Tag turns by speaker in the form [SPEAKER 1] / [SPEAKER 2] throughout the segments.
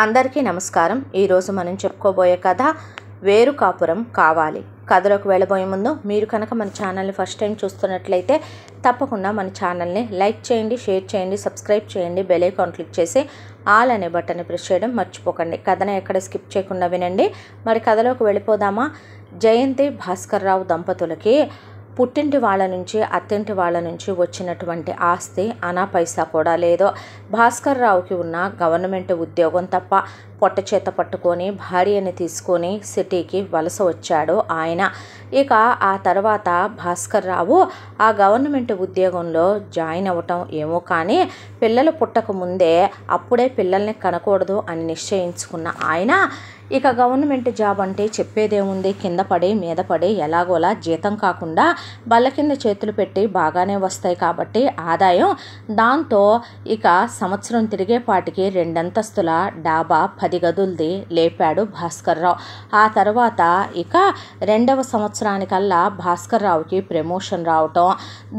[SPEAKER 1] అందరికీ నమస్కారం ఈరోజు మనం చెప్పుకోబోయే కథ వేరు కాపురం కావాలి కథలోకి వెళ్ళబోయే ముందు మీరు కనుక మన ఛానల్ని ఫస్ట్ టైం చూస్తున్నట్లయితే తప్పకుండా మన ఛానల్ని లైక్ చేయండి షేర్ చేయండి సబ్స్క్రైబ్ చేయండి బెల్ ఐకాన్ క్లిక్ చేసి ఆల్ అనే బటన్ని ప్రెస్ చేయడం మర్చిపోకండి కథను ఎక్కడ స్కిప్ చేయకుండా వినండి మరి కథలోకి వెళ్ళిపోదామా జయంతి భాస్కర్రావు దంపతులకి పుట్టింటి వాళ్ళ నుంచి అత్తింటి వాళ్ళ నుంచి వచ్చినటువంటి ఆస్తి అనా పైసా కూడా లేదో భాస్కర్ రావుకి ఉన్న గవర్నమెంట్ ఉద్యోగం తప్ప పొట్ట చేత పట్టుకొని భార్యని తీసుకొని సిటీకి వలస వచ్చాడు ఆయన ఇక ఆ తర్వాత భాస్కర్ రావు ఆ గవర్నమెంట్ ఉద్యోగంలో జాయిన్ అవ్వటం ఏమో కానీ పిల్లలు పుట్టక ముందే అప్పుడే పిల్లల్ని కనకూడదు అని నిశ్చయించుకున్న ఆయన ఇక గవర్నమెంట్ జాబ్ అంటే చెప్పేదేముంది కింద పడి మీద పడి ఎలాగోలా జీతం కాకుండా బల్ల కింద చేతులు పెట్టి బాగానే వస్తాయి కాబట్టి ఆదాయం దాంతో ఇక సంవత్సరం తిరిగేపాటికి రెండంతస్తుల డాబా పది గదులది లేపాడు భాస్కర్రావు ఆ తర్వాత ఇక రెండవ సంవత్సరం సంవత్సరానికల్లా భాస్కర్ రావుకి ప్రమోషన్ రావటం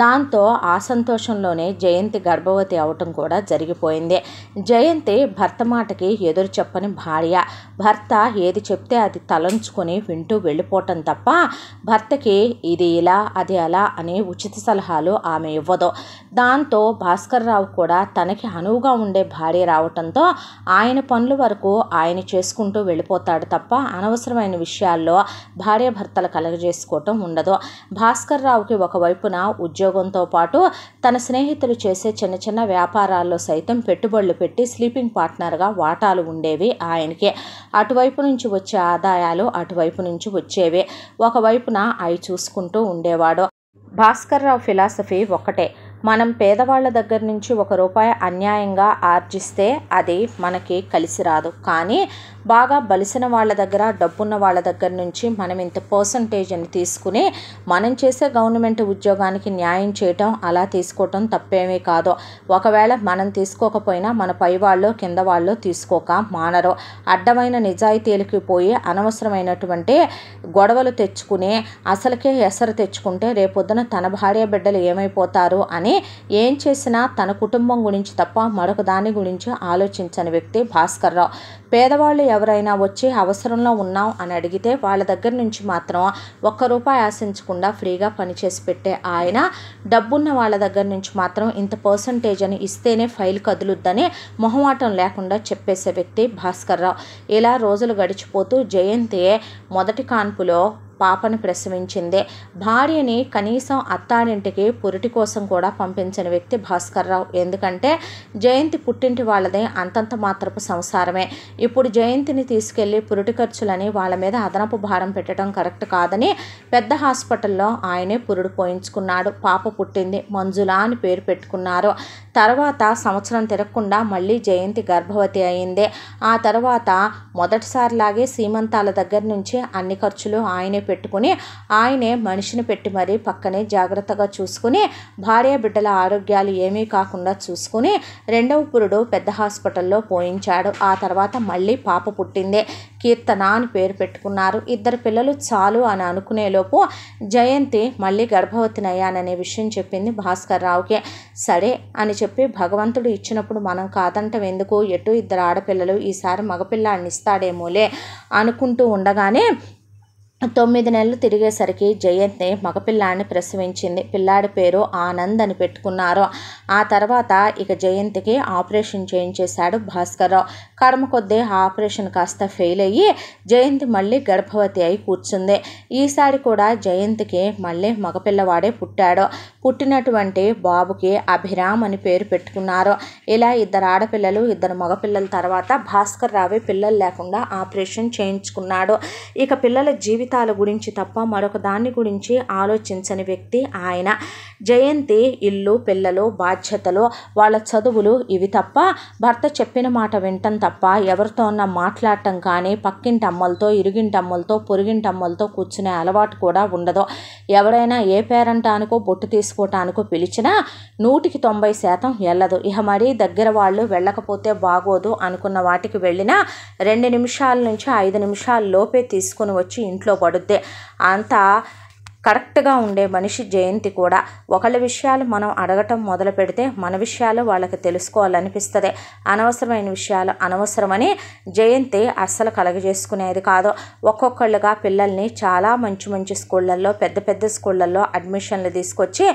[SPEAKER 1] దాంతో ఆ సంతోషంలోనే జయంతి గర్భవతి అవటం కూడా జరిగిపోయింది జయంతి భర్త మాటకి ఎదురు చెప్పని భార్య భర్త ఏది చెప్తే అది తలంచుకొని వింటూ వెళ్ళిపోవటం తప్ప భర్తకి ఇది ఇలా అది అలా అని ఉచిత సలహాలు ఆమె ఇవ్వదు దాంతో భాస్కర్ రావు కూడా తనకి అనువుగా ఉండే భార్య రావటంతో ఆయన పనుల వరకు ఆయన చేసుకుంటూ వెళ్ళిపోతాడు తప్ప అనవసరమైన విషయాల్లో భార్యాభర్తలు కలగజేసి చేసుకోవటం ఉండదు భాస్కర్ రావుకి ఒకవైపున ఉద్యోగంతో పాటు తన స్నేహితులు చేసే చిన్న చిన్న వ్యాపారాల్లో సైతం పెట్టుబడులు పెట్టి స్లీపింగ్ పార్ట్నర్గా వాటాలు ఉండేవి ఆయనకి అటువైపు నుంచి వచ్చే ఆదాయాలు అటువైపు నుంచి వచ్చేవి ఒకవైపున అవి చూసుకుంటూ ఉండేవాడు రావు ఫిలాసఫీ ఒకటే మనం పేదవాళ్ళ దగ్గర నుంచి ఒక రూపాయి అన్యాయంగా ఆర్జిస్తే అది మనకి కలిసి రాదు కానీ బాగా బలిసిన వాళ్ళ దగ్గర డబ్బున్న వాళ్ళ దగ్గర నుంచి మనం ఇంత పర్సంటేజ్ అని తీసుకుని మనం చేసే గవర్నమెంట్ ఉద్యోగానికి న్యాయం చేయటం అలా తీసుకోవటం తప్పేమీ కాదు ఒకవేళ మనం తీసుకోకపోయినా మన పై వాళ్ళు కింద వాళ్ళు తీసుకోక మానరు అడ్డమైన నిజాయితీలకి పోయి అనవసరమైనటువంటి గొడవలు తెచ్చుకుని అసలుకే ఎసరు తెచ్చుకుంటే రేపొద్దున తన భార్య బిడ్డలు ఏమైపోతారు అని కానీ ఏం చేసినా తన కుటుంబం గురించి తప్ప మరొక దాని గురించి ఆలోచించని వ్యక్తి భాస్కర్ పేదవాళ్ళు ఎవరైనా వచ్చి అవసరంలో ఉన్నాం అని అడిగితే వాళ్ళ దగ్గర నుంచి మాత్రం ఒక్క రూపాయి ఆశించకుండా ఫ్రీగా పనిచేసి పెట్టే ఆయన డబ్బున్న వాళ్ళ దగ్గర నుంచి మాత్రం ఇంత పర్సంటేజ్ అని ఇస్తేనే ఫైల్ కదులుద్దని మొహమాటం లేకుండా చెప్పేసే వ్యక్తి భాస్కర్ ఇలా రోజులు గడిచిపోతూ జయంతి మొదటి కాన్పులో పాపను ప్రసవించింది భార్యని కనీసం అత్తారింటికి పురిటి కోసం కూడా పంపించిన వ్యక్తి రావు ఎందుకంటే జయంతి పుట్టింటి వాళ్ళదే అంతంత మాత్రపు సంసారమే ఇప్పుడు జయంతిని తీసుకెళ్లి పురిటి ఖర్చులని వాళ్ళ మీద అదనపు భారం పెట్టడం కరెక్ట్ కాదని పెద్ద హాస్పిటల్లో ఆయనే పురుడు పోయించుకున్నాడు పాప పుట్టింది మంజులా అని పేరు పెట్టుకున్నారు తర్వాత సంవత్సరం తిరగకుండా మళ్ళీ జయంతి గర్భవతి అయింది ఆ తర్వాత మొదటిసారిలాగే సీమంతాల దగ్గర నుంచి అన్ని ఖర్చులు ఆయనే పెట్టుకుని ఆయనే మనిషిని పెట్టి మరీ పక్కనే జాగ్రత్తగా చూసుకుని భార్య బిడ్డల ఆరోగ్యాలు ఏమీ కాకుండా చూసుకుని రెండవ పురుడు పెద్ద హాస్పిటల్లో పోయించాడు ఆ తర్వాత మళ్ళీ పాప పుట్టిందే కీర్తన అని పేరు పెట్టుకున్నారు ఇద్దరు పిల్లలు చాలు అని అనుకునేలోపు జయంతి మళ్ళీ గర్భవతినయ్యాననే విషయం చెప్పింది భాస్కర్ రావుకే సరే అని చెప్పి భగవంతుడు ఇచ్చినప్పుడు మనం కాదంటే ఎందుకు ఎటు ఇద్దరు ఆడపిల్లలు ఈసారి మగపిల్లాన్ని ఇస్తాడేమోలే అనుకుంటూ ఉండగానే తొమ్మిది నెలలు తిరిగేసరికి జయంతి మగపిల్లాన్ని ప్రసవించింది పిల్లాడి పేరు ఆనంద్ అని పెట్టుకున్నారు ఆ తర్వాత ఇక జయంతికి ఆపరేషన్ చేయించేశాడు రావు కడమ కొద్దే ఆపరేషన్ కాస్త ఫెయిల్ అయ్యి జయంతి మళ్ళీ గర్భవతి అయి కూర్చుంది ఈసారి కూడా జయంతికి మళ్ళీ మగపిల్లవాడే పుట్టాడు పుట్టినటువంటి బాబుకి అభిరామ్ అని పేరు పెట్టుకున్నారు ఇలా ఇద్దరు ఆడపిల్లలు ఇద్దరు మగపిల్లల తర్వాత భాస్కర్ రావే పిల్లలు లేకుండా ఆపరేషన్ చేయించుకున్నాడు ఇక పిల్లల జీవితాల గురించి తప్ప మరొక దాన్ని గురించి ఆలోచించని వ్యక్తి ఆయన జయంతి ఇల్లు పిల్లలు బాధ్యతలు వాళ్ళ చదువులు ఇవి తప్ప భర్త చెప్పిన మాట వింటం తప్ప తప్ప ఎవరితోనన్నా మాట్లాడటం కానీ పక్కింటి అమ్మలతో ఇరుగింటి అమ్మలతో అమ్మలతో కూర్చునే అలవాటు కూడా ఉండదు ఎవరైనా ఏ పేరంటానికో బొట్టు తీసుకోవటానికో పిలిచినా నూటికి తొంభై శాతం వెళ్ళదు ఇక మరీ దగ్గర వాళ్ళు వెళ్ళకపోతే బాగోదు అనుకున్న వాటికి వెళ్ళినా రెండు నిమిషాల నుంచి ఐదు నిమిషాల లోపే తీసుకుని వచ్చి ఇంట్లో పడుద్ది అంతా కరెక్ట్గా ఉండే మనిషి జయంతి కూడా ఒకళ్ళ విషయాలు మనం అడగటం మొదలు పెడితే మన విషయాలు వాళ్ళకి తెలుసుకోవాలనిపిస్తుంది అనవసరమైన విషయాలు అనవసరమని జయంతి అస్సలు కలగజేసుకునేది కాదు ఒక్కొక్కళ్ళుగా పిల్లల్ని చాలా మంచి మంచి స్కూళ్ళల్లో పెద్ద పెద్ద స్కూళ్ళల్లో అడ్మిషన్లు తీసుకొచ్చి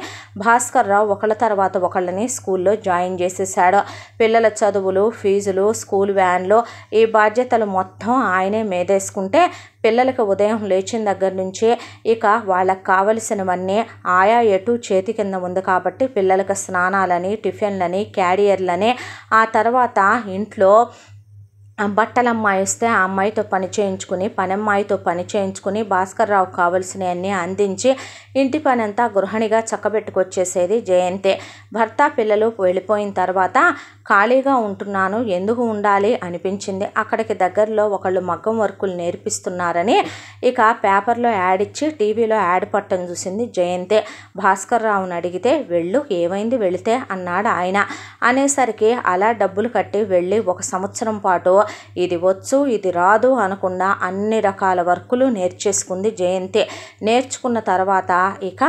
[SPEAKER 1] భాస్కర్ రావు ఒకళ్ళ తర్వాత ఒకళ్ళని స్కూల్లో జాయిన్ చేసేసాడు పిల్లల చదువులు ఫీజులు స్కూల్ వ్యాన్లు ఈ బాధ్యతలు మొత్తం ఆయనే మీదేసుకుంటే పిల్లలకు ఉదయం లేచిన దగ్గర నుంచే ఇక వాళ్ళకి కావలసినవన్నీ ఆయా ఎటు చేతి కింద ఉంది కాబట్టి పిల్లలకు స్నానాలని టిఫిన్లని క్యారియర్లని ఆ తర్వాత ఇంట్లో బట్టలు అమ్మాయి వస్తే ఆ అమ్మాయితో పని చేయించుకుని పనమ్మాయితో పని చేయించుకుని భాస్కర్రావు కావలసినవన్నీ అందించి ఇంటి పని అంతా గృహిణిగా చక్కబెట్టుకొచ్చేసేది జయంతే భర్త పిల్లలు వెళ్ళిపోయిన తర్వాత ఖాళీగా ఉంటున్నాను ఎందుకు ఉండాలి అనిపించింది అక్కడికి దగ్గరలో ఒకళ్ళు మగ్గం వర్కులు నేర్పిస్తున్నారని ఇక పేపర్లో యాడ్ ఇచ్చి టీవీలో యాడ్ పట్టం చూసింది జయంతే భాస్కర్ రావును అడిగితే వెళ్ళు ఏమైంది వెళితే అన్నాడు ఆయన అనేసరికి అలా డబ్బులు కట్టి వెళ్ళి ఒక సంవత్సరం పాటు ఇది వచ్చు ఇది రాదు అనకుండా అన్ని రకాల వర్కులు నేర్చేసుకుంది జయంతి నేర్చుకున్న తర్వాత ఇక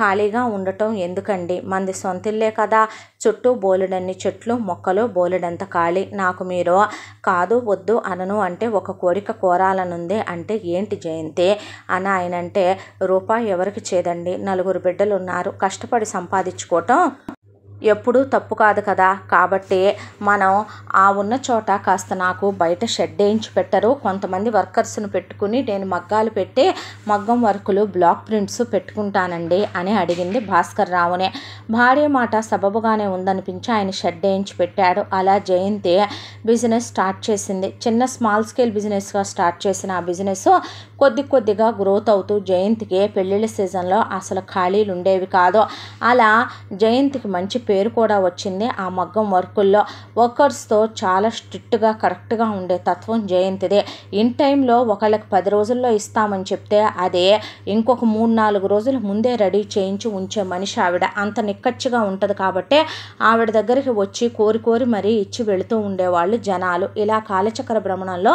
[SPEAKER 1] ఖాళీగా ఉండటం ఎందుకండి మంది సొంతిల్లే కదా చుట్టూ బోలెడన్ని చెట్లు మొక్కలు బోలెడంత ఖాళీ నాకు మీరు కాదు వద్దు అనను అంటే ఒక కోరిక కోరాలనుంది అంటే ఏంటి జయంతి అని ఆయన అంటే రూపాయి ఎవరికి చేదండి నలుగురు బిడ్డలు ఉన్నారు కష్టపడి సంపాదించుకోవటం ఎప్పుడూ తప్పు కాదు కదా కాబట్టి మనం ఆ ఉన్న చోట కాస్త నాకు బయట షెడ్ వేయించి పెట్టరు కొంతమంది వర్కర్స్ను పెట్టుకుని నేను మగ్గాలు పెట్టి మగ్గం వర్కులు బ్లాక్ ప్రింట్స్ పెట్టుకుంటానండి అని అడిగింది భాస్కర్ రావునే భార్య మాట సబబుగానే ఉందనిపించి ఆయన షెడ్ వేయించి పెట్టాడు అలా జయంతి బిజినెస్ స్టార్ట్ చేసింది చిన్న స్మాల్ స్కేల్ బిజినెస్గా స్టార్ట్ చేసిన ఆ బిజినెస్ కొద్ది కొద్దిగా గ్రోత్ అవుతూ జయంతికి పెళ్ళిళ్ళ సీజన్లో అసలు ఖాళీలు ఉండేవి కాదు అలా జయంతికి మంచి పేరు కూడా వచ్చింది ఆ మగ్గం వర్కుల్లో వర్కర్స్తో చాలా స్ట్రిక్ట్గా కరెక్ట్గా ఉండే తత్వం జయంతిదే ఇన్ టైంలో ఒకళ్ళకి పది రోజుల్లో ఇస్తామని చెప్తే అదే ఇంకొక మూడు నాలుగు రోజులు ముందే రెడీ చేయించి ఉంచే మనిషి ఆవిడ అంత నిక్కచ్చిగా ఉంటుంది కాబట్టి ఆవిడ దగ్గరికి వచ్చి కోరి కోరి మరీ ఇచ్చి వెళుతూ ఉండేవాళ్ళు జనాలు ఇలా కాలచక్ర భ్రమణంలో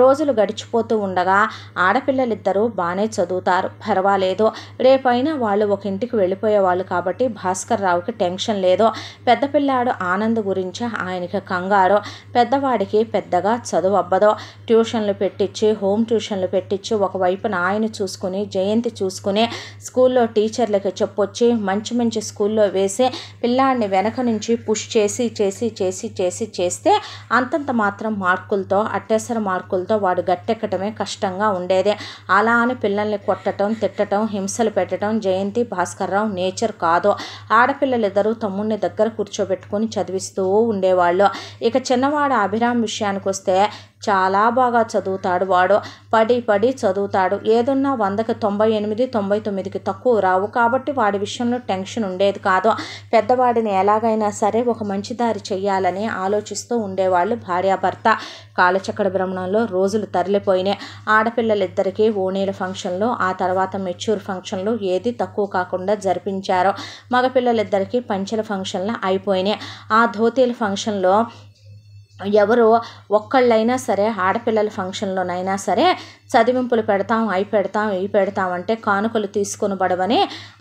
[SPEAKER 1] రోజులు గడిచిపోతూ ఉండగా ఆడపిల్లలిద్దరూ బాగానే చదువుతారు పర్వాలేదు రేపైనా వాళ్ళు ఒక ఇంటికి వెళ్ళిపోయేవాళ్ళు కాబట్టి భాస్కర్ రావుకి టెన్షన్ లేదు లేదో పెద్ద పిల్లాడు ఆనంద్ గురించి ఆయనకి కంగారు పెద్దవాడికి పెద్దగా చదువు అబ్బదో ట్యూషన్లు పెట్టించి హోమ్ ట్యూషన్లు పెట్టించి ఒకవైపున ఆయన చూసుకుని జయంతి చూసుకుని స్కూల్లో టీచర్లకి చెప్పొచ్చి మంచి మంచి స్కూల్లో వేసి పిల్లాడిని వెనక నుంచి పుష్ చేసి చేసి చేసి చేసి చేస్తే అంతంత మాత్రం మార్కులతో అట్టేసర మార్కులతో వాడు గట్టెక్కటమే కష్టంగా ఉండేది అలా అని పిల్లల్ని కొట్టడం తిట్టడం హింసలు పెట్టడం జయంతి భాస్కర్రావు నేచర్ కాదు ఆడపిల్లలిద్దరూ తమ్ముడు ఫోన్ని దగ్గర కూర్చోబెట్టుకొని చదివిస్తూ ఉండేవాళ్ళు ఇక చిన్నవాడు అభిరామ్ విషయానికి వస్తే చాలా బాగా చదువుతాడు వాడు పడి పడి చదువుతాడు ఏదున్నా వందకి తొంభై ఎనిమిది తొంభై తొమ్మిదికి తక్కువ రావు కాబట్టి వాడి విషయంలో టెన్షన్ ఉండేది కాదు పెద్దవాడిని ఎలాగైనా సరే ఒక మంచి దారి చేయాలని ఆలోచిస్తూ ఉండేవాళ్ళు భార్యాభర్త కాలచక్కడ భ్రమణంలో రోజులు తరలిపోయినాయి ఆడపిల్లలిద్దరికీ ఓణీల ఫంక్షన్లు ఆ తర్వాత మెచ్యూర్ ఫంక్షన్లు ఏది తక్కువ కాకుండా జరిపించారు మగపిల్లలిద్దరికీ పంచెల ఫంక్షన్లు అయిపోయినాయి ఆ ధోతీల ఫంక్షన్లో ఎవరు ఒక్కళ్ళైనా సరే ఆడపిల్లల ఫంక్షన్లోనైనా సరే చదివింపులు పెడతాం అవి పెడతాం ఇవి పెడతాం అంటే కానుకలు తీసుకొని పడవని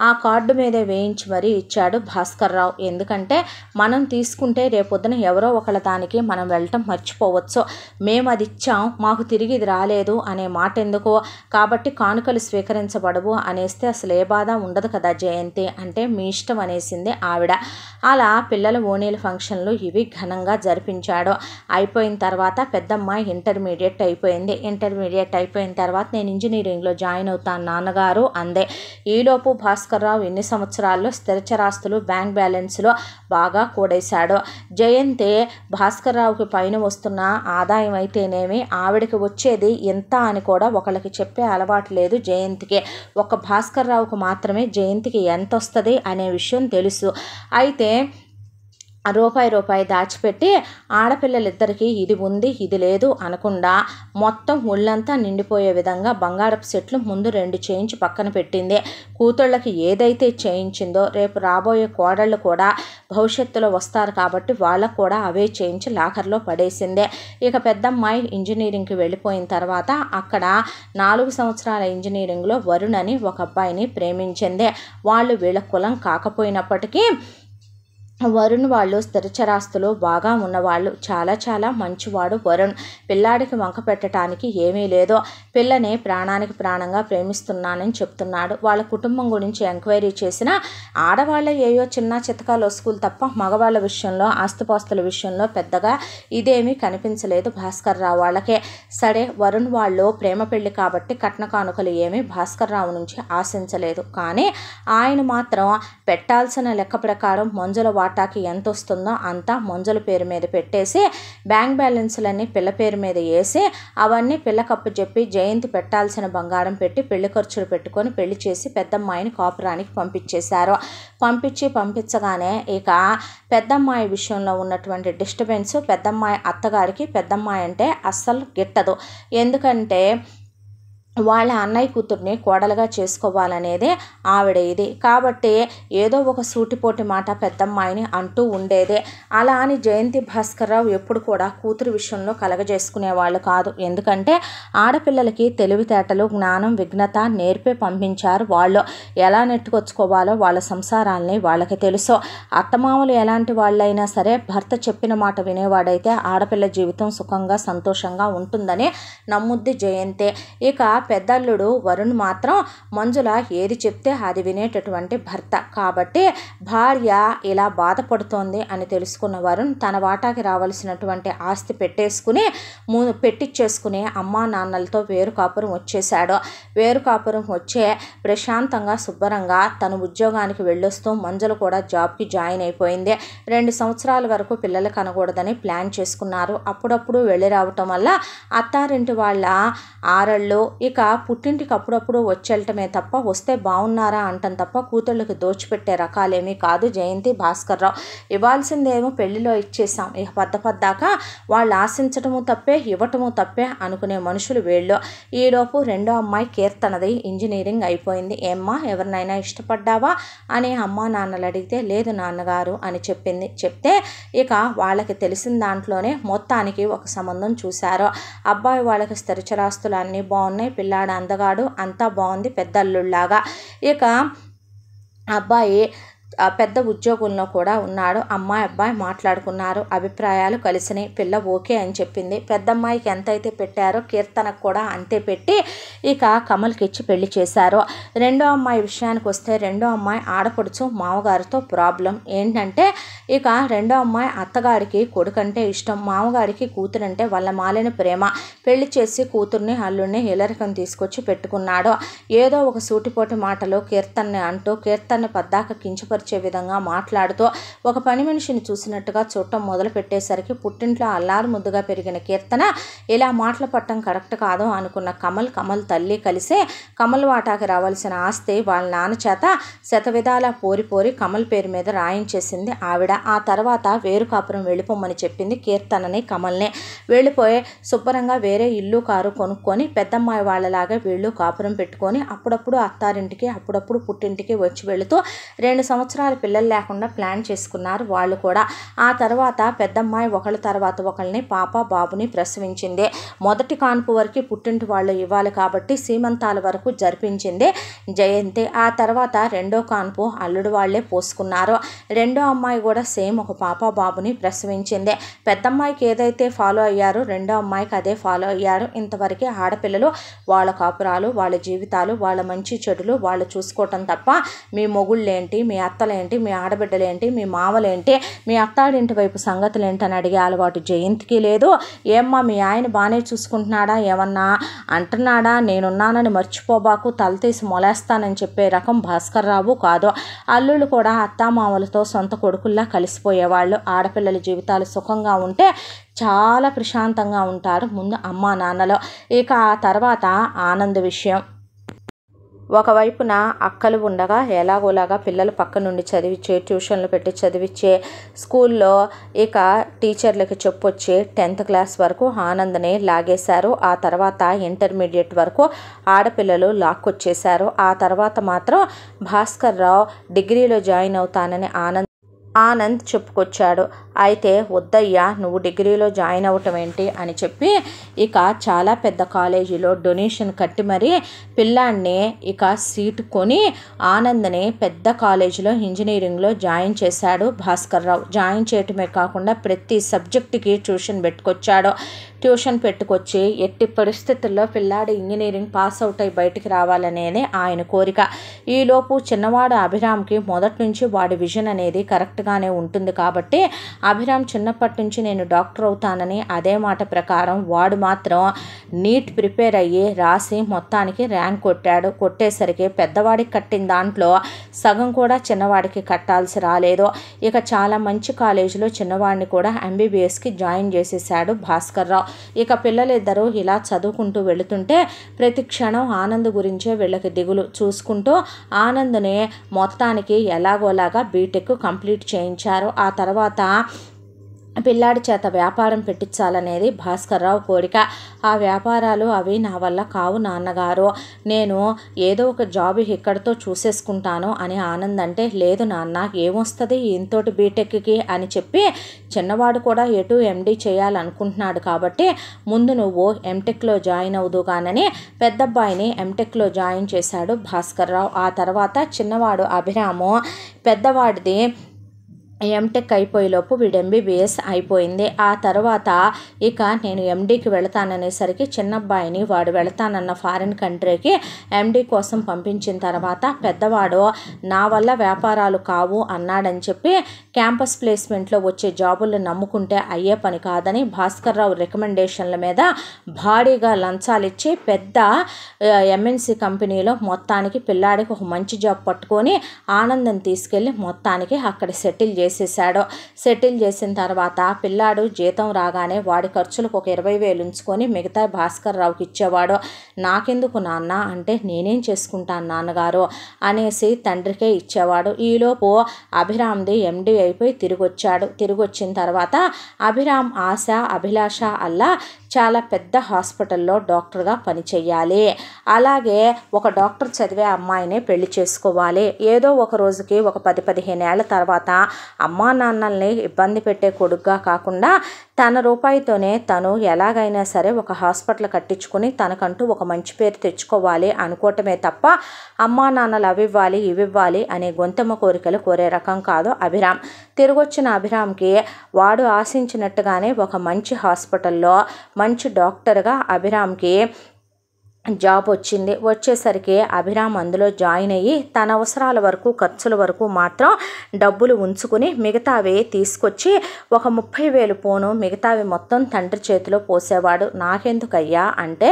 [SPEAKER 1] ఆ కార్డు మీదే వేయించి మరీ ఇచ్చాడు భాస్కర్ రావు ఎందుకంటే మనం తీసుకుంటే రేపొద్దున ఎవరో ఒకళ్ళ దానికి మనం వెళ్ళటం మర్చిపోవచ్చు మేము అది ఇచ్చాం మాకు తిరిగి ఇది రాలేదు అనే మాట ఎందుకు కాబట్టి కానుకలు స్వీకరించబడవు అనేస్తే అసలు ఏ బాధ ఉండదు కదా జయంతి అంటే మీ ఇష్టం అనేసింది ఆవిడ అలా పిల్లల ఓనీల ఫంక్షన్లు ఇవి ఘనంగా జరిపించాడు అయిపోయిన తర్వాత పెద్దమ్మాయి ఇంటర్మీడియట్ అయిపోయింది ఇంటర్మీడియట్ అయిపోయిన తర్వాత నేను ఇంజనీరింగ్లో జాయిన్ అవుతాను నాన్నగారు అందే ఈలోపు భాస్కర్ రావు ఎన్ని సంవత్సరాల్లో స్థిరచరాస్తులు బ్యాంక్ బ్యాలెన్స్లో బాగా కూడేశాడు జయంతి భాస్కర్ రావుకి పైన వస్తున్న ఆదాయం అయితేనేమి ఆవిడకి వచ్చేది ఎంత అని కూడా ఒకళ్ళకి చెప్పే అలవాటు లేదు జయంతికి ఒక భాస్కర్ రావుకు మాత్రమే జయంతికి ఎంత వస్తుంది అనే విషయం తెలుసు అయితే రూపాయి రూపాయి దాచిపెట్టి ఆడపిల్లలిద్దరికీ ఇది ఉంది ఇది లేదు అనకుండా మొత్తం ఒళ్ళంతా నిండిపోయే విధంగా బంగారపు సెట్లు ముందు రెండు చేయించి పక్కన పెట్టింది కూతుళ్ళకి ఏదైతే చేయించిందో రేపు రాబోయే కోడళ్ళు కూడా భవిష్యత్తులో వస్తారు కాబట్టి వాళ్ళకు కూడా అవే చేయించి లాకర్లో పడేసిందే ఇక పెద్దమ్మాయి ఇంజనీరింగ్కి వెళ్ళిపోయిన తర్వాత అక్కడ నాలుగు సంవత్సరాల ఇంజనీరింగ్లో వరుణ్ అని ఒక అబ్బాయిని ప్రేమించింది వాళ్ళు వీళ్ళ కులం కాకపోయినప్పటికీ వరుణ్ వాళ్ళు స్థిరచరాస్తులో బాగా ఉన్నవాళ్ళు చాలా చాలా మంచివాడు వరుణ్ పిల్లాడికి వంక పెట్టడానికి ఏమీ లేదో పిల్లనే ప్రాణానికి ప్రాణంగా ప్రేమిస్తున్నానని చెప్తున్నాడు వాళ్ళ కుటుంబం గురించి ఎంక్వైరీ చేసిన ఆడవాళ్ళ ఏయో చిన్న చితకాలు వస్తువులు తప్ప మగవాళ్ళ విషయంలో ఆస్తుపాస్తుల విషయంలో పెద్దగా ఇదేమీ కనిపించలేదు భాస్కర్ రావు వాళ్ళకే సరే వరుణ్ వాళ్ళు ప్రేమ పెళ్లి కాబట్టి కట్న కానుకలు ఏమీ భాస్కర్ రావు నుంచి ఆశించలేదు కానీ ఆయన మాత్రం పెట్టాల్సిన లెక్క ప్రకారం మంజుల వాటాకి ఎంత వస్తుందో అంతా మొంజల పేరు మీద పెట్టేసి బ్యాంక్ బ్యాలెన్స్లన్నీ పిల్ల పేరు మీద వేసి అవన్నీ పిల్లకప్పు చెప్పి జయంతి పెట్టాల్సిన బంగారం పెట్టి పెళ్లి ఖర్చులు పెట్టుకొని పెళ్లి చేసి పెద్దమ్మాయిని కాపురానికి పంపించేశారు పంపించి పంపించగానే ఇక పెద్దమ్మాయి విషయంలో ఉన్నటువంటి డిస్టర్బెన్స్ పెద్దమ్మాయి అత్తగారికి పెద్దమ్మాయి అంటే అస్సలు గిట్టదు ఎందుకంటే వాళ్ళ అన్నయ్య కూతుర్ని కోడలుగా చేసుకోవాలనేదే ఆవిడ ఇది కాబట్టి ఏదో ఒక సూటిపోటి మాట పెద్దమ్మాయిని అంటూ ఉండేదే అలా అని జయంతి భాస్కర్రావు ఎప్పుడు కూడా కూతురు విషయంలో కలగజేసుకునేవాళ్ళు కాదు ఎందుకంటే ఆడపిల్లలకి తెలివితేటలు జ్ఞానం విఘ్నత నేర్పే పంపించారు వాళ్ళు ఎలా నెట్టుకొచ్చుకోవాలో వాళ్ళ సంసారాలని వాళ్ళకి తెలుసు అత్తమామలు ఎలాంటి వాళ్ళైనా సరే భర్త చెప్పిన మాట వినేవాడైతే ఆడపిల్ల జీవితం సుఖంగా సంతోషంగా ఉంటుందని నమ్ముద్ది జయంతి ఇక పెద్దల్లుడు వరుణ్ మాత్రం మంజుల ఏది చెప్తే అది వినేటటువంటి భర్త కాబట్టి భార్య ఇలా బాధపడుతోంది అని తెలుసుకున్న వరుణ్ తన వాటాకి రావాల్సినటువంటి ఆస్తి పెట్టేసుకుని ము పెట్టించేసుకుని అమ్మా నాన్నలతో వేరు కాపురం వచ్చేశాడు వేరు కాపురం వచ్చే ప్రశాంతంగా శుభ్రంగా తను ఉద్యోగానికి వెళ్ళొస్తూ మంజులు కూడా జాబ్కి జాయిన్ అయిపోయింది రెండు సంవత్సరాల వరకు పిల్లలు కనకూడదని ప్లాన్ చేసుకున్నారు అప్పుడప్పుడు వెళ్ళి రావటం వల్ల అత్తారింటి వాళ్ళ ఆరళ్ళు ఇక ఇక పుట్టింటికి అప్పుడప్పుడు వచ్చేటమే తప్ప వస్తే బాగున్నారా అంటం తప్ప కూతుళ్ళకి దోచిపెట్టే రకాలేమీ కాదు జయంతి భాస్కర్రావు ఇవ్వాల్సిందేమో పెళ్లిలో ఇచ్చేసాం ఇక పద్ద పద్దాక వాళ్ళు ఆశించటము తప్పే ఇవ్వటము తప్పే అనుకునే మనుషులు వీళ్ళు ఈలోపు రెండో అమ్మాయి కీర్తనది ఇంజనీరింగ్ అయిపోయింది ఏమ్మా ఎవరినైనా ఇష్టపడ్డావా అని అమ్మ నాన్నలు అడిగితే లేదు నాన్నగారు అని చెప్పింది చెప్తే ఇక వాళ్ళకి తెలిసిన దాంట్లోనే మొత్తానికి ఒక సంబంధం చూశారు అబ్బాయి వాళ్ళకి స్థిరచరాస్తులు అన్నీ బాగున్నాయి పిల్లాడు అందగాడు అంతా బాగుంది పెద్ద అల్లుళ్ళలాగా ఇక అబ్బాయి పెద్ద ఉద్యోగంలో కూడా ఉన్నాడు అమ్మాయి అబ్బాయి మాట్లాడుకున్నారు అభిప్రాయాలు కలిసినాయి పిల్ల ఓకే అని చెప్పింది పెద్దమ్మాయికి ఎంత అయితే పెట్టారో కీర్తనకు కూడా అంతే పెట్టి ఇక కమల్కి ఇచ్చి పెళ్లి చేశారు రెండో అమ్మాయి విషయానికి వస్తే రెండో అమ్మాయి ఆడపడుచు మామగారితో ప్రాబ్లం ఏంటంటే ఇక రెండో అమ్మాయి అత్తగారికి కొడుకంటే ఇష్టం మామగారికి కూతురంటే వాళ్ళ మాలిన ప్రేమ పెళ్లి చేసి కూతుర్ని అల్లుడిని ఇలరికం తీసుకొచ్చి పెట్టుకున్నాడు ఏదో ఒక సూటిపోటి మాటలో కీర్తన్ని అంటూ కీర్తన్ని పద్దాక కించపరిచి వచ్చే విధంగా మాట్లాడుతూ ఒక పని మనిషిని చూసినట్టుగా చూడటం మొదలు పెట్టేసరికి పుట్టింట్లో అల్లారు ముద్దుగా పెరిగిన కీర్తన ఇలా మాటలు పట్టడం కరెక్ట్ కాదు అనుకున్న కమల్ కమల్ తల్లి కలిసే కమల్ వాటాకి రావాల్సిన ఆస్తి వాళ్ళ నాన్న చేత శత పోరి పోరిపోరి కమల్ పేరు మీద రాయించేసింది ఆవిడ ఆ తర్వాత వేరు కాపురం వెళ్ళిపోమని చెప్పింది కీర్తనని కమల్నే వెళ్ళిపోయే శుభ్రంగా వేరే ఇల్లు కారు కొనుక్కొని పెద్దమ్మాయి వాళ్ళలాగా వీళ్ళు కాపురం పెట్టుకొని అప్పుడప్పుడు అత్తారింటికి అప్పుడప్పుడు పుట్టింటికి వచ్చి వెళుతూ రెండు సంవత్సరాలు సంవత్సరాల పిల్లలు లేకుండా ప్లాన్ చేసుకున్నారు వాళ్ళు కూడా ఆ తర్వాత పెద్దమ్మాయి ఒకళ్ళ తర్వాత ఒకళ్ళని పాప బాబుని ప్రసవించింది మొదటి కాన్పు వరకు పుట్టింటి వాళ్ళు ఇవ్వాలి కాబట్టి సీమంతాల వరకు జరిపించింది జయంతి ఆ తర్వాత రెండో కాన్పు అల్లుడు వాళ్లే పోసుకున్నారు రెండో అమ్మాయి కూడా సేమ్ ఒక పాప బాబుని ప్రసవించింది పెద్దమ్మాయికి ఏదైతే ఫాలో అయ్యారో రెండో అమ్మాయికి అదే ఫాలో అయ్యారు ఇంతవరకే ఆడపిల్లలు వాళ్ళ కాపురాలు వాళ్ళ జీవితాలు వాళ్ళ మంచి చెడులు వాళ్ళు చూసుకోవటం తప్ప మీ మొగుళ్ళేంటి మీ అత్తలు అక్కలేంటి మీ ఆడబిడ్డలేంటి మీ మామలేంటి మీ అత్తాడింటి వైపు సంగతులేంటి అని అడిగే అలవాటు జయంతికి లేదు ఏమ్మా మీ ఆయన బాగానే చూసుకుంటున్నాడా ఏమన్నా అంటున్నాడా నేనున్నానని మర్చిపోబాకు తలతీసి మొలేస్తానని చెప్పే రకం భాస్కర్ రావు కాదు అల్లుళ్ళు కూడా అత్తామామలతో సొంత కొడుకుల్లా కలిసిపోయేవాళ్ళు ఆడపిల్లల జీవితాలు సుఖంగా ఉంటే చాలా ప్రశాంతంగా ఉంటారు ముందు అమ్మా నాన్నలో ఇక ఆ తర్వాత ఆనంద విషయం ఒకవైపున అక్కలు ఉండగా ఎలాగోలాగా పిల్లలు పక్క నుండి చదివించే ట్యూషన్లు పెట్టి చదివించే స్కూల్లో ఇక టీచర్లకి చెప్పొచ్చి టెన్త్ క్లాస్ వరకు ఆనందనే లాగేశారు ఆ తర్వాత ఇంటర్మీడియట్ వరకు ఆడపిల్లలు లాక్కొచ్చేశారు ఆ తర్వాత మాత్రం భాస్కర్ రావు డిగ్రీలో జాయిన్ అవుతానని ఆనంద్ ఆనంద్ చెప్పుకొచ్చాడు అయితే వద్దయ్యా నువ్వు డిగ్రీలో జాయిన్ అవ్వటం ఏంటి అని చెప్పి ఇక చాలా పెద్ద కాలేజీలో డొనేషన్ కట్టి మరీ పిల్లాన్ని ఇక సీటు కొని ఆనంద్ని పెద్ద కాలేజీలో ఇంజనీరింగ్లో జాయిన్ చేశాడు భాస్కర్రావు జాయిన్ చేయటమే కాకుండా ప్రతి సబ్జెక్టుకి ట్యూషన్ పెట్టుకొచ్చాడు ట్యూషన్ పెట్టుకొచ్చి ఎట్టి పరిస్థితుల్లో పిల్లాడి ఇంజనీరింగ్ పాస్ అవుట్ అయి బయటికి రావాలనేది ఆయన కోరిక ఈలోపు చిన్నవాడు అభిరామ్కి మొదటి నుంచి వాడి విజన్ అనేది కరెక్ట్గానే ఉంటుంది కాబట్టి అభిరామ్ చిన్నప్పటి నుంచి నేను డాక్టర్ అవుతానని అదే మాట ప్రకారం వాడు మాత్రం నీట్ ప్రిపేర్ అయ్యి రాసి మొత్తానికి ర్యాంక్ కొట్టాడు కొట్టేసరికి పెద్దవాడికి కట్టిన దాంట్లో సగం కూడా చిన్నవాడికి కట్టాల్సి రాలేదు ఇక చాలా మంచి కాలేజీలో చిన్నవాడిని కూడా ఎంబీబీఎస్కి జాయిన్ చేసేసాడు భాస్కర్రావు ఇక పిల్లలిద్దరూ ఇలా చదువుకుంటూ వెళుతుంటే ప్రతి క్షణం ఆనంద్ గురించే వీళ్ళకి దిగులు చూసుకుంటూ ఆనంద్ని మొత్తానికి ఎలాగోలాగా బీటెక్ కంప్లీట్ చేయించారు ఆ తర్వాత పిల్లాడి చేత వ్యాపారం పెట్టించాలనేది రావు కోరిక ఆ వ్యాపారాలు అవి నా వల్ల కావు నాన్నగారు నేను ఏదో ఒక జాబ్ ఇక్కడితో చూసేసుకుంటాను అని ఆనంద్ అంటే లేదు నాన్న ఏమొస్తుంది ఇంతోటి బీటెక్కి అని చెప్పి చిన్నవాడు కూడా ఎటు ఎండీ చేయాలనుకుంటున్నాడు కాబట్టి ముందు నువ్వు ఎంటెక్లో జాయిన్ అవుదు కానని పెద్దబ్బాయిని ఎంటెక్లో జాయిన్ చేశాడు భాస్కర్రావు ఆ తర్వాత చిన్నవాడు అభిరాము పెద్దవాడిది ఎంటెక్ అయిపోయేలోపు వీడు ఎంబీబీఎస్ అయిపోయింది ఆ తర్వాత ఇక నేను ఎండీకి వెళతాననేసరికి చిన్నబ్బాయిని వాడు వెళతానన్న ఫారిన్ కంట్రీకి ఎండీ కోసం పంపించిన తర్వాత పెద్దవాడు నా వల్ల వ్యాపారాలు కావు అన్నాడని చెప్పి క్యాంపస్ ప్లేస్మెంట్లో వచ్చే జాబులు నమ్ముకుంటే అయ్యే పని కాదని భాస్కర్ రావు రికమెండేషన్ల మీద భారీగా లంచాలు ఇచ్చి పెద్ద ఎంఎన్సి కంపెనీలో మొత్తానికి పిల్లాడికి ఒక మంచి జాబ్ పట్టుకొని ఆనందం తీసుకెళ్ళి మొత్తానికి అక్కడ సెటిల్ చేసి చేసేసాడు సెటిల్ చేసిన తర్వాత పిల్లాడు జీతం రాగానే వాడి ఖర్చులకు ఒక ఇరవై వేలు ఉంచుకొని మిగతా భాస్కర్ రావుకి ఇచ్చేవాడు నాకెందుకు నాన్న అంటే నేనేం చేసుకుంటాను నాన్నగారు అనేసి తండ్రికే ఇచ్చేవాడు ఈలోపు అభిరామ్ది ఎండి అయిపోయి తిరిగి వచ్చాడు తిరిగి వచ్చిన తర్వాత అభిరామ్ ఆశ అభిలాష అల్లా చాలా పెద్ద హాస్పిటల్లో డాక్టర్గా పనిచేయాలి అలాగే ఒక డాక్టర్ చదివే అమ్మాయిని పెళ్లి చేసుకోవాలి ఏదో ఒక రోజుకి ఒక పది పదిహేను ఏళ్ళ తర్వాత అమ్మా నాన్నల్ని ఇబ్బంది పెట్టే కొడుకుగా కాకుండా తన రూపాయితోనే తను ఎలాగైనా సరే ఒక హాస్పిటల్ కట్టించుకుని తనకంటూ ఒక మంచి పేరు తెచ్చుకోవాలి అనుకోవటమే తప్ప అమ్మా నాన్నలు అవి ఇవ్వాలి ఇవి ఇవ్వాలి అనే గొంతమ్మ కోరికలు కోరే రకం కాదు అభిరామ్ తిరిగొచ్చిన అభిరామ్కి వాడు ఆశించినట్టుగానే ఒక మంచి హాస్పిటల్లో మంచి డాక్టర్గా అభిరామ్కి జాబ్ వచ్చింది వచ్చేసరికి అభిరామ్ అందులో జాయిన్ అయ్యి తన అవసరాల వరకు ఖర్చుల వరకు మాత్రం డబ్బులు ఉంచుకుని మిగతావి తీసుకొచ్చి ఒక ముప్పై వేలు పోను మిగతావి మొత్తం తండ్రి చేతిలో పోసేవాడు నాకెందుకయ్యా అంటే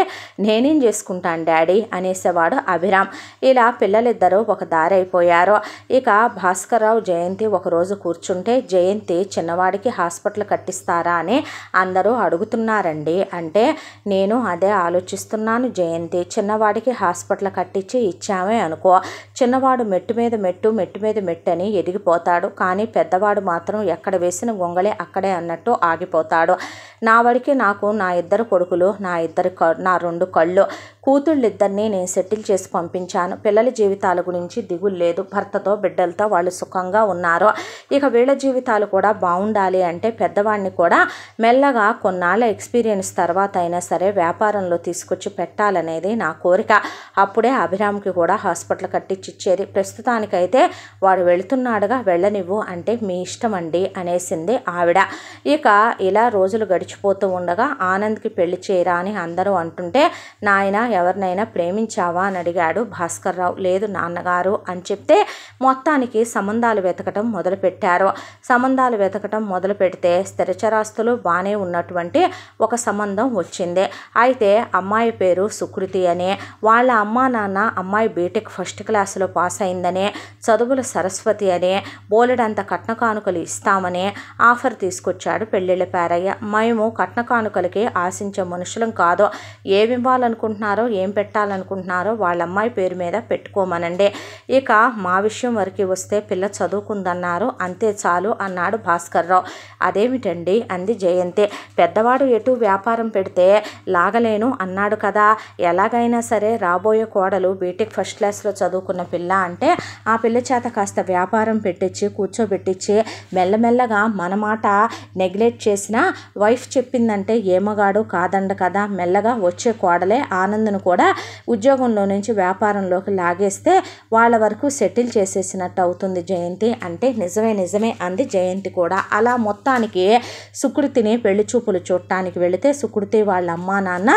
[SPEAKER 1] నేనేం చేసుకుంటాను డాడీ అనేసేవాడు అభిరామ్ ఇలా పిల్లలిద్దరూ ఒక దారైపోయారు ఇక భాస్కర్రావు జయంతి ఒకరోజు కూర్చుంటే జయంతి చిన్నవాడికి హాస్పిటల్ కట్టిస్తారా అని అందరూ అడుగుతున్నారండి అంటే నేను అదే ఆలోచిస్తున్నాను జయంతి అంతే చిన్నవాడికి హాస్పిటల్ కట్టించి ఇచ్చామే అనుకో చిన్నవాడు మెట్టు మీద మెట్టు మెట్టు మీద మెట్టు అని ఎదిగిపోతాడు కానీ పెద్దవాడు మాత్రం ఎక్కడ వేసిన గొంగళే అక్కడే అన్నట్టు ఆగిపోతాడు నా వాడికి నాకు నా ఇద్దరు కొడుకులు నా ఇద్దరు నా రెండు కళ్ళు కూతుళ్ళిద్దరినీ నేను సెటిల్ చేసి పంపించాను పిల్లల జీవితాల గురించి దిగులు లేదు భర్తతో బిడ్డలతో వాళ్ళు సుఖంగా ఉన్నారు ఇక వీళ్ళ జీవితాలు కూడా బాగుండాలి అంటే పెద్దవాడిని కూడా మెల్లగా కొన్నాళ్ళ ఎక్స్పీరియన్స్ తర్వాత అయినా సరే వ్యాపారంలో తీసుకొచ్చి పెట్టాలనేది నా కోరిక అప్పుడే అభిరామ్కి కూడా హాస్పిటల్ కట్టించిచ్చేది ప్రస్తుతానికైతే వాడు వెళుతున్నాడుగా వెళ్ళనివ్వు అంటే మీ ఇష్టం అండి అనేసింది ఆవిడ ఇక ఇలా రోజులు గడిచిపోతూ ఉండగా ఆనంద్కి పెళ్లి చేయరా అని అందరూ అంటుంటే నాయన ఎవరినైనా ప్రేమించావా అని అడిగాడు రావు లేదు నాన్నగారు అని చెప్తే మొత్తానికి సంబంధాలు వెతకటం మొదలుపెట్టారు సంబంధాలు వెతకటం మొదలు పెడితే స్థిరచరాస్తులు బాగానే ఉన్నటువంటి ఒక సంబంధం వచ్చింది అయితే అమ్మాయి పేరు సుకృతి అని వాళ్ళ అమ్మా నాన్న అమ్మాయి బీటెక్ ఫస్ట్ క్లాసులో పాస్ అయిందని చదువుల సరస్వతి అని బోలెడంత కట్న కానుకలు ఇస్తామని ఆఫర్ తీసుకొచ్చాడు పెళ్ళిళ్ళ పేరయ్య మేము కట్న కానుకలకి ఆశించే మనుషులం కాదు ఇవ్వాలనుకుంటున్నారో ఏం పెట్టాలనుకుంటున్నారో వాళ్ళ అమ్మాయి పేరు మీద పెట్టుకోమనండి ఇక మా విషయం వరకు వస్తే పిల్ల చదువుకుందన్నారు అంతే చాలు అన్నాడు భాస్కర్రావు అదేమిటండి అంది జయంతి పెద్దవాడు ఎటు వ్యాపారం పెడితే లాగలేను అన్నాడు కదా ఎలాగైనా సరే రాబోయే కోడలు బీటెక్ ఫస్ట్ క్లాస్లో చదువుకున్న పిల్ల అంటే ఆ పిల్ల చేత కాస్త వ్యాపారం పెట్టించి కూర్చోబెట్టించి మెల్లమెల్లగా మన మాట నెగ్లెక్ట్ చేసిన వైఫ్ చెప్పిందంటే ఏమగాడు కాదండ కదా మెల్లగా వచ్చే కోడలే ఆనందం సంస్థను కూడా ఉద్యోగంలో నుంచి వ్యాపారంలోకి లాగేస్తే వాళ్ళ వరకు సెటిల్ చేసేసినట్టు అవుతుంది జయంతి అంటే నిజమే నిజమే అంది జయంతి కూడా అలా మొత్తానికి సుకృతిని పెళ్లి చూపులు చూడటానికి వెళితే సుకృతి వాళ్ళ అమ్మా నాన్న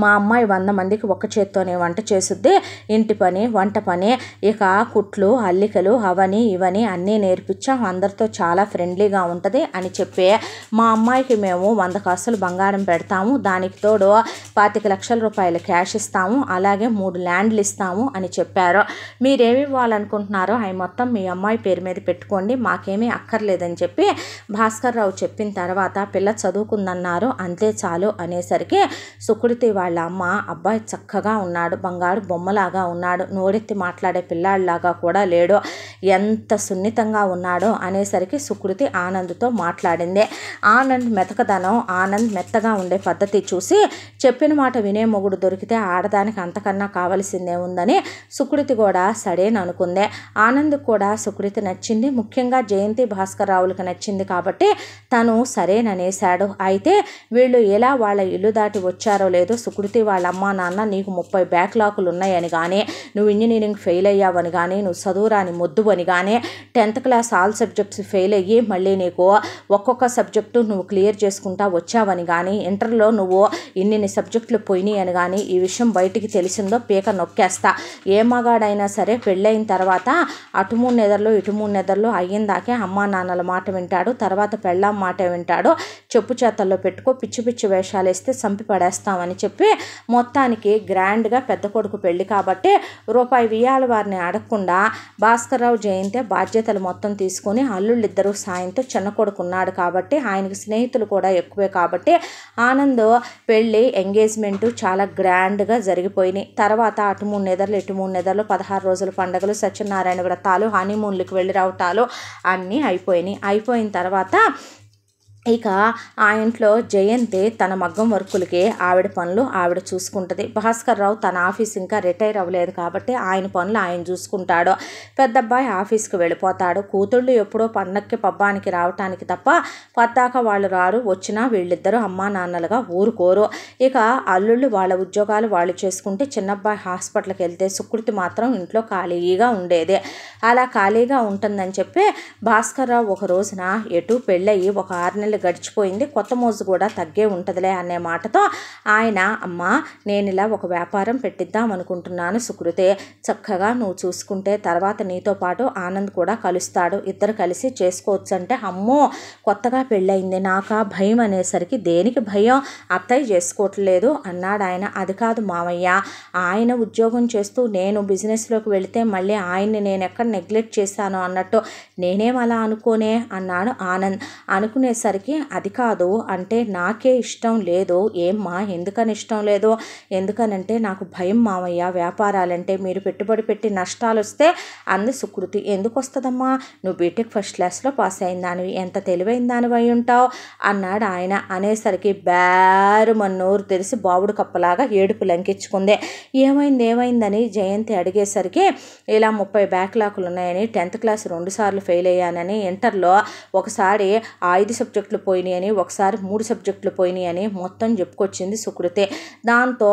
[SPEAKER 1] మా అమ్మాయి వంద మందికి ఒక చేత్తోనే వంట చేసిద్ది ఇంటి పని వంట పని ఇక కుట్లు అల్లికలు అవని ఇవని అన్నీ నేర్పించాం అందరితో చాలా ఫ్రెండ్లీగా ఉంటుంది అని చెప్పి మా అమ్మాయికి మేము వంద కాసులు బంగారం పెడతాము దానికి తోడు పాతిక లక్షల రూపాయలు క్యాష్ ఇస్తాము అలాగే మూడు ల్యాండ్లు ఇస్తాము అని చెప్పారు మీరేమి ఇవ్వాలనుకుంటున్నారో అవి మొత్తం మీ అమ్మాయి పేరు మీద పెట్టుకోండి మాకేమీ అక్కర్లేదని చెప్పి భాస్కర్ రావు చెప్పిన తర్వాత పిల్ల చదువుకుందన్నారు అంతే చాలు అనేసరికి సుకుడితి వాళ్ళ అమ్మ అబ్బాయి చక్కగా ఉన్నాడు బంగారు బొమ్మలాగా ఉన్నాడు నోరెత్తి మాట్లాడే పిల్లాడిలాగా కూడా లేడు ఎంత సున్నితంగా ఉన్నాడో అనేసరికి సుకృతి ఆనంద్తో మాట్లాడింది ఆనంద్ మెతకదనం ఆనంద్ మెత్తగా ఉండే పద్ధతి చూసి చెప్పిన మాట వినే మొగుడు దొరికితే ఆడదానికి అంతకన్నా కావలసిందే ఉందని సుకృతి కూడా సడేన్ అనుకుంది ఆనంద్ కూడా సుకృతి నచ్చింది ముఖ్యంగా జయంతి భాస్కర్ రావులకు నచ్చింది కాబట్టి తను సరేననేశాడు అయితే వీళ్ళు ఎలా వాళ్ళ ఇల్లు దాటి వచ్చారో లేదో కుడితే వాళ్ళ అమ్మ నాన్న నీకు ముప్పై బ్యాక్లాకులు ఉన్నాయని కానీ నువ్వు ఇంజనీరింగ్ ఫెయిల్ అయ్యావని కానీ నువ్వు చదువురాని మొద్దు అని కానీ tenth class all subjects fail అయ్యి మళ్ళీ నీకు ఒక్కొక్క సబ్జెక్టు నువ్వు క్లియర్ చేసుకుంటా వచ్చావని కానీ ఇంటర్లో నువ్వు ఇన్ని సబ్జెక్టులు పోయినాయి అని కానీ ఈ విషయం బయటికి తెలిసిందో పీక నొక్కేస్తా ఏ మగాడైనా సరే పెళ్ళైన తర్వాత అటు మూడు నెదర్లు ఇటు మూడు నెదర్లు అయ్యిందాకే అమ్మా నాన్నల మాట వింటాడు తర్వాత పెళ్ళాం మాట వింటాడు చెప్పు చేతల్లో పెట్టుకో పిచ్చి పిచ్చి వేషాలు వేస్తే చంపి పడేస్తామని చెప్పి చెప్పి మొత్తానికి గ్రాండ్గా పెద్ద కొడుకు పెళ్లి కాబట్టి రూపాయి వియ్యాల వారిని అడగకుండా భాస్కర్రావు జయంతి బాధ్యతలు మొత్తం తీసుకొని అల్లుళ్ళు ఇద్దరు సాయంతో చిన్న కొడుకు ఉన్నాడు కాబట్టి ఆయనకి స్నేహితులు కూడా ఎక్కువే కాబట్టి ఆనంద్ పెళ్ళి ఎంగేజ్మెంటు చాలా గ్రాండ్గా జరిగిపోయినాయి తర్వాత అటు మూడు నెదర్లు ఇటు మూడు నెదర్లు పదహారు రోజుల పండుగలు సత్యనారాయణ వ్రతాలు హనీమూన్లకు వెళ్ళి రావటాలు అన్నీ అయిపోయినాయి అయిపోయిన తర్వాత ఇక ఆ ఇంట్లో జయంతి తన మగ్గం వర్కులకి ఆవిడ పనులు ఆవిడ చూసుకుంటుంది భాస్కర్ రావు తన ఆఫీస్ ఇంకా రిటైర్ అవ్వలేదు కాబట్టి ఆయన పనులు ఆయన చూసుకుంటాడు పెద్ద అబ్బాయి ఆఫీస్కి వెళ్ళిపోతాడు కూతుళ్ళు ఎప్పుడో పండక్కి పబ్బానికి రావటానికి తప్ప పద్దాక వాళ్ళు రారు వచ్చినా వీళ్ళిద్దరూ అమ్మా నాన్నలుగా ఊరుకోరు ఇక అల్లుళ్ళు వాళ్ళ ఉద్యోగాలు వాళ్ళు చేసుకుంటే చిన్నబ్బాయి హాస్పిటల్కి వెళ్తే సుకృతి మాత్రం ఇంట్లో ఖాళీగా ఉండేది అలా ఖాళీగా ఉంటుందని చెప్పి భాస్కర్ రావు ఒక రోజున ఎటు పెళ్ళయి ఒక ఆరు ఐదేళ్ళు గడిచిపోయింది కొత్త మోజు కూడా తగ్గే ఉంటుందిలే అనే మాటతో ఆయన అమ్మ నేను ఇలా ఒక వ్యాపారం పెట్టిద్దాం అనుకుంటున్నాను సుకృతే చక్కగా నువ్వు చూసుకుంటే తర్వాత నీతో పాటు ఆనంద్ కూడా కలుస్తాడు ఇద్దరు కలిసి చేసుకోవచ్చు అంటే అమ్మో కొత్తగా పెళ్ళయింది నాకు ఆ భయం అనేసరికి దేనికి భయం అత్తయ్య చేసుకోవట్లేదు అన్నాడు ఆయన అది కాదు మామయ్య ఆయన ఉద్యోగం చేస్తూ నేను బిజినెస్లోకి వెళితే మళ్ళీ ఆయన్ని నేను ఎక్కడ నెగ్లెక్ట్ చేశాను అన్నట్టు నేనేం అలా అనుకోనే అన్నాడు ఆనంద్ అనుకునేసరికి వాళ్ళకి అది కాదు అంటే నాకే ఇష్టం లేదు ఏమ్మా ఎందుకని ఇష్టం లేదు ఎందుకనంటే నాకు భయం మామయ్య వ్యాపారాలంటే మీరు పెట్టుబడి పెట్టి నష్టాలు వస్తే అంది సుకృతి ఎందుకు వస్తుందమ్మా నువ్వు బీటెక్ ఫస్ట్ క్లాస్లో పాస్ అయిన దానివి ఎంత తెలివైన దానివి అయి ఉంటావు అన్నాడు ఆయన అనేసరికి బారు మన్నోరు తెలిసి బావుడు కప్పలాగా ఏడుపు లంకించుకుంది ఏమైంది ఏమైందని జయంతి అడిగేసరికి ఇలా ముప్పై బ్యాక్లాకులు ఉన్నాయని టెన్త్ క్లాస్ రెండుసార్లు ఫెయిల్ అయ్యానని ఇంటర్లో ఒకసారి ఐదు సబ్జెక్టు సబ్జెక్టులు పోయినాయని ఒకసారి మూడు సబ్జెక్టులు పోయినాయని మొత్తం చెప్పుకొచ్చింది సుకృతే దాంతో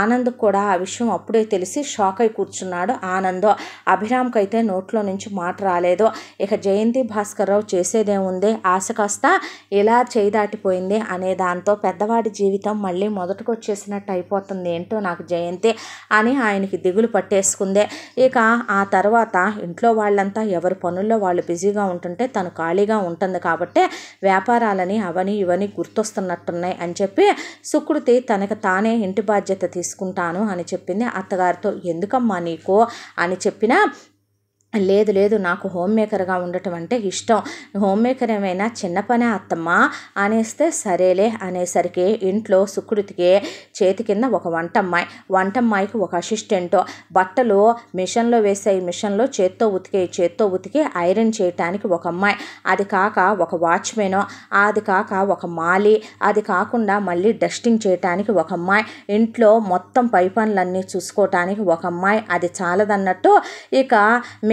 [SPEAKER 1] ఆనంద్ కూడా ఆ విషయం అప్పుడే తెలిసి షాక్ అయి కూర్చున్నాడు ఆనందో అభిరామ్కి అయితే నోట్లో నుంచి మాట రాలేదు ఇక జయంతి రావు చేసేదేముంది ఆశ కాస్త ఇలా చేయిదాటిపోయింది అనే దాంతో పెద్దవాడి జీవితం మళ్ళీ మొదటకు వచ్చేసినట్టు అయిపోతుంది ఏంటో నాకు జయంతి అని ఆయనకి దిగులు పట్టేసుకుందే ఇక ఆ తర్వాత ఇంట్లో వాళ్ళంతా ఎవరి పనుల్లో వాళ్ళు బిజీగా ఉంటుంటే తను ఖాళీగా ఉంటుంది కాబట్టి వ్యాపార వ్యవహారాలని అవని ఇవని గుర్తొస్తున్నట్టున్నాయి అని చెప్పి సుకృతి తనకు తానే ఇంటి బాధ్యత తీసుకుంటాను అని చెప్పింది అత్తగారితో ఎందుకమ్మా నీకు అని చెప్పినా లేదు లేదు నాకు హోమ్ మేకర్గా ఉండటం అంటే ఇష్టం హోమ్ మేకర్ ఏమైనా చిన్న పనే అత్తమ్మా అనేస్తే సరేలే అనేసరికి ఇంట్లో సుకృతికి చేతి కింద ఒక వంటమ్మాయి వంటమ్మాయికి ఒక అసిస్టెంట్ బట్టలు మిషన్లో వేసే మిషన్లో చేత్తో ఉతికే చేత్తో ఉతికి ఐరన్ చేయటానికి ఒక అమ్మాయి అది కాక ఒక వాచ్మెన్ అది కాక ఒక మాలి అది కాకుండా మళ్ళీ డస్టింగ్ చేయటానికి ఒక అమ్మాయి ఇంట్లో మొత్తం పై పనులన్నీ చూసుకోవటానికి ఒక అమ్మాయి అది చాలదన్నట్టు ఇక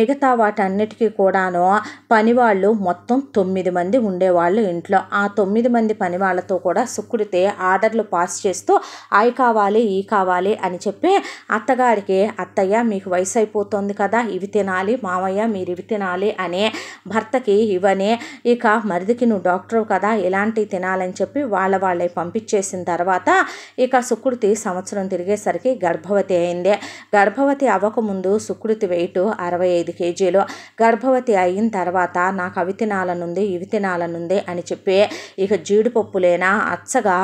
[SPEAKER 1] మిగతా వాటన్నిటికీ కూడాను పనివాళ్ళు మొత్తం తొమ్మిది మంది ఉండేవాళ్ళు ఇంట్లో ఆ తొమ్మిది మంది పనివాళ్ళతో కూడా సుక్కుడితే ఆర్డర్లు పాస్ చేస్తూ అవి కావాలి ఈ కావాలి అని చెప్పి అత్తగారికి అత్తయ్య మీకు వయసు అయిపోతుంది కదా ఇవి తినాలి మామయ్య మీరు ఇవి తినాలి అని భర్తకి ఇవని ఇక మరిదికి నువ్వు డాక్టర్ కదా ఎలాంటివి తినాలని చెప్పి వాళ్ళ వాళ్ళే పంపించేసిన తర్వాత ఇక సుకృతి సంవత్సరం తిరిగేసరికి గర్భవతి అయింది గర్భవతి అవ్వకముందు సుకృతి వెయిట్ అరవై ఐదు కేజీలు గర్భవతి అయిన తర్వాత నాకు అవి నుండి ఇవి నుండి అని చెప్పి ఇక జీడిపప్పులేనా అచ్చగా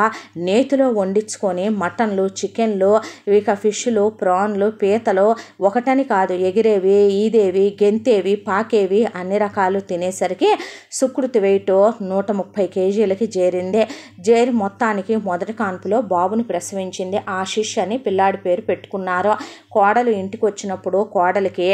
[SPEAKER 1] నేతిలో వండించుకొని మటన్లు చికెన్లు ఇక ఫిష్లు ప్రాన్లు పీతలు ఒకటని కాదు ఎగిరేవి ఈదేవి గెంతేవి పాకేవి అన్ని రకాలు తినేసరికి సుకృతి వెయిట్ నూట ముప్పై కేజీలకి చేరింది జేరి మొత్తానికి మొదటి కాన్పులో బాబుని ప్రసవించింది ఆశిష్ అని పిల్లాడి పేరు పెట్టుకున్నారు కోడలు ఇంటికి వచ్చినప్పుడు కోడలికి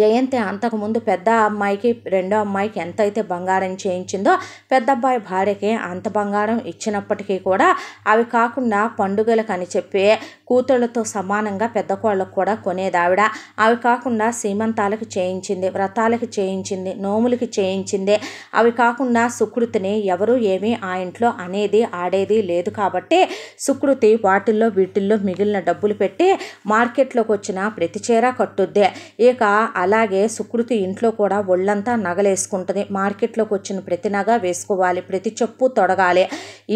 [SPEAKER 1] జయంతి అంతకుముందు పెద్ద అమ్మాయికి రెండో అమ్మాయికి ఎంతైతే బంగారం చేయించిందో పెద్ద అబ్బాయి భార్యకి అంత బంగారం ఇచ్చినప్పటికీ కూడా అవి కాకుండా పండుగలకు అని చెప్పి కూతుళ్ళతో సమానంగా పెద్ద కోళ్ళకు కూడా కొనేది ఆవిడ అవి కాకుండా సీమంతాలకు చేయించింది వ్రతాలకు చేయించింది నోములకి చేయించింది అవి కాకుండా సుకృతిని ఎవరు ఏమీ ఆ ఇంట్లో అనేది ఆడేది లేదు కాబట్టి సుకృతి వాటిల్లో వీటిల్లో మిగిలిన డబ్బులు పెట్టి మార్కెట్లోకి వచ్చిన ప్రతి చీర కట్టుద్దే ఇక అలాగే సుకృతి ఇంట్లో కూడా ఒళ్ళంతా నగలేసుకుంటుంది మార్కెట్లోకి వచ్చిన ప్రతి నగ వేసుకోవాలి ప్రతి చెప్పు తొడగాలి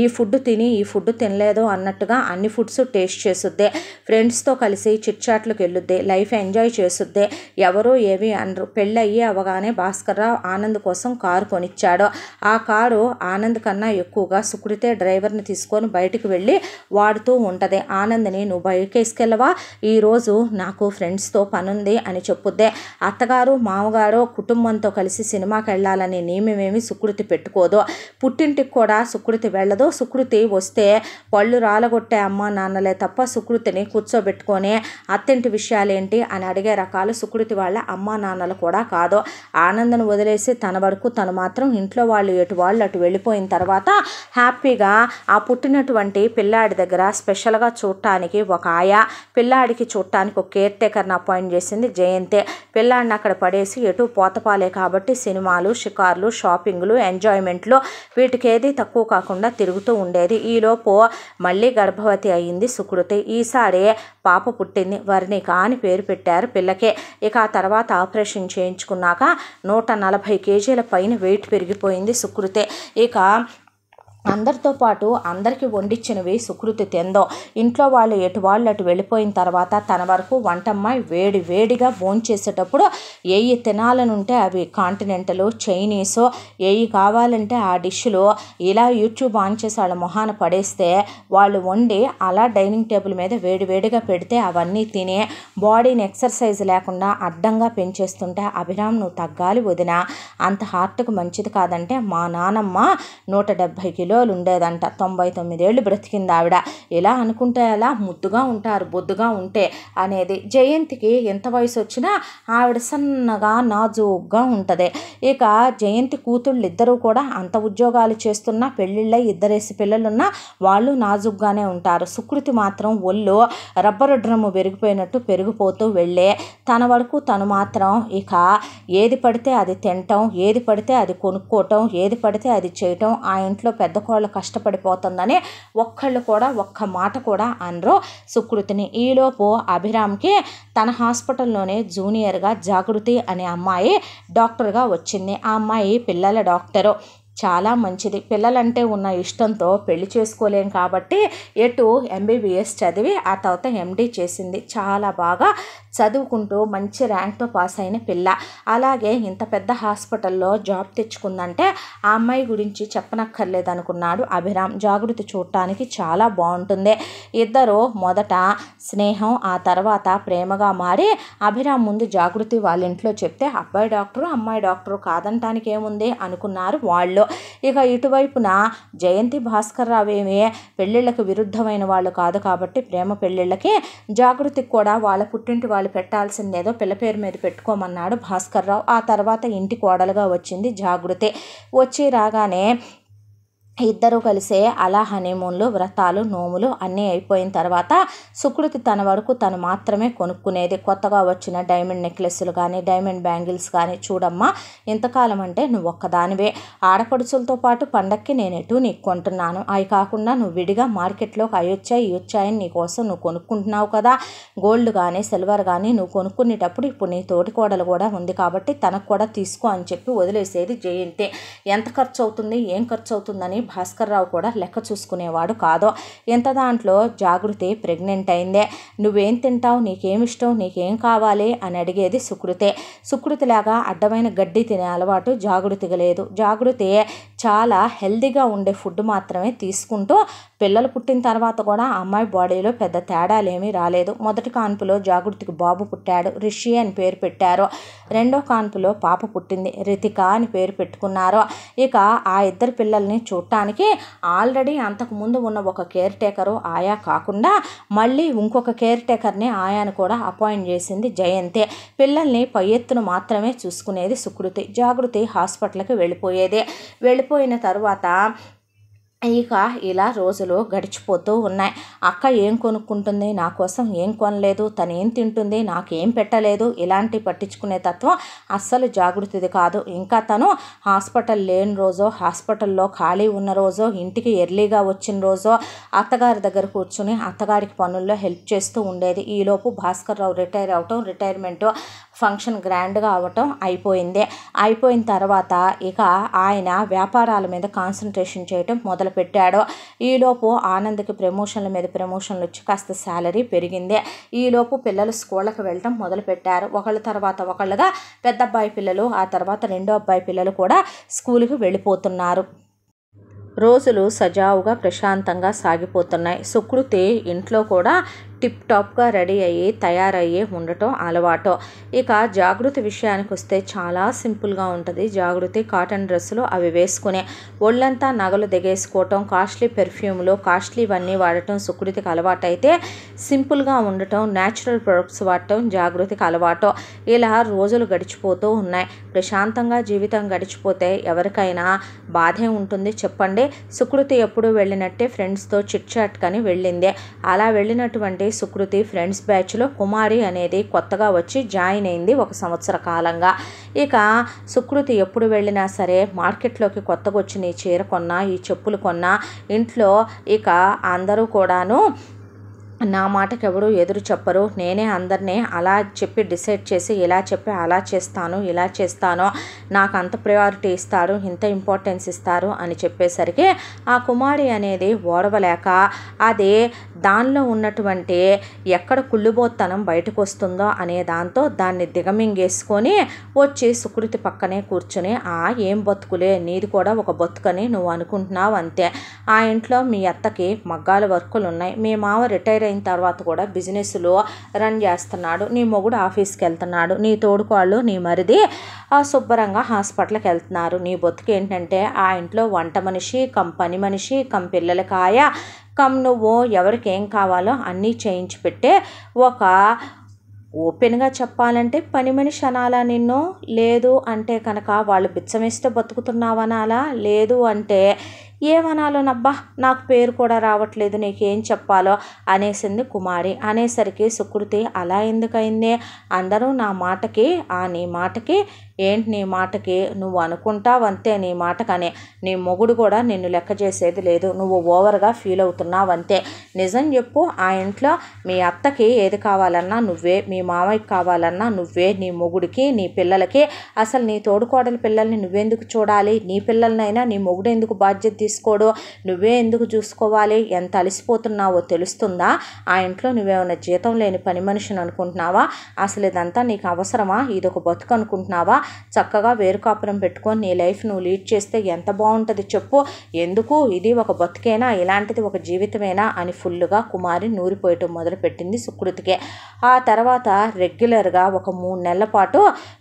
[SPEAKER 1] ఈ ఫుడ్ తిని ఈ ఫుడ్ తినలేదు అన్నట్టుగా అన్ని ఫుడ్స్ టేస్ట్ చేసుద్ది ఫ్రెండ్స్తో కలిసి చిట్చాట్లకు వెళ్ళుద్ది లైఫ్ ఎంజాయ్ చేసుద్ది ఎవరో ఏవి అనరు పెళ్ళయ్యి అవగానే భాస్కర్రావు ఆనంద్ కోసం కారు కొనిచ్చాడు ఆ కారు ఆనంద్ కన్నా ఎక్కువగా సుకృతే డ్రైవర్ని తీసుకొని బయటికి వెళ్ళి వాడుతూ ఉంటుంది ఆనంద్ని నువ్వు బయటకు వేసుకెళ్ళవా ఈరోజు నాకు ఫ్రెండ్స్తో పనుంది అని చెప్పుద్దే అత్తగారు మామగారు కుటుంబంతో కలిసి సినిమాకి వెళ్ళాలని నియమమేమి సుకృతి పెట్టుకోదు పుట్టింటికి కూడా సుకృతి వెళ్ళదు సుకృతి వస్తే పళ్ళు రాలగొట్టే అమ్మ నాన్నలే తప్ప సుకృతిని కూర్చోబెట్టుకొని అత్తింటి విషయాలేంటి అని అడిగే రకాలు సుకృతి వాళ్ళ అమ్మ నాన్నలు కూడా కాదు ఆనందను వదిలేసి తన వరకు తను మాత్రం ఇంట్లో వాళ్ళు ఎటు వాళ్ళు అటు వెళ్ళిపోయిన తర్వాత హ్యాపీగా ఆ పుట్టినటువంటి పిల్లాడి దగ్గర స్పెషల్గా చూడటానికి ఒక ఆయా పిల్లాడికి చూడటానికి ఒక కేర్ టేకర్ని అపాయింట్ చేసింది జయంతే పిల్లాడిని అక్కడ పడేసి ఎటు పోతపాలే కాబట్టి సినిమాలు షికార్లు షాపింగ్లు ఎంజాయ్మెంట్లో వీటికేది తక్కువ కాకుండా తిరుగుతూ ఉండేది ఈలోపు మళ్ళీ గర్భవతి అయ్యింది సుకృతి ఈసారి పాప పుట్టింది వర్ణిక అని పేరు పెట్టారు పిల్లకే ఇక ఆ తర్వాత ఆపరేషన్ చేయించుకున్నాక నూట నలభై కేజీల పైన వెయిట్ పెరిగిపోయింది సుకృతి ఇక అందరితో పాటు అందరికీ వండిచ్చినవి సుకృతి తిందో ఇంట్లో వాళ్ళు ఎటు వాళ్ళు అటు వెళ్ళిపోయిన తర్వాత తన వరకు వంటమ్మాయి వేడి వేడిగా భోంచేసేటప్పుడు ఏవి తినాలనుంటే అవి కాంటినెంటల్ చైనీస్ ఏవి కావాలంటే ఆ డిష్లు ఇలా యూట్యూబ్ ఆన్ చేసి వాళ్ళ మొహాన పడేస్తే వాళ్ళు వండి అలా డైనింగ్ టేబుల్ మీద వేడి వేడిగా పెడితే అవన్నీ తిని బాడీని ఎక్సర్సైజ్ లేకుండా అడ్డంగా పెంచేస్తుంటే అభిరామ్ నువ్వు తగ్గాలి వదిన అంత హార్ట్కు మంచిది కాదంటే మా నానమ్మ నూట డెబ్భై కిలో కిలోలు ఉండేదంట తొంభై తొమ్మిదేళ్ళు బ్రతికింది ఆవిడ ఇలా అనుకుంటే అలా ముద్దుగా ఉంటారు బొద్దుగా ఉంటే అనేది జయంతికి ఎంత వయసు వచ్చినా ఆవిడ సన్నగా నాజూగ్గా ఉంటుంది ఇక జయంతి కూతుళ్ళు ఇద్దరూ కూడా అంత ఉద్యోగాలు చేస్తున్నా పెళ్ళిళ్ళ ఇద్దరేసి పిల్లలున్నా వాళ్ళు నాజుగ్గానే ఉంటారు సుకృతి మాత్రం ఒళ్ళు రబ్బరు డ్రమ్ము పెరిగిపోయినట్టు పెరిగిపోతూ వెళ్ళే తన వరకు తను మాత్రం ఇక ఏది పడితే అది తినటం ఏది పడితే అది కొనుక్కోవటం ఏది పడితే అది చేయటం ఆ ఇంట్లో పెద్ద ఒకళ్ళు కష్టపడిపోతుందని ఒక్కళ్ళు కూడా ఒక్క మాట కూడా అనరు సుకృతిని ఈలోపు అభిరామ్కి తన హాస్పిటల్లోనే జూనియర్గా జాగృతి అనే అమ్మాయి డాక్టర్గా వచ్చింది ఆ అమ్మాయి పిల్లల డాక్టరు చాలా మంచిది పిల్లలంటే ఉన్న ఇష్టంతో పెళ్లి చేసుకోలేం కాబట్టి ఎటు ఎంబీబీఎస్ చదివి ఆ తర్వాత ఎండీ చేసింది చాలా బాగా చదువుకుంటూ మంచి ర్యాంక్తో పాస్ అయిన పిల్ల అలాగే ఇంత పెద్ద హాస్పిటల్లో జాబ్ తెచ్చుకుందంటే ఆ అమ్మాయి గురించి చెప్పనక్కర్లేదు అనుకున్నాడు అభిరామ్ జాగృతి చూడటానికి చాలా బాగుంటుంది ఇద్దరు మొదట స్నేహం ఆ తర్వాత ప్రేమగా మారి అభిరామ్ ముందు జాగృతి వాళ్ళ ఇంట్లో చెప్తే అబ్బాయి డాక్టరు అమ్మాయి డాక్టరు కాదంటానికి ఏముంది అనుకున్నారు వాళ్ళు ఇక ఇటువైపున జయంతి భాస్కర్ రావు ఏమి పెళ్ళిళ్ళకు విరుద్ధమైన వాళ్ళు కాదు కాబట్టి ప్రేమ పెళ్ళిళ్ళకి జాగృతికి కూడా వాళ్ళ పుట్టింటి వాళ్ళ వాళ్ళు పెట్టాల్సిందేదో పిల్ల పేరు మీద పెట్టుకోమన్నాడు భాస్కర్రావు ఆ తర్వాత ఇంటి కోడలుగా వచ్చింది జాగృతే వచ్చి రాగానే ఇద్దరూ కలిసే అలా హనీమూన్లు వ్రతాలు నోములు అన్నీ అయిపోయిన తర్వాత సుకృతి తన వరకు తను మాత్రమే కొనుక్కునేది కొత్తగా వచ్చిన డైమండ్ నెక్లెస్లు కానీ డైమండ్ బ్యాంగిల్స్ కానీ చూడమ్మా ఇంతకాలం అంటే నువ్వు ఒక్కదానివే ఆడపడుచులతో పాటు పండక్కి నేను ఎటు నీకు కొంటున్నాను అవి కాకుండా నువ్వు విడిగా మార్కెట్లోకి అవి వచ్చాయి ఇవి వచ్చాయని నీకోసం నువ్వు కొనుక్కుంటున్నావు కదా గోల్డ్ కానీ సిల్వర్ కానీ నువ్వు కొనుక్కునేటప్పుడు ఇప్పుడు నీ తోటి కోడలు కూడా ఉంది కాబట్టి తనకు కూడా తీసుకో అని చెప్పి వదిలేసేది జయంతే ఎంత ఖర్చు అవుతుంది ఏం ఖర్చు అవుతుందని భాస్కర్రావు కూడా లెక్క చూసుకునేవాడు కాదో ఇంత దాంట్లో జాగృతి ప్రెగ్నెంట్ అయిందే నువ్వేం తింటావు నీకేమిష్టం నీకేం కావాలి అని అడిగేది సుకృతే సుకృతిలాగా అడ్డమైన గడ్డి తినే అలవాటు జాగృతిగా లేదు జాగృతి చాలా హెల్దీగా ఉండే ఫుడ్ మాత్రమే తీసుకుంటూ పిల్లలు పుట్టిన తర్వాత కూడా అమ్మాయి బాడీలో పెద్ద తేడాలేమీ రాలేదు మొదటి కాన్పులో జాగృతికి బాబు పుట్టాడు రిషి అని పేరు పెట్టారు రెండో కాన్పులో పాప పుట్టింది రితిక అని పేరు పెట్టుకున్నారు ఇక ఆ ఇద్దరు పిల్లల్ని చూడటం మొత్తానికి ఆల్రెడీ అంతకుముందు ఉన్న ఒక కేర్ టేకరు ఆయా కాకుండా మళ్ళీ ఇంకొక కేర్ టేకర్ని ఆయాను కూడా అపాయింట్ చేసింది జయంతే పిల్లల్ని పై ఎత్తును మాత్రమే చూసుకునేది సుకృతి జాగృతి హాస్పిటల్కి వెళ్ళిపోయేదే వెళ్ళిపోయిన తర్వాత ఇక ఇలా రోజులు గడిచిపోతూ ఉన్నాయి అక్క ఏం కొనుక్కుంటుంది నా కోసం ఏం కొనలేదు తను ఏం తింటుంది నాకేం పెట్టలేదు ఇలాంటి పట్టించుకునే తత్వం అస్సలు జాగృతిది కాదు ఇంకా తను హాస్పిటల్ లేని రోజో హాస్పిటల్లో ఖాళీ ఉన్న రోజో ఇంటికి ఎర్లీగా వచ్చిన రోజో అత్తగారి దగ్గర కూర్చుని అత్తగారికి పనుల్లో హెల్ప్ చేస్తూ ఉండేది ఈలోపు భాస్కర్ రావు రిటైర్ అవటం రిటైర్మెంటు ఫంక్షన్ గ్రాండ్గా అవ్వటం అయిపోయింది అయిపోయిన తర్వాత ఇక ఆయన వ్యాపారాల మీద కాన్సన్ట్రేషన్ చేయటం మొదలుపెట్టాడు ఈలోపు ఆనంద్కి ప్రమోషన్ల మీద ప్రమోషన్లు వచ్చి కాస్త శాలరీ పెరిగింది ఈలోపు పిల్లలు స్కూళ్ళకి వెళ్ళటం మొదలుపెట్టారు ఒకళ్ళ తర్వాత ఒకళ్ళుగా పెద్ద అబ్బాయి పిల్లలు ఆ తర్వాత రెండో అబ్బాయి పిల్లలు కూడా స్కూల్కి వెళ్ళిపోతున్నారు రోజులు సజావుగా ప్రశాంతంగా సాగిపోతున్నాయి శుక్రుతి ఇంట్లో కూడా టిప్ టాప్గా రెడీ అయ్యి తయారయ్యి ఉండటం అలవాటు ఇక జాగృతి విషయానికి వస్తే చాలా సింపుల్గా ఉంటుంది జాగృతి కాటన్ డ్రెస్సులు అవి వేసుకునే ఒళ్ళంతా నగలు దిగేసుకోవటం కాస్ట్లీ పెర్ఫ్యూమ్లు కాస్ట్లీ ఇవన్నీ వాడటం సుకృతికి అలవాటు అయితే సింపుల్గా ఉండటం న్యాచురల్ ప్రొడక్ట్స్ వాడటం జాగృతికి అలవాటు ఇలా రోజులు గడిచిపోతూ ఉన్నాయి ప్రశాంతంగా జీవితం గడిచిపోతే ఎవరికైనా బాధే ఉంటుంది చెప్పండి సుకృతి ఎప్పుడు వెళ్ళినట్టే ఫ్రెండ్స్తో చిట్ చాట్ కానీ వెళ్ళిందే అలా వెళ్ళినటువంటి సుకృతి ఫ్రెండ్స్ బ్యాచ్లో కుమారి అనేది కొత్తగా వచ్చి జాయిన్ అయింది ఒక సంవత్సర కాలంగా ఇక సుకృతి ఎప్పుడు వెళ్ళినా సరే మార్కెట్లోకి కొత్తగా వచ్చిన ఈ చీర కొన్నా ఈ చెప్పులు కొన్నా ఇంట్లో ఇక అందరూ కూడాను నా మాటకి ఎవరు ఎదురు చెప్పరు నేనే అందరినీ అలా చెప్పి డిసైడ్ చేసి ఇలా చెప్పి అలా చేస్తాను ఇలా చేస్తాను నాకు అంత ప్రయారిటీ ఇస్తారు ఇంత ఇంపార్టెన్స్ ఇస్తారు అని చెప్పేసరికి ఆ కుమారి అనేది ఓడవలేక అది దానిలో ఉన్నటువంటి ఎక్కడ కుళ్ళుబోత్తనం బయటకు వస్తుందో అనే దాంతో దాన్ని దిగమింగేసుకొని వచ్చి సుకృతి పక్కనే కూర్చుని ఆ ఏం బతుకులే నీది కూడా ఒక బతుకని నువ్వు అనుకుంటున్నావు అంతే ఆ ఇంట్లో మీ అత్తకి మగ్గాల వర్కులు ఉన్నాయి మీ మామ రిటైర్ అయిన తర్వాత కూడా బిజినెస్లో రన్ చేస్తున్నాడు నీ మొగుడు ఆఫీస్కి వెళ్తున్నాడు నీ తోడుకోళ్ళు నీ మరిది శుభ్రంగా హాస్పిటల్కి వెళ్తున్నారు నీ బతుకు ఏంటంటే ఆ ఇంట్లో వంట మనిషి కం పని మనిషి కం పిల్లలకాయ కమ్ నువ్వు ఎవరికి ఏం కావాలో అన్నీ చేయించి పెట్టే ఒక ఓపెన్గా చెప్పాలంటే పని మనిషి అనాలా నిన్ను లేదు అంటే కనుక వాళ్ళు బిచ్చమిస్తే బతుకుతున్నావనాలా లేదు అంటే ఏమనాలో నబ్బా నాకు పేరు కూడా రావట్లేదు నీకేం చెప్పాలో అనేసింది కుమారి అనేసరికి సుకృతి అలా ఎందుకైంది అందరూ నా మాటకి ఆ నీ మాటకి ఏంటి నీ మాటకి నువ్వు అనుకుంటావు అంతే నీ మాటకనే నీ మొగుడు కూడా నిన్ను లెక్క చేసేది లేదు నువ్వు ఓవర్గా ఫీల్ అవుతున్నావు అంతే నిజం చెప్పు ఆ ఇంట్లో మీ అత్తకి ఏది కావాలన్నా నువ్వే మీ మామయ్యకి కావాలన్నా నువ్వే నీ మొగుడికి నీ పిల్లలకి అసలు నీ తోడుకోడల పిల్లల్ని నువ్వెందుకు చూడాలి నీ పిల్లలనైనా నీ మొగుడు ఎందుకు బాధ్యత తీసుకోడు నువ్వే ఎందుకు చూసుకోవాలి ఎంత అలసిపోతున్నావో తెలుస్తుందా ఆ ఇంట్లో నువ్వేమైనా జీతం లేని పని మనిషిని అనుకుంటున్నావా అసలు ఇదంతా నీకు అవసరమా ఇదొక బతుకు అనుకుంటున్నావా చక్కగా వేరు కాపురం పెట్టుకొని నీ లైఫ్ నువ్వు లీడ్ చేస్తే ఎంత బాగుంటుంది చెప్పు ఎందుకు ఇది ఒక బతుకేనా ఇలాంటిది ఒక జీవితమేనా అని ఫుల్గా కుమారి నూరిపోయటం మొదలుపెట్టింది సుకృతికే ఆ తర్వాత రెగ్యులర్గా ఒక మూడు నెలల పాటు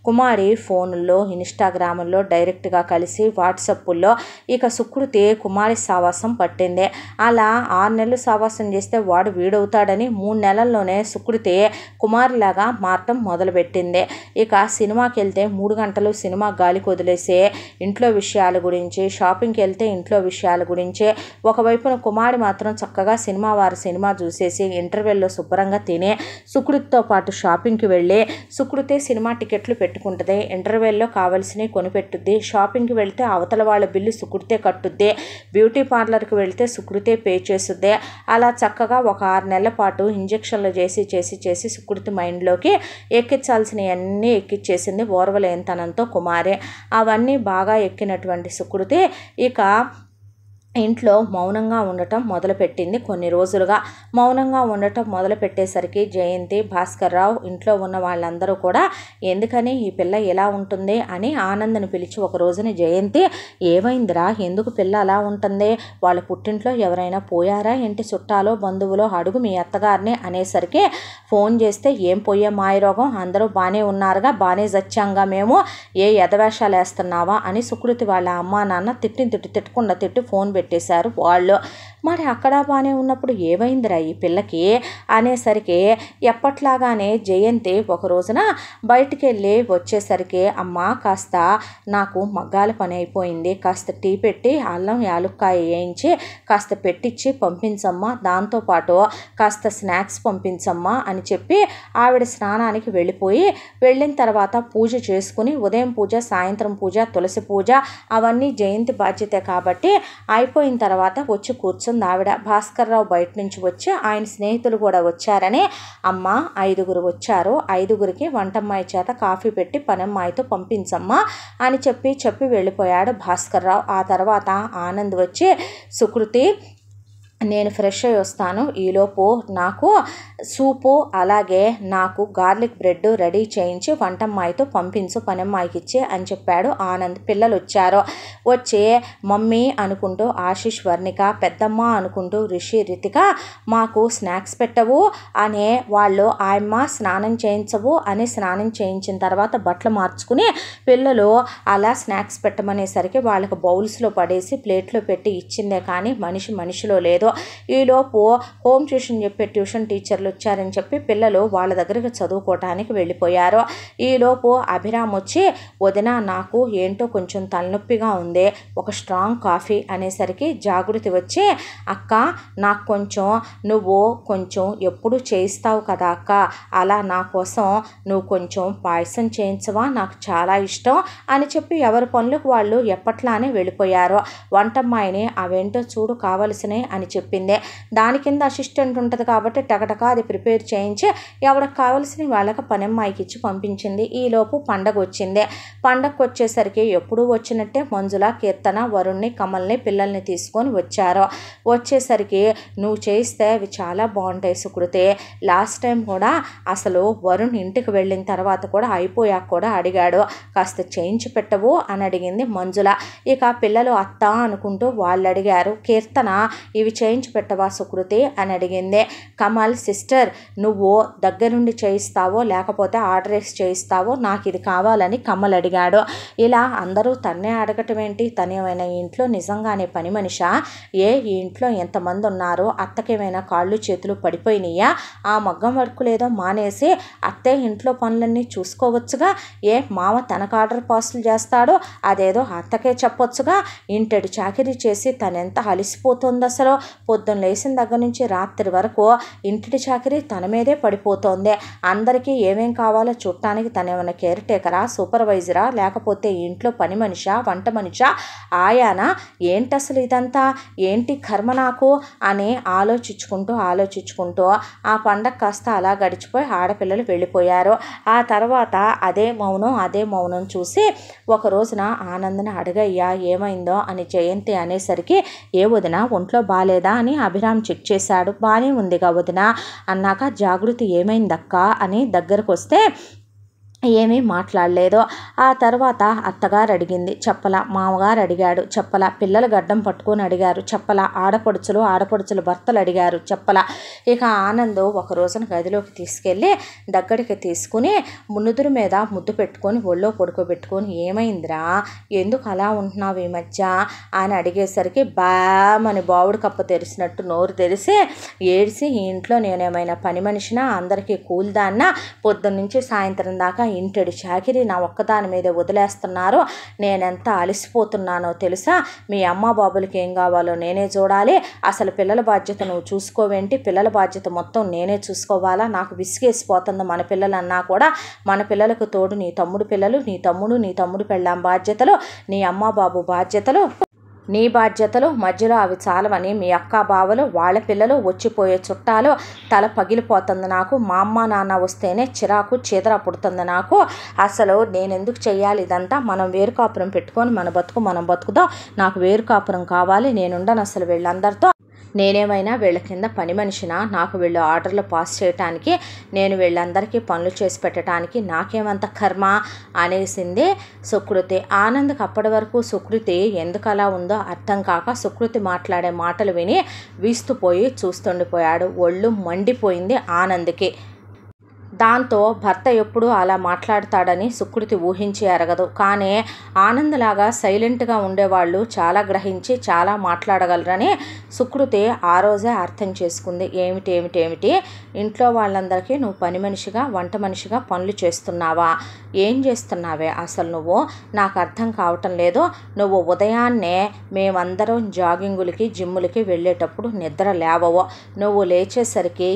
[SPEAKER 1] కుమారి ఫోన్లో ఇన్స్టాగ్రామ్లో డైరెక్ట్గా కలిసి వాట్సప్పుల్లో ఇక సుకృతి కుమారి సావాసం పట్టింది అలా ఆరు నెలలు సావాసం చేస్తే వాడు వీడవుతాడని మూడు నెలల్లోనే సుకృతి కుమారిలాగా మారటం మొదలుపెట్టింది ఇక సినిమాకి వెళ్తే మూడు మూడు గంటలు సినిమా గాలికి వదిలేసే ఇంట్లో విషయాల గురించి షాపింగ్కి వెళ్తే ఇంట్లో విషయాల గురించే ఒకవైపున కుమారి మాత్రం చక్కగా సినిమా వారి సినిమా చూసేసి ఇంటర్వెల్లో శుభ్రంగా తినే సుకృతితో పాటు షాపింగ్కి వెళ్ళి సుకృతే సినిమా టికెట్లు పెట్టుకుంటుంది ఇంటర్వెల్లో కావలసినవి కొనిపెట్టుద్ది షాపింగ్కి వెళ్తే అవతల వాళ్ళ బిల్లు సుకృతే కట్టుద్ది బ్యూటీ పార్లర్కి వెళ్తే సుకృతే పే చేస్తుంది అలా చక్కగా ఒక ఆరు నెలల పాటు ఇంజక్షన్లు చేసి చేసి చేసి సుకృతి మైండ్లోకి ఎక్కించాల్సినవన్నీ ఎక్కిచ్చేసింది ఓర్వలేని చిన్నతనంతో కుమారే అవన్నీ బాగా ఎక్కినటువంటి సుకృతి ఇక ఇంట్లో మౌనంగా ఉండటం మొదలుపెట్టింది కొన్ని రోజులుగా మౌనంగా ఉండటం మొదలుపెట్టేసరికి జయంతి భాస్కర్ రావు ఇంట్లో ఉన్న వాళ్ళందరూ కూడా ఎందుకని ఈ పిల్ల ఎలా ఉంటుంది అని ఆనందని పిలిచి ఒక రోజున జయంతి ఏమైందిరా ఎందుకు పిల్ల అలా ఉంటుంది వాళ్ళ పుట్టింట్లో ఎవరైనా పోయారా ఇంటి చుట్టాలో బంధువులో అడుగు మీ అత్తగారిని అనేసరికి ఫోన్ చేస్తే ఏం పోయే మాయరోగం అందరూ బాగానే ఉన్నారుగా బాగానే చచ్చాంగా మేము ఏ యథవేషాలు వేస్తున్నావా అని సుకృతి వాళ్ళ అమ్మా నాన్న తిట్టిన తిట్టి తిట్టకుండా తిట్టి ఫోన్ పెట్టి పెట్టేశారు వాళ్ళు మరి అక్కడ బాగానే ఉన్నప్పుడు ఏమైందిరా ఈ పిల్లకి అనేసరికి ఎప్పట్లాగానే జయంతి ఒక రోజున బయటికి వెళ్ళి వచ్చేసరికి అమ్మ కాస్త నాకు మగ్గాల పని అయిపోయింది కాస్త టీ పెట్టి అల్లం యాలుక్కాయ వేయించి కాస్త పెట్టించి పంపించమ్మా దాంతోపాటు కాస్త స్నాక్స్ పంపించమ్మా అని చెప్పి ఆవిడ స్నానానికి వెళ్ళిపోయి వెళ్ళిన తర్వాత పూజ చేసుకుని ఉదయం పూజ సాయంత్రం పూజ తులసి పూజ అవన్నీ జయంతి బాధ్యతే కాబట్టి అయిపోయిన తర్వాత వచ్చి కూర్చొని కూర్చుంది ఆవిడ భాస్కర్రావు బయట నుంచి వచ్చి ఆయన స్నేహితులు కూడా వచ్చారని అమ్మ ఐదుగురు వచ్చారు ఐదుగురికి వంటమ్మాయి చేత కాఫీ పెట్టి పనమ్మాయితో పంపించమ్మా అని చెప్పి చెప్పి వెళ్ళిపోయాడు భాస్కర్రావు ఆ తర్వాత ఆనంద్ వచ్చి సుకృతి నేను ఫ్రెష్ అయ్యి వస్తాను ఈలోపు నాకు సూపు అలాగే నాకు గార్లిక్ బ్రెడ్ రెడీ చేయించి వంటమ్మాయితో పంపించు పనమ్మాయికి ఇచ్చి అని చెప్పాడు ఆనంద్ పిల్లలు వచ్చారు వచ్చి మమ్మీ అనుకుంటూ ఆశీష్ వర్ణిక పెద్దమ్మ అనుకుంటూ రిషి రితిక మాకు స్నాక్స్ పెట్టవు అనే వాళ్ళు ఆయమ్మ స్నానం చేయించవు అని స్నానం చేయించిన తర్వాత బట్టలు మార్చుకుని పిల్లలు అలా స్నాక్స్ పెట్టమనేసరికి వాళ్ళకి బౌల్స్లో పడేసి ప్లేట్లో పెట్టి ఇచ్చిందే కానీ మనిషి మనిషిలో లేదు ఈలోపు హోమ్ ట్యూషన్ చెప్పే ట్యూషన్ టీచర్లు వచ్చారని చెప్పి పిల్లలు వాళ్ళ దగ్గరికి చదువుకోవటానికి వెళ్ళిపోయారు ఈలోపు అభిరామ్ వచ్చి వదిన నాకు ఏంటో కొంచెం తలనొప్పిగా ఉంది ఒక స్ట్రాంగ్ కాఫీ అనేసరికి జాగృతి వచ్చి అక్క నాకు కొంచెం నువ్వు కొంచెం ఎప్పుడు చేయిస్తావు కదా అక్క అలా నా కోసం నువ్వు కొంచెం పాయసం చేయించవా నాకు చాలా ఇష్టం అని చెప్పి ఎవరి పనులకు వాళ్ళు ఎప్పట్లానే వెళ్ళిపోయారు వంటమ్మాయిని అవేంటో చూడు కావలసినవి అని చెప్పిందే దాని కింద అసిస్టెంట్ ఉంటుంది కాబట్టి టకటక అది ప్రిపేర్ చేయించి ఎవరికి కావాల్సిన వాళ్ళకి పనమ్మాయికి ఇచ్చి పంపించింది ఈలోపు పండగ వచ్చిందే పండగకు వచ్చేసరికి ఎప్పుడూ వచ్చినట్టే మంజుల కీర్తన వరుణ్ణి కమల్ని పిల్లల్ని తీసుకొని వచ్చారు వచ్చేసరికి నువ్వు చేస్తే అవి చాలా బాగుంటాయి సుకృతి లాస్ట్ టైం కూడా అసలు వరుణ్ ఇంటికి వెళ్ళిన తర్వాత కూడా అయిపోయాక కూడా అడిగాడు కాస్త చేయించి పెట్టవు అని అడిగింది మంజుల ఇక పిల్లలు అత్త అనుకుంటూ వాళ్ళు అడిగారు కీర్తన ఇవి చేయించి పెట్టవా సుకృతి అని అడిగింది కమల్ సిస్టర్ నువ్వు దగ్గరుండి చేయిస్తావో లేకపోతే ఆర్డర్ ఇచ్చి చేయిస్తావో నాకు ఇది కావాలని కమల్ అడిగాడు ఇలా అందరూ తన్నే అడగటం ఏంటి తనేమైనా ఇంట్లో నిజంగానే పని మనిషా ఏ ఈ ఇంట్లో ఎంతమంది ఉన్నారో అత్తకేమైనా కాళ్ళు చేతులు పడిపోయినాయా ఆ మగ్గం వర్క్ లేదో మానేసి అత్తే ఇంట్లో పనులన్నీ చూసుకోవచ్చుగా ఏ మామ తనకు ఆర్డర్ పాస్లు చేస్తాడో అదేదో అత్తకే చెప్పొచ్చుగా ఇంటడి చాకరీ చేసి తనెంత అలిసిపోతుంది అసలు పొద్దున్న లేచిన దగ్గర నుంచి రాత్రి వరకు ఇంటి చాకరీ తన మీదే పడిపోతోంది అందరికీ ఏమేం కావాలో చూడటానికి తనేమైనా కేర్ టేకరా సూపర్వైజరా లేకపోతే ఇంట్లో పని మనిషా వంట మనిషా ఆయానా ఏంటి అసలు ఇదంతా ఏంటి కర్మ నాకు అని ఆలోచించుకుంటూ ఆలోచించుకుంటూ ఆ పండగ కాస్త అలా గడిచిపోయి ఆడపిల్లలు వెళ్ళిపోయారు ఆ తర్వాత అదే మౌనం అదే మౌనం చూసి ఒక రోజున ఆనందని అడగయ్యా ఏమైందో అని జయంతి అనేసరికి ఏ వదిన ఒంట్లో బాగాలేదు లేదా అని అభిరామ్ చెక్ చేశాడు బాగానే ఉందిగా వదిన అన్నాక జాగృతి ఏమైందక్క అని దగ్గరకు వస్తే ఏమీ మాట్లాడలేదు ఆ తర్వాత అత్తగారు అడిగింది చెప్పల మామగారు అడిగాడు చెప్పల పిల్లలు గడ్డం పట్టుకొని అడిగారు చెప్పల ఆడపడుచులు ఆడపడుచులు భర్తలు అడిగారు చెప్పల ఇక ఆనందం ఒక రోజున గదిలోకి తీసుకెళ్ళి దగ్గరికి తీసుకుని మునుదురు మీద ముద్దు పెట్టుకొని ఒళ్ళో పడుకోబెట్టుకొని ఏమైందిరా ఎందుకు అలా ఉంటున్నావు ఈ మధ్య అని అడిగేసరికి బామని బావుడు కప్ప తెరిచినట్టు నోరు తెరిసి ఏడిసి ఇంట్లో నేనేమైనా పని మనిషినా అందరికీ కూల్దాన్నా పొద్దున్నుంచి సాయంత్రం దాకా ఇంటడు చాకిరి నా ఒక్కదాని మీద వదిలేస్తున్నారో నేనెంత అలసిపోతున్నానో తెలుసా మీ అమ్మ బాబులకి ఏం కావాలో నేనే చూడాలి అసలు పిల్లల బాధ్యత నువ్వు చూసుకోవేంటి పిల్లల బాధ్యత మొత్తం నేనే చూసుకోవాలా నాకు విసిగేసిపోతుంది మన పిల్లలన్నా కూడా మన పిల్లలకు తోడు నీ తమ్ముడు పిల్లలు నీ తమ్ముడు నీ తమ్ముడు పెళ్ళాం బాధ్యతలు నీ అమ్మ బాబు బాధ్యతలు నీ బాధ్యతలు మధ్యలో అవి చాలవని మీ అక్క బావలు వాళ్ళ పిల్లలు వచ్చిపోయే చుట్టాలు తల పగిలిపోతుంది నాకు మా అమ్మ నాన్న వస్తేనే చిరాకు చీదర పుడుతుంది నాకు అసలు నేను ఎందుకు చేయాలి ఇదంతా మనం వేరు కాపురం పెట్టుకొని మన బతుకు మనం బతుకుదాం నాకు వేరు కాపురం కావాలి నేనుండను అసలు వీళ్ళందరితో నేనేమైనా వీళ్ళ కింద పని మనిషినా నాకు వీళ్ళు ఆర్డర్లు పాస్ చేయటానికి నేను వీళ్ళందరికీ పనులు చేసి పెట్టడానికి నాకేమంత కర్మ అనేసింది సుకృతి ఆనంద్కి అప్పటి వరకు సుకృతి ఎందుకు అలా ఉందో అర్థం కాక సుకృతి మాట్లాడే మాటలు విని వీస్తుపోయి చూస్తుండిపోయాడు ఒళ్ళు మండిపోయింది ఆనంద్కి దాంతో భర్త ఎప్పుడూ అలా మాట్లాడతాడని సుకృతి ఊహించి ఎరగదు కానీ ఆనందలాగా సైలెంట్గా ఉండేవాళ్ళు చాలా గ్రహించి చాలా మాట్లాడగలరని సుకృతి ఆ రోజే అర్థం చేసుకుంది ఏమిటి ఏమిటి ఏమిటి ఇంట్లో వాళ్ళందరికీ నువ్వు పని మనిషిగా వంట మనిషిగా పనులు చేస్తున్నావా ఏం చేస్తున్నావే అసలు నువ్వు నాకు అర్థం కావటం లేదు నువ్వు ఉదయాన్నే మేమందరం జాగింగులకి జిమ్ములకి వెళ్ళేటప్పుడు నిద్ర లేవవో నువ్వు లేచేసరికి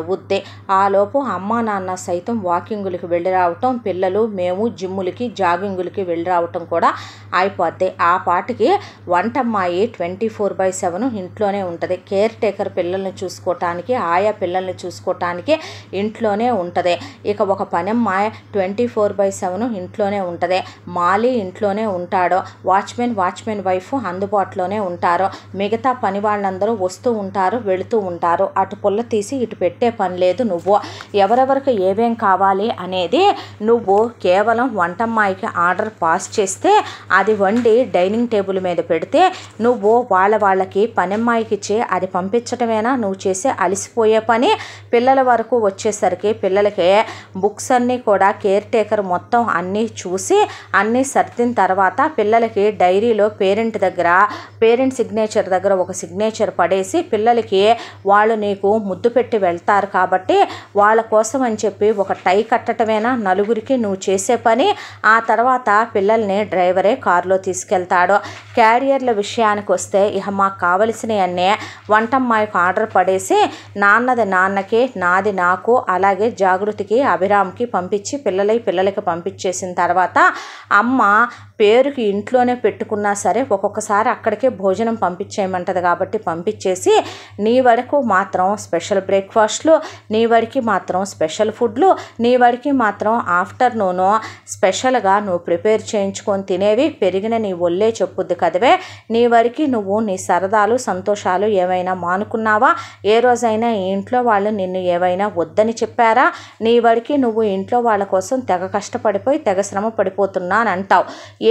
[SPEAKER 1] అవుద్ది ఆలోపు అమ్మ నా నాన్న సైతం వాకింగులకి వెళ్ళి రావటం పిల్లలు మేము జిమ్ములకి జాగింగులకి వెళ్ళి రావటం కూడా అయిపోద్ది ఆ పాటికి వంటమ్మాయి ట్వంటీ ఫోర్ బై సెవెన్ ఇంట్లోనే ఉంటుంది కేర్ టేకర్ పిల్లల్ని చూసుకోవటానికి ఆయా పిల్లల్ని చూసుకోవటానికి ఇంట్లోనే ఉంటుంది ఇక ఒక పనమ్మాయి ట్వంటీ ఫోర్ బై సెవెన్ ఇంట్లోనే ఉంటుంది మాలి ఇంట్లోనే ఉంటాడు వాచ్మెన్ వాచ్మెన్ వైఫ్ అందుబాటులోనే ఉంటారు మిగతా పని వాళ్ళందరూ వస్తూ ఉంటారు వెళుతూ ఉంటారు అటు పుల్ల తీసి ఇటు పెట్టే పని లేదు నువ్వు ఎవరెవరికి ఆర్డర్కి ఏమేం కావాలి అనేది నువ్వు కేవలం వంటమ్మాయికి ఆర్డర్ పాస్ చేస్తే అది వండి డైనింగ్ టేబుల్ మీద పెడితే నువ్వు వాళ్ళ వాళ్ళకి అమ్మాయికి ఇచ్చి అది పంపించడమేనా నువ్వు చేసే అలసిపోయే పని పిల్లల వరకు వచ్చేసరికి పిల్లలకి బుక్స్ అన్నీ కూడా కేర్ టేకర్ మొత్తం అన్నీ చూసి అన్నీ సర్దిన తర్వాత పిల్లలకి డైరీలో పేరెంట్ దగ్గర పేరెంట్ సిగ్నేచర్ దగ్గర ఒక సిగ్నేచర్ పడేసి పిల్లలకి వాళ్ళు నీకు ముద్దు పెట్టి వెళ్తారు కాబట్టి వాళ్ళ కోసం అని అని చెప్పి ఒక టై కట్టటమేనా నలుగురికి నువ్వు చేసే పని ఆ తర్వాత పిల్లల్ని డ్రైవరే కారులో తీసుకెళ్తాడు క్యారియర్ల విషయానికి వస్తే ఇక మాకు కావలసినవన్నీ వంటమ్మాయికి ఆర్డర్ పడేసి నాన్నది నాన్నకి నాది నాకు అలాగే జాగృతికి అభిరామ్కి పంపించి పిల్లలై పిల్లలకి పంపించేసిన తర్వాత అమ్మ పేరుకి ఇంట్లోనే పెట్టుకున్నా సరే ఒక్కొక్కసారి అక్కడికే భోజనం పంపించేయమంటది కాబట్టి పంపించేసి నీ వరకు మాత్రం స్పెషల్ బ్రేక్ఫాస్ట్లు నీ వరకు మాత్రం స్పెషల్ స్పెషల్ ఫుడ్లు నీ వాడికి మాత్రం ఆఫ్టర్నూను స్పెషల్గా నువ్వు ప్రిపేర్ చేయించుకొని తినేవి పెరిగిన నీ ఒళ్ళే చెప్పుద్ది కదవే నీ వాడికి నువ్వు నీ సరదాలు సంతోషాలు ఏమైనా మానుకున్నావా ఏ రోజైనా ఇంట్లో వాళ్ళు నిన్ను ఏవైనా వద్దని చెప్పారా నీ వాడికి నువ్వు ఇంట్లో వాళ్ళ కోసం తెగ కష్టపడిపోయి తెగ శ్రమ పడిపోతున్నా అని అంటావు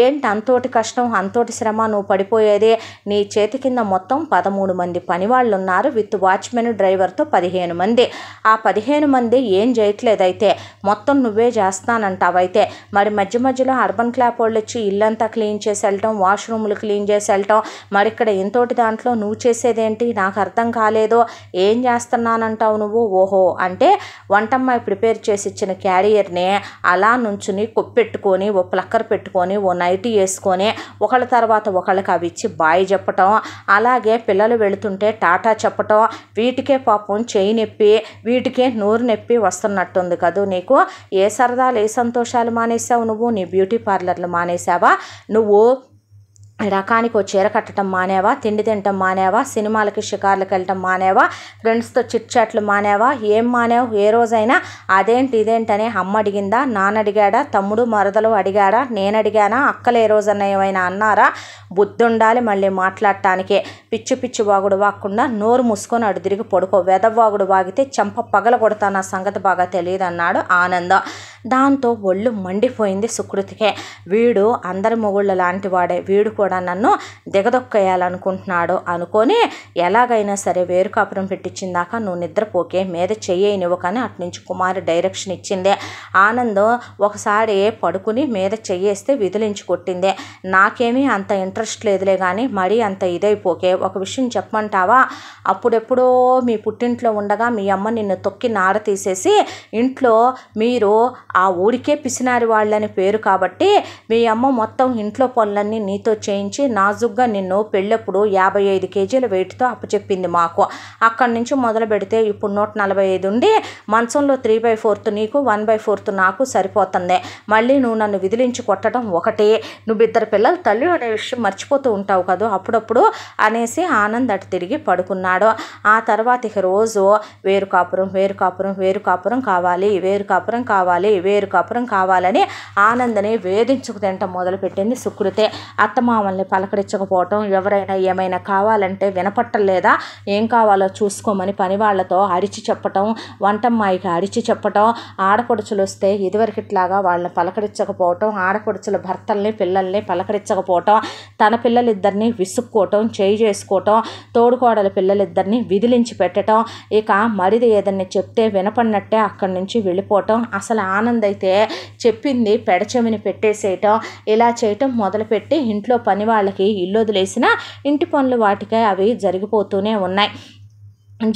[SPEAKER 1] ఏంటి అంతోటి కష్టం అంతోటి శ్రమ నువ్వు పడిపోయేదే నీ చేతి కింద మొత్తం పదమూడు మంది పనివాళ్ళు ఉన్నారు విత్ వాచ్మెన్ డ్రైవర్తో పదిహేను మంది ఆ పదిహేను మంది ఏం చేయట్లేదైతే మొత్తం నువ్వే చేస్తానంటావైతే మరి మధ్య మధ్యలో అర్బన్ క్లాప్ వాళ్ళు వచ్చి ఇల్లంతా క్లీన్ చేసి వెళ్ళటం వాష్రూమ్లు క్లీన్ చేసి వెళ్ళటం మరి ఇక్కడ ఎంతోటి దాంట్లో నువ్వు చేసేదేంటి నాకు అర్థం కాలేదు ఏం చేస్తున్నానంటావు నువ్వు ఓహో అంటే వంటమ్మాయి ప్రిపేర్ చేసి ఇచ్చిన క్యారియర్ని అలా నుంచుని పెట్టుకొని ఓ ప్లక్కర్ పెట్టుకొని ఓ నైటీ వేసుకొని ఒకళ్ళ తర్వాత ఒకళ్ళకి అవి ఇచ్చి బాయ్ చెప్పటం అలాగే పిల్లలు వెళుతుంటే టాటా చెప్పటం వీటికే పాపం చేయి నొప్పి వీటికే నోరు నొప్పి వస్తున్న మానేస్తున్నట్టుంది కదూ నీకు ఏ సరదాలు ఏ సంతోషాలు మానేసావు నువ్వు నీ బ్యూటీ పార్లర్లు మానేసావా నువ్వు రకానికి ఓ చీర కట్టడం మానేవా తిండి తినటం మానేవా సినిమాలకి షికార్లకు వెళ్ళటం మానేవా ఫ్రెండ్స్తో చిట్ చాట్లు మానేవా ఏం మానేవు ఏ రోజైనా అదేంటి ఇదేంటనే అమ్మ అడిగిందా నాన్న అడిగాడా తమ్ముడు మరదలు అడిగాడా నేను అడిగానా అక్కలు ఏ రోజన్నా ఏమైనా అన్నారా బుద్ధి ఉండాలి మళ్ళీ మాట్లాడటానికే పిచ్చి పిచ్చి వాగుడు వాక్కుండా నోరు మూసుకొని అడు తిరిగి పడుకో వెదవాగుడు వాగితే చెంప పగల కొడతా నా సంగతి బాగా తెలియదన్నాడు ఆనందం దాంతో ఒళ్ళు మండిపోయింది సుకృతికే వీడు అందరి మొగుళ్ళ లాంటి వాడే వీడు కూడా నన్ను దిగదొక్కేయాలనుకుంటున్నాడు అనుకొని ఎలాగైనా సరే వేరు కాపురం పెట్టించిందాక నువ్వు నిద్రపోకే మీద చెయ్యనివ్వకని అటు నుంచి కుమారి డైరెక్షన్ ఇచ్చింది ఆనందం ఒకసారి పడుకుని మీద చెయ్యేస్తే విదిలించి కొట్టింది నాకేమీ అంత ఇంట్రెస్ట్ లేదులే కానీ మరీ అంత ఇదైపోకే ఒక విషయం చెప్పమంటావా అప్పుడెప్పుడో మీ పుట్టింట్లో ఉండగా మీ అమ్మ నిన్ను తొక్కి నార తీసేసి ఇంట్లో మీరు ఆ ఊరికే పిసినారి వాళ్ళని పేరు కాబట్టి మీ అమ్మ మొత్తం ఇంట్లో పనులన్నీ నీతో చే చేయించి నాజుగ్గా నిన్ను పెళ్ళప్పుడు యాభై ఐదు కేజీల వెయిట్తో అప్పచెప్పింది మాకు అక్కడి నుంచి మొదలు పెడితే ఇప్పుడు నూట నలభై ఐదు ఉండి మంచంలో త్రీ బై ఫోర్త్ నీకు వన్ బై ఫోర్త్ నాకు సరిపోతుంది మళ్ళీ నువ్వు నన్ను విదిలించి కొట్టడం ఒకటి నువ్వు ఇద్దరు పిల్లలు తల్లి అనే విషయం మర్చిపోతూ ఉంటావు కదా అప్పుడప్పుడు అనేసి ఆనంద్ అటు తిరిగి పడుకున్నాడు ఆ తర్వాత ఇక రోజు వేరు కాపురం వేరు కాపురం వేరు కాపురం కావాలి వేరు కాపురం కావాలి వేరు కాపురం కావాలని ఆనందని వేధించుకు తింటాం మొదలుపెట్టింది సుకృతే అత్తమామ మమ్మల్ని పలకరించకపోవటం ఎవరైనా ఏమైనా కావాలంటే వినపట్టలేదా ఏం కావాలో చూసుకోమని పని వాళ్ళతో అరిచి చెప్పటం వంటమ్మాయికి అరిచి చెప్పటం ఆడపడుచులు వస్తే ఇట్లాగా వాళ్ళని పలకరించకపోవటం ఆడపడుచుల భర్తల్ని పిల్లల్ని పలకరించకపోవటం తన పిల్లలిద్దరిని విసుక్కోవటం చేయి చేసుకోవటం తోడుకోడల పిల్లలిద్దరిని విధిలించి పెట్టడం ఇక మరిది ఏదన్నా చెప్తే వినపడినట్టే అక్కడి నుంచి వెళ్ళిపోవటం అసలు ఆనంద్ అయితే చెప్పింది పెడచెమిని పెట్టేసేయటం ఇలా చేయటం మొదలుపెట్టి ఇంట్లో పని పని వాళ్ళకి ఇల్లు వదిలేసినా ఇంటి పనులు వాటికై అవి జరిగిపోతూనే ఉన్నాయి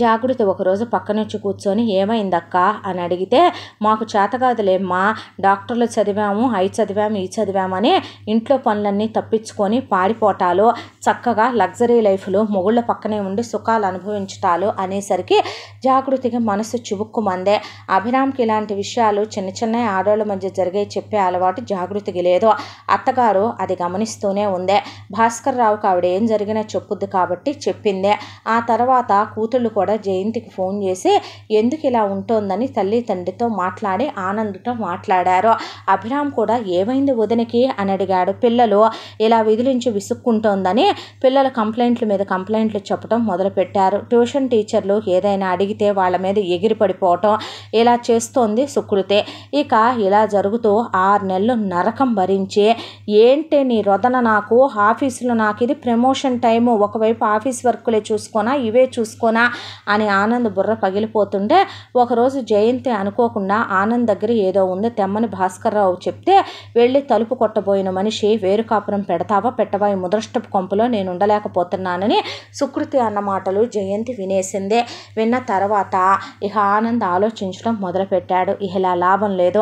[SPEAKER 1] జాగృతి ఒకరోజు పక్కనొచ్చి కూర్చొని ఏమైందక్క అని అడిగితే మాకు చేతగాదులేమ్మా డాక్టర్లు చదివాము అవి చదివాము ఈ చదివామని ఇంట్లో పనులన్నీ తప్పించుకొని పాడిపోటాలు చక్కగా లగ్జరీ లైఫ్లు మొగుళ్ళ పక్కనే ఉండి సుఖాలు అనుభవించటాలు అనేసరికి జాగృతిగా మనసు చివుక్కుమందే అభిరామ్కి ఇలాంటి విషయాలు చిన్న చిన్న ఆడవాళ్ళ మధ్య జరిగే చెప్పే అలవాటు జాగృతికి లేదు అత్తగారు అది గమనిస్తూనే ఉందే భాస్కర్ రావుకి ఆవిడ ఏం జరిగినా చెప్పుద్ది కాబట్టి చెప్పిందే ఆ తర్వాత కూతుళ్ళు కూడా జయంతికి ఫోన్ చేసి ఎందుకు ఇలా ఉంటుందని తల్లి తండ్రితో మాట్లాడి ఆనంద్తో మాట్లాడారు అభిరామ్ కూడా ఏమైంది వదినకి అని అడిగాడు పిల్లలు ఇలా విధులించి విసుక్కుంటోందని పిల్లల కంప్లైంట్ల మీద కంప్లైంట్లు చెప్పడం మొదలుపెట్టారు ట్యూషన్ టీచర్లు ఏదైనా అడిగితే వాళ్ళ మీద ఎగిరి పడిపోవటం ఇలా చేస్తోంది సుకృతే ఇక ఇలా జరుగుతూ ఆరు నెలలు నరకం భరించి ఏంటి నీ రొదన నాకు ఆఫీసులో నాకు ఇది ప్రమోషన్ టైము ఒకవైపు ఆఫీస్ వర్కులే చూసుకోనా ఇవే చూసుకోనా అని ఆనంద్ బుర్ర పగిలిపోతుంటే ఒకరోజు జయంతి అనుకోకుండా ఆనంద్ దగ్గర ఏదో ఉంది తెమ్మని భాస్కర్రావు చెప్తే వెళ్ళి తలుపు కొట్టబోయిన మనిషి వేరుకాపురం పెడతావా పెట్టవా ఈ ముదృష్టపు కొంపలో నేను ఉండలేకపోతున్నానని సుకృతి అన్న మాటలు జయంతి వినేసిందే విన్న తర్వాత ఇక ఆనంద్ ఆలోచించడం మొదలుపెట్టాడు ఇలా లాభం లేదో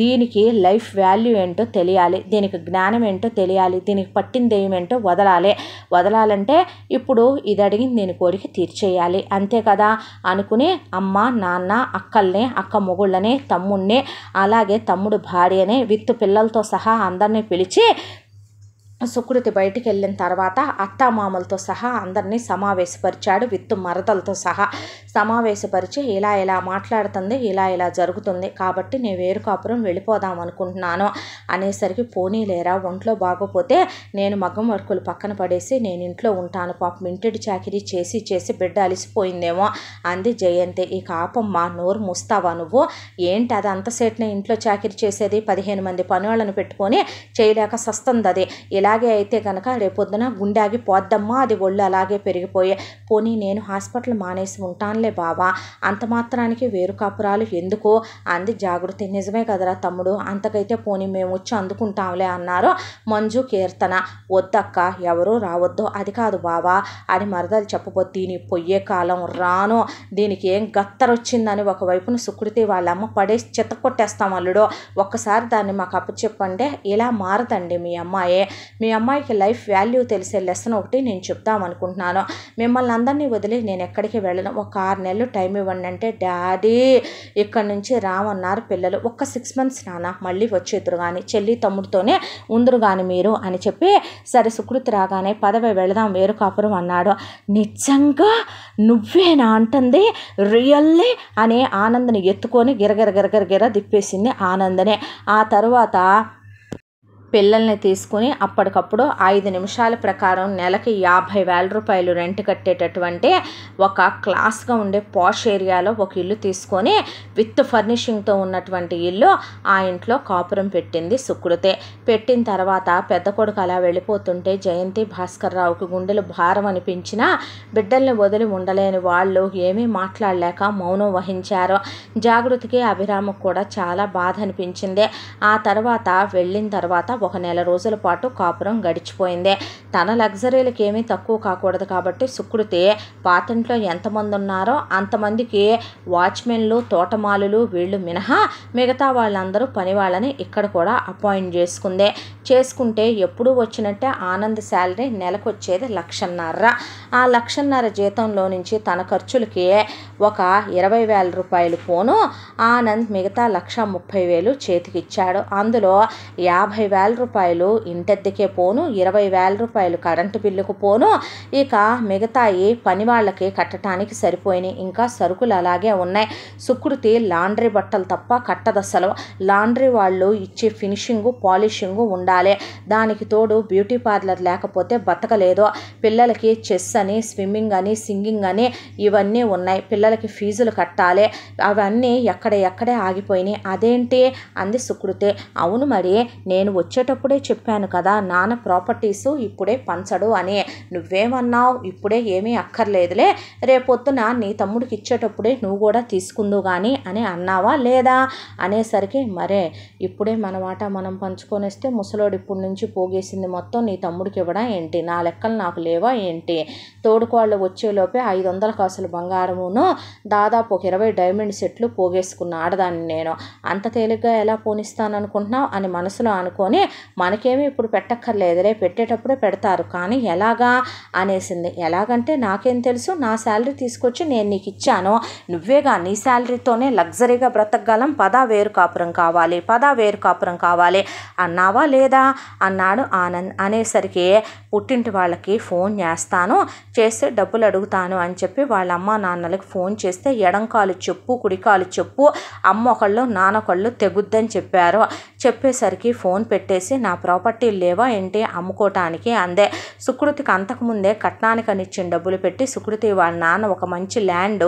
[SPEAKER 1] దీనికి లైఫ్ వాల్యూ ఏంటో తెలియాలి దీనికి జ్ఞానం ఏంటో తెలియాలి దీనికి పట్టిన ఏంటో వదలాలి వదలాలంటే ఇప్పుడు ఇది అడిగింది నేను కోరిక తీర్చేయాలి అంతే కదా అనుకుని అమ్మ నాన్న అక్కల్నే అక్క మొగుళ్ళనే తమ్ముణ్ణే అలాగే తమ్ముడు భార్యనే విత్తు పిల్లలతో సహా అందరినీ పిలిచి సుకృతి బయటికి వెళ్ళిన తర్వాత అత్తామామలతో సహా అందరినీ సమావేశపరిచాడు విత్తు మరదలతో సహా సమావేశపరిచి ఇలా ఇలా మాట్లాడుతుంది ఇలా ఇలా జరుగుతుంది కాబట్టి నేను వేరుకాపురం వెళ్ళిపోదాం అనుకుంటున్నాను అనేసరికి పోనీ లేరా ఒంట్లో బాగోపోతే నేను మగ్గం వర్కులు పక్కన పడేసి నేను ఇంట్లో ఉంటాను పాపం ఇంటిడి చాకరీ చేసి చేసి బిడ్డ అలిసిపోయిందేమో అంది జయంతి ఈ కాపమ్మ నోరు ముస్తావా నువ్వు ఏంటి అది అంతసేటనే ఇంట్లో చాకిరీ చేసేది పదిహేను మంది పనులను పెట్టుకొని చేయలేక సస్తుంది అది ఇలా అలాగే అయితే కనుక రేపొద్దున గుండె పోద్దమ్మా అది ఒళ్ళు అలాగే పెరిగిపోయే పోనీ నేను హాస్పిటల్ మానేసి ఉంటానులే బావా అంత మాత్రానికి వేరు కాపురాలు ఎందుకో అంది జాగృతి నిజమే కదరా తమ్ముడు అంతకైతే పోనీ మేము వచ్చి అందుకుంటాంలే అన్నారు మంజు కీర్తన వద్దక్క ఎవరూ రావద్దు అది కాదు బావా అని మరదలు చెప్పబో దీని పొయ్యే కాలం రాను దీనికి ఏం గత్తరొచ్చిందని ఒకవైపును సుకృతి వాళ్ళమ్మ పడేసి చెత్త కొట్టేస్తాం అల్లుడో ఒక్కసారి దాన్ని మాకు అప్పచెప్పండి ఇలా మారదండి మీ అమ్మాయే మీ అమ్మాయికి లైఫ్ వాల్యూ తెలిసే లెసన్ ఒకటి నేను చెప్దామనుకుంటున్నాను మిమ్మల్ని అందరినీ వదిలి నేను ఎక్కడికి వెళ్ళను ఒక ఆరు నెలలు టైం ఇవ్వండి అంటే డాడీ ఇక్కడ నుంచి రామన్నారు పిల్లలు ఒక్క సిక్స్ మంత్స్ నాన్న మళ్ళీ వచ్చేద్దరు కానీ చెల్లి తమ్ముడితోనే ఉందరు కానీ మీరు అని చెప్పి సరే సుకృతి రాగానే పదవి వెళదాం వేరు కాపురం అన్నాడు నిజంగా నువ్వేనా అంటుంది రియల్లీ అనే ఆనందని ఎత్తుకొని గిరగిర గిరగిర గిర ఆనందనే ఆ తర్వాత పిల్లల్ని తీసుకుని అప్పటికప్పుడు ఐదు నిమిషాల ప్రకారం నెలకి యాభై వేల రూపాయలు రెంట్ కట్టేటటువంటి ఒక క్లాస్గా ఉండే పాష్ ఏరియాలో ఒక ఇల్లు తీసుకొని విత్ ఫర్నిషింగ్తో ఉన్నటువంటి ఇల్లు ఆ ఇంట్లో కాపురం పెట్టింది సుకృతే పెట్టిన తర్వాత పెద్ద కొడుకు అలా వెళ్ళిపోతుంటే జయంతి భాస్కర్ రావుకి గుండెలు భారం అనిపించినా బిడ్డల్ని వదిలి ఉండలేని వాళ్ళు ఏమీ మాట్లాడలేక మౌనం వహించారు జాగృతికి అభిరామకు కూడా చాలా బాధ అనిపించింది ఆ తర్వాత వెళ్ళిన తర్వాత ఒక నెల రోజుల పాటు కాపురం గడిచిపోయింది తన లగ్జరీలకు ఏమీ తక్కువ కాకూడదు కాబట్టి సుకృతి పాతింట్లో ఎంతమంది ఉన్నారో అంతమందికి వాచ్మెన్లు తోటమాలులు వీళ్ళు మినహా మిగతా వాళ్ళందరూ పని వాళ్ళని ఇక్కడ కూడా అపాయింట్ చేసుకుంది చేసుకుంటే ఎప్పుడూ వచ్చినట్టే ఆనంద్ శాలరీ నెలకు వచ్చేది లక్షన్నర ఆ లక్షన్నర జీతంలో నుంచి తన ఖర్చులకి ఒక ఇరవై వేల రూపాయలు పోను ఆనంద్ మిగతా లక్ష ముప్పై వేలు చేతికిచ్చాడు అందులో యాభై వేల రూపాయలు ఇంటద్దెకే పోను ఇరవై వేల రూపాయలు కరెంటు బిల్లుకు పోను ఇక మిగతాయి పని వాళ్ళకి కట్టడానికి సరిపోయినాయి ఇంకా సరుకులు అలాగే ఉన్నాయి సుకృతి లాండ్రీ బట్టలు తప్ప కట్టదసలు లాండ్రీ వాళ్ళు ఇచ్చే ఫినిషింగు పాలిషింగు ఉండాలి దానికి తోడు బ్యూటీ పార్లర్ లేకపోతే బతకలేదు పిల్లలకి చెస్ అని స్విమ్మింగ్ అని సింగింగ్ అని ఇవన్నీ ఉన్నాయి పిల్లల పిల్లలకి ఫీజులు కట్టాలి అవన్నీ ఎక్కడ ఎక్కడే ఆగిపోయినాయి అదేంటి అంది సుకృతే అవును మరి నేను వచ్చేటప్పుడే చెప్పాను కదా నాన్న ప్రాపర్టీసు ఇప్పుడే పంచడు అని నువ్వేమన్నావు ఇప్పుడే ఏమీ అక్కర్లేదులే రేపొద్దున నీ తమ్ముడికి ఇచ్చేటప్పుడే నువ్వు కూడా తీసుకుందు కానీ అని అన్నావా లేదా అనేసరికి మరే ఇప్పుడే మన మాట మనం పంచుకొనేస్తే ముసలోడు ఇప్పటి నుంచి పోగేసింది మొత్తం నీ తమ్ముడికి ఇవ్వడం ఏంటి నా లెక్కలు నాకు లేవా ఏంటి తోడుకోళ్ళు వచ్చేలోపే ఐదు వందల కాసులు బంగారమును దాదాపు ఒక ఇరవై డైమండ్ సెట్లు పోగేసుకున్న ఆడదాన్ని నేను అంత తేలిగ్గా ఎలా పోనిస్తాను అనుకుంటున్నావు అని మనసులో అనుకొని మనకేమీ ఇప్పుడు పెట్టక్కర్లేదులే పెట్టేటప్పుడే పెడతారు కానీ ఎలాగా అనేసింది ఎలాగంటే నాకేం తెలుసు నా శాలరీ తీసుకొచ్చి నేను నీకు ఇచ్చాను నువ్వేగా నీ శాలరీతోనే లగ్జరీగా బ్రతకగలం పదా వేరు కాపురం కావాలి పదా వేరు కాపురం కావాలి అన్నావా లేదా అన్నాడు ఆనంద్ అనేసరికి పుట్టింటి వాళ్ళకి ఫోన్ చేస్తాను చేస్తే డబ్బులు అడుగుతాను అని చెప్పి వాళ్ళ అమ్మ నాన్నలకు ఫోన్ ఫోన్ చేస్తే ఎడంకాలు చెప్పు కుడికాలు చెప్పు అమ్మొకళ్ళు నానొకళ్ళు తెగుద్దని చెప్పారు చెప్పేసరికి ఫోన్ పెట్టేసి నా ప్రాపర్టీ లేవా ఏంటి అమ్ముకోవటానికి అందే సుకృతికి అంతకుముందే కట్నానికి ఇచ్చిన డబ్బులు పెట్టి సుకృతి వాళ్ళ నాన్న ఒక మంచి ల్యాండ్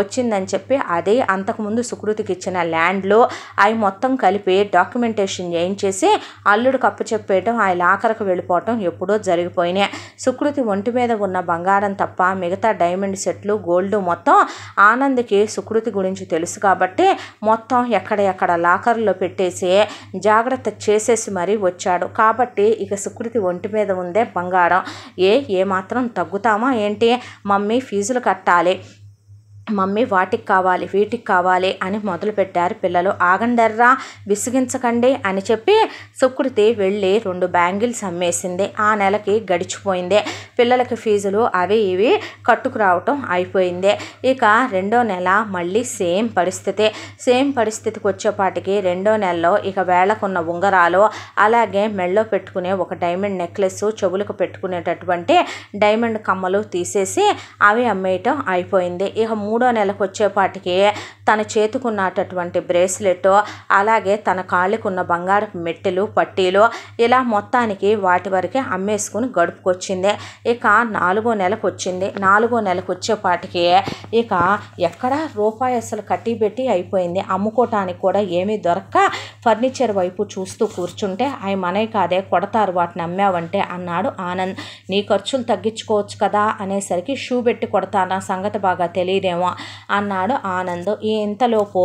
[SPEAKER 1] వచ్చిందని చెప్పి అదే అంతకుముందు సుకృతికి ఇచ్చిన ల్యాండ్లు అవి మొత్తం కలిపి డాక్యుమెంటేషన్ చేయించేసి అల్లుడు కప్పు చెప్పేయటం ఆయన ఆఖరకు వెళ్ళిపోవటం ఎప్పుడో జరిగిపోయినాయి సుకృతి ఒంటి మీద ఉన్న బంగారం తప్ప మిగతా డైమండ్ సెట్లు గోల్డ్ మొత్తం ఆనంద్కి సుకృతి గురించి తెలుసు కాబట్టి మొత్తం ఎక్కడ ఎక్కడ లాకర్లో పెట్టేసి జాగ్రత్త చేసేసి మరీ వచ్చాడు కాబట్టి ఇక సుకృతి ఒంటి మీద ఉందే బంగారం ఏ ఏమాత్రం తగ్గుతామా ఏంటి మమ్మీ ఫీజులు కట్టాలి మమ్మీ వాటికి కావాలి వీటికి కావాలి అని మొదలుపెట్టారు పిల్లలు ఆగండర్రా విసిగించకండి అని చెప్పి సుకృతి వెళ్ళి రెండు బ్యాంగిల్స్ అమ్మేసింది ఆ నెలకి గడిచిపోయింది పిల్లలకి ఫీజులు అవి ఇవి కట్టుకురావటం అయిపోయింది ఇక రెండో నెల మళ్ళీ సేమ్ పరిస్థితి సేమ్ పరిస్థితికి వచ్చేపాటికి రెండో నెలలో ఇక వేళకున్న ఉంగరాలు అలాగే మెళ్ళో పెట్టుకునే ఒక డైమండ్ నెక్లెస్ చెవులకు పెట్టుకునేటటువంటి డైమండ్ కమ్మలు తీసేసి అవి అమ్మేయటం అయిపోయింది ఇక మూడో నెలకు వచ్చేపాటికి తన చేతుకున్నటటువంటి బ్రేస్లెట్ అలాగే తన కాళ్ళకున్న బంగారు మెట్టెలు పట్టీలు ఇలా మొత్తానికి వాటి వరకే అమ్మేసుకుని గడుపుకొచ్చింది ఇక నాలుగో నెలకు వచ్చింది నాలుగో నెలకు వచ్చేపాటికి ఇక ఎక్కడ రూపాయి అసలు కట్టిబెట్టి అయిపోయింది అమ్ముకోవటానికి కూడా ఏమీ దొరక్క ఫర్నిచర్ వైపు చూస్తూ కూర్చుంటే ఆయన మనే కాదే కొడతారు వాటిని అమ్మావంటే అన్నాడు ఆనంద్ నీ ఖర్చులు తగ్గించుకోవచ్చు కదా అనేసరికి షూ పెట్టి కొడతాను సంగతి బాగా తెలియదేమో వెళ్దాము అన్నాడు ఆనంద్ ఇంతలోపు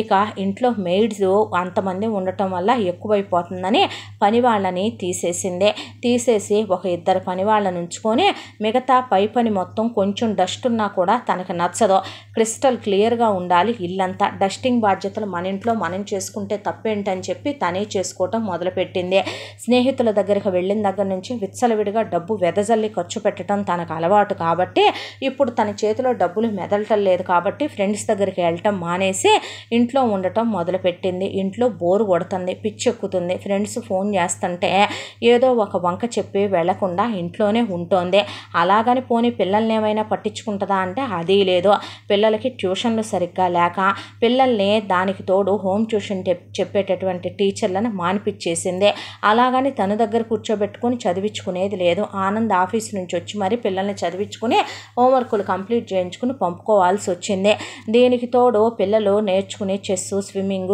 [SPEAKER 1] ఇక ఇంట్లో మెయిడ్స్ అంతమంది ఉండటం వల్ల ఎక్కువైపోతుందని పని వాళ్ళని తీసేసింది తీసేసి ఒక ఇద్దరు పని వాళ్ళని ఉంచుకొని మిగతా పై పని మొత్తం కొంచెం డస్ట్ ఉన్నా కూడా తనకు నచ్చదు క్రిస్టల్ క్లియర్గా ఉండాలి ఇల్లంతా డస్టింగ్ బాధ్యతలు మన ఇంట్లో మనం చేసుకుంటే తప్పేంటని చెప్పి తనే చేసుకోవటం మొదలుపెట్టింది స్నేహితుల దగ్గరికి వెళ్ళిన దగ్గర నుంచి విచ్చలవిడిగా డబ్బు వెదజల్లి ఖర్చు పెట్టడం తనకు అలవాటు కాబట్టి ఇప్పుడు తన చేతిలో డబ్బులు మెదలటం ఆకలి లేదు కాబట్టి ఫ్రెండ్స్ దగ్గరికి వెళ్ళటం మానేసి ఇంట్లో ఉండటం మొదలుపెట్టింది ఇంట్లో బోరు కొడుతుంది పిచ్చెక్కుతుంది ఫ్రెండ్స్ ఫోన్ చేస్తుంటే ఏదో ఒక వంక చెప్పి వెళ్లకుండా ఇంట్లోనే ఉంటుంది అలాగని పోని పిల్లల్ని ఏమైనా పట్టించుకుంటుందా అంటే అది లేదు పిల్లలకి ట్యూషన్లు సరిగ్గా లేక పిల్లల్ని దానికి తోడు హోమ్ ట్యూషన్ చెప్పేటటువంటి టీచర్లను మానిపించేసింది అలాగని తన దగ్గర కూర్చోబెట్టుకుని చదివించుకునేది లేదు ఆనంద్ ఆఫీస్ నుంచి వచ్చి మరి పిల్లల్ని చదివించుకుని హోంవర్కులు కంప్లీట్ చేయించుకుని పంపుకోవాలి చేసుకోవాల్సి వచ్చింది దీనికి తోడు పిల్లలు నేర్చుకునే చెస్ స్విమ్మింగ్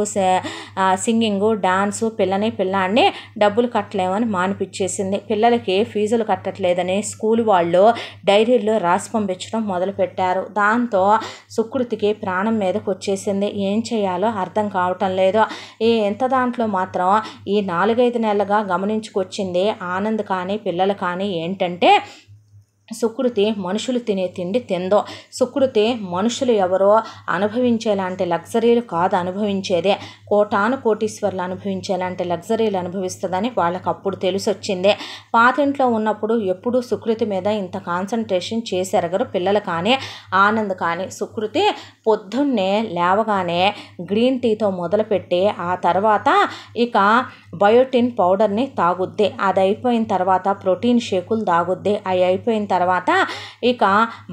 [SPEAKER 1] సింగింగ్ డాన్సు పిల్లని పిల్లాన్ని డబ్బులు కట్టలేమని మానిపించేసింది పిల్లలకి ఫీజులు కట్టట్లేదని స్కూల్ వాళ్ళు డైరీల్లో రాసి పంపించడం మొదలుపెట్టారు దాంతో సుకృతికి ప్రాణం మీదకు వచ్చేసింది ఏం చేయాలో అర్థం కావటం లేదు ఈ ఎంత దాంట్లో మాత్రం ఈ నాలుగైదు నెలలుగా గమనించుకొచ్చింది ఆనంద్ కానీ పిల్లలు కానీ ఏంటంటే సుకృతి మనుషులు తినే తిండి తిందో సుకృతి మనుషులు ఎవరో అనుభవించేలాంటి లగ్జరీలు కాదు అనుభవించేదే కోటాను కోటీశ్వర్లు అనుభవించేలాంటి లగ్జరీలు అనుభవిస్తుందని వాళ్ళకి అప్పుడు తెలిసొచ్చిందే పాతింట్లో ఉన్నప్పుడు ఎప్పుడూ సుకృతి మీద ఇంత కాన్సన్ట్రేషన్ చేసెరగరు పిల్లలు కానీ ఆనంద్ కానీ సుకృతి పొద్దున్నే లేవగానే గ్రీన్ టీతో మొదలుపెట్టి ఆ తర్వాత ఇక బయోటిన్ పౌడర్ని తాగుద్ది అది అయిపోయిన తర్వాత ప్రోటీన్ షేకులు తాగుద్ది అవి అయిపోయిన తర్వాత ఇక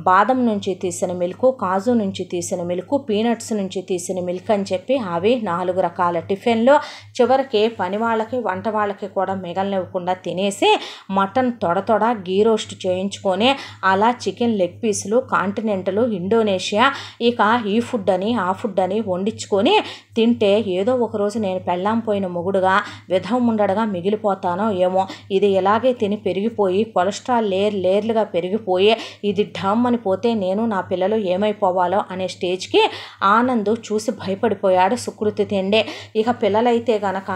[SPEAKER 1] బాదం నుంచి తీసిన మిల్క్ కాజు నుంచి తీసిన మిల్క్ పీనట్స్ నుంచి తీసిన మిల్క్ అని చెప్పి అవి నాలుగు రకాల టిఫిన్లు చివరికి పని వాళ్ళకి వంట వాళ్ళకి కూడా మిగలనివ్వకుండా తినేసి మటన్ తొడ తొడ గీ రోస్ట్ చేయించుకొని అలా చికెన్ లెగ్ పీసులు కాంటినెంటలు ఇండోనేషియా ఇక ఈ ఫుడ్ అని ఆ ఫుడ్ అని వండించుకొని తింటే ఏదో ఒకరోజు నేను పెళ్ళాం పోయిన మొగుడుగా విధం ఉండడగా మిగిలిపోతానో ఏమో ఇది ఇలాగే తిని పెరిగిపోయి కొలెస్ట్రాల్ లేర్ లేర్లుగా పెరిగిపోయి ఇది ఢమ్ అని పోతే నేను నా పిల్లలు ఏమైపోవాలో అనే స్టేజ్కి ఆనంద్ చూసి భయపడిపోయాడు సుకృతి తిండే ఇక పిల్లలైతే గనక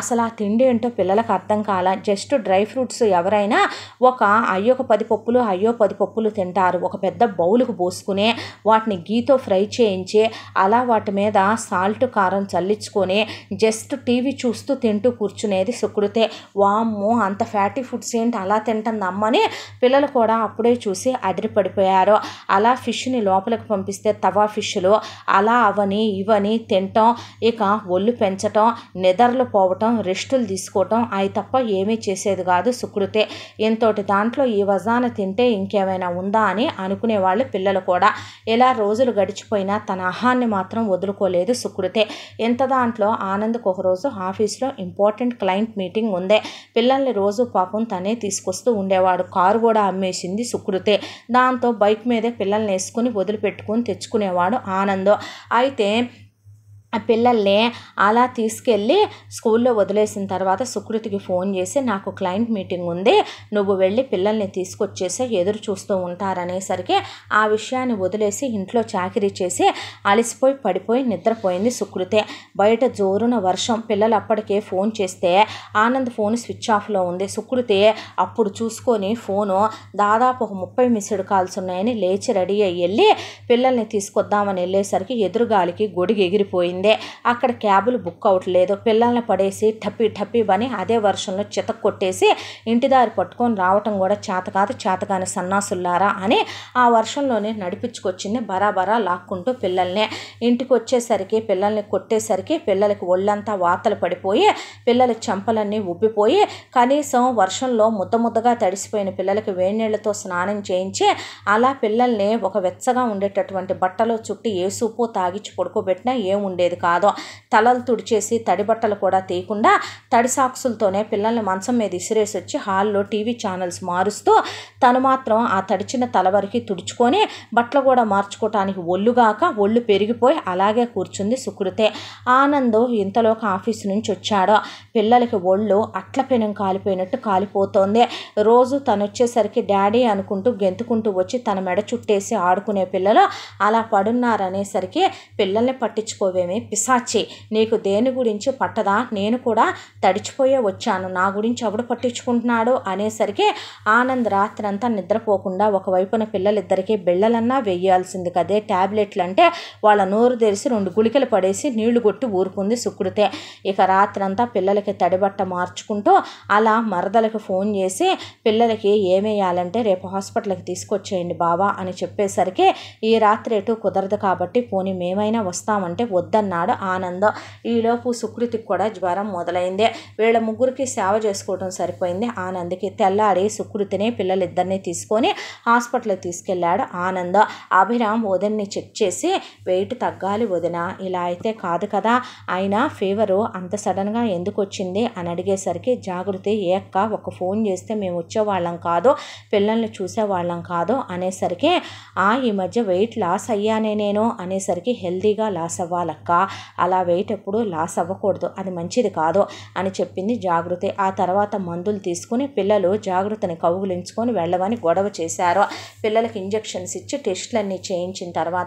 [SPEAKER 1] అసలు ఆ తిండి ఏంటో పిల్లలకు అర్థం కాల జస్ట్ డ్రై ఫ్రూట్స్ ఎవరైనా ఒక అయ్యో ఒక పది పప్పులు అయ్యో పది పప్పులు తింటారు ఒక పెద్ద బౌలుకు పోసుకునే వాటిని గీతో ఫ్రై చేయించి అలా వాటి మీద సాల్ట్ కారం చల్లించుకొని జస్ట్ టీవీ చూస్తూ తింటూ కూర్చునేది శుక్రుతే వామ్మో అంత ఫ్యాటీ ఫుడ్స్ ఏంటి అలా తింటుందమ్మని పిల్లలు కూడా అప్పుడే చూసి అదిరిపడిపోయారు అలా ఫిష్ని లోపలికి పంపిస్తే తవా ఫిష్లు అలా అవని ఇవని తినటం ఇక ఒళ్ళు పెంచటం నిద్రలు పోవటం రెస్టులు తీసుకోవటం అవి తప్ప ఏమీ చేసేది కాదు శుక్రుతే ఇంతటి దాంట్లో ఈ వజాన తింటే ఇంకేమైనా ఉందా అని అనుకునేవాళ్ళు పిల్లలు కూడా ఇలా రోజులు గడిచిపోయినా తన ఆహాన్ని మాత్రం వదులుకోలేదు శుక్రుతే ఎంత దాంట్లో ఆనంద్కి ఒకరోజు ఆఫీస్లో ఇంపార్టెంట్ క్లయింట్ మీటింగ్ ఉందే పిల్లల్ని రోజు పాపం తనే తీసుకొస్తూ ఉండేవాడు కారు కూడా అమ్మేసింది సుకృతే దాంతో బైక్ మీదే పిల్లల్ని వేసుకుని వదిలిపెట్టుకుని తెచ్చుకునేవాడు ఆనందం అయితే పిల్లల్ని అలా తీసుకెళ్ళి స్కూల్లో వదిలేసిన తర్వాత సుకృతికి ఫోన్ చేసి నాకు క్లయింట్ మీటింగ్ ఉంది నువ్వు వెళ్ళి పిల్లల్ని తీసుకొచ్చేసి ఎదురు చూస్తూ ఉంటారనేసరికి ఆ విషయాన్ని వదిలేసి ఇంట్లో చాకరీ చేసి అలసిపోయి పడిపోయి నిద్రపోయింది సుకృతే బయట జోరున వర్షం పిల్లలు అప్పటికే ఫోన్ చేస్తే ఆనంద్ ఫోన్ స్విచ్ ఆఫ్లో ఉంది సుకృతి అప్పుడు చూసుకొని ఫోను దాదాపు ఒక ముప్పై మిస్డ్ కాల్స్ ఉన్నాయని లేచి రెడీ అయ్యి వెళ్ళి పిల్లల్ని తీసుకొద్దామని వెళ్ళేసరికి ఎదురుగాలికి గొడిగి ఎగిరిపోయింది వెళ్ళిందే అక్కడ క్యాబులు బుక్ అవ్వట్లేదు పిల్లల్ని పడేసి టప్పి టప్పి అని అదే వర్షంలో చితక్ కొట్టేసి ఇంటిదారి పట్టుకొని రావటం కూడా చేతకాదు చేతగాని సన్నాసుల్లారా అని ఆ వర్షంలోనే నడిపించుకొచ్చింది బరాబరా లాక్కుంటూ పిల్లల్ని ఇంటికి వచ్చేసరికి పిల్లల్ని కొట్టేసరికి పిల్లలకి ఒళ్ళంతా వార్తలు పడిపోయి పిల్లల చెంపలన్నీ ఉబ్బిపోయి కనీసం వర్షంలో ముద్ద ముద్దగా తడిసిపోయిన పిల్లలకి వేణీళ్లతో స్నానం చేయించి అలా పిల్లల్ని ఒక వెచ్చగా ఉండేటటువంటి బట్టలో చుట్టి ఏ సూపు తాగిచ్చి పడుకోబెట్టినా ఏముండేది ఉండేది కాదో తలలు తుడిచేసి తడిబట్టలు కూడా తీయకుండా తడి సాక్సులతోనే పిల్లల్ని మంచం మీద ఇసిరేసి వచ్చి హాల్లో టీవీ ఛానల్స్ మారుస్తూ తను మాత్రం ఆ తడిచిన తల వరకు తుడుచుకొని బట్టలు కూడా మార్చుకోవటానికి ఒళ్ళుగాక ఒళ్ళు పెరిగిపోయి అలాగే కూర్చుంది సుకృతే ఆనందం ఇంతలోకి ఆఫీస్ నుంచి వచ్చాడో పిల్లలకి ఒళ్ళు అట్ల పెనం కాలిపోయినట్టు కాలిపోతోంది రోజు తను వచ్చేసరికి డాడీ అనుకుంటూ గెంతుకుంటూ వచ్చి తన మెడ చుట్టేసి ఆడుకునే పిల్లలు అలా పడున్నారనేసరికి పిల్లల్ని పట్టించుకోవేమి అని పిశాచి నీకు దేని గురించి పట్టదా నేను కూడా తడిచిపోయే వచ్చాను నా గురించి ఎవడు పట్టించుకుంటున్నాడు అనేసరికి ఆనంద్ రాత్రంతా నిద్రపోకుండా ఒకవైపున పిల్లలిద్దరికీ బిళ్ళలన్నా వేయాల్సింది కదే ట్యాబ్లెట్లు అంటే వాళ్ళ నోరు తెరిసి రెండు గుళికలు పడేసి నీళ్లు కొట్టి ఊరుకుంది సుక్కుడితే ఇక రాత్రంతా పిల్లలకి తడిబట్ట మార్చుకుంటూ అలా మరదలకు ఫోన్ చేసి పిల్లలకి ఏమేయాలంటే రేపు హాస్పిటల్కి తీసుకొచ్చేయండి బావా అని చెప్పేసరికి ఈ రాత్రి ఎటు కుదరదు కాబట్టి పోనీ మేమైనా వస్తామంటే వద్దన్న అన్నాడు ఆనందం ఈలోపు సుకృతికి కూడా జ్వరం మొదలైంది వీళ్ళ ముగ్గురికి సేవ చేసుకోవడం సరిపోయింది ఆనంద్కి తెల్లారి సుకృతిని పిల్లలిద్దరిని తీసుకొని హాస్పిటల్కి తీసుకెళ్లాడు ఆనందం అభిరామ్ వదిన్ని చెక్ చేసి వెయిట్ తగ్గాలి వదిన ఇలా అయితే కాదు కదా అయినా ఫీవరు అంత సడన్గా ఎందుకు వచ్చింది అని అడిగేసరికి జాగృతి ఏక్క ఒక ఫోన్ చేస్తే మేము వచ్చేవాళ్ళం కాదు పిల్లల్ని చూసేవాళ్ళం కాదు అనేసరికి ఆ ఈ మధ్య వెయిట్ లాస్ అయ్యానే నేను అనేసరికి హెల్దీగా లాస్ అవ్వాలక్క అవ్వా అలా వేయటప్పుడు లాస్ అవ్వకూడదు అది మంచిది కాదు అని చెప్పింది జాగృతి ఆ తర్వాత మందులు తీసుకుని పిల్లలు జాగృతిని కౌగులించుకొని వెళ్ళవని గొడవ చేశారు పిల్లలకి ఇంజక్షన్స్ ఇచ్చి టెస్టులన్నీ చేయించిన తర్వాత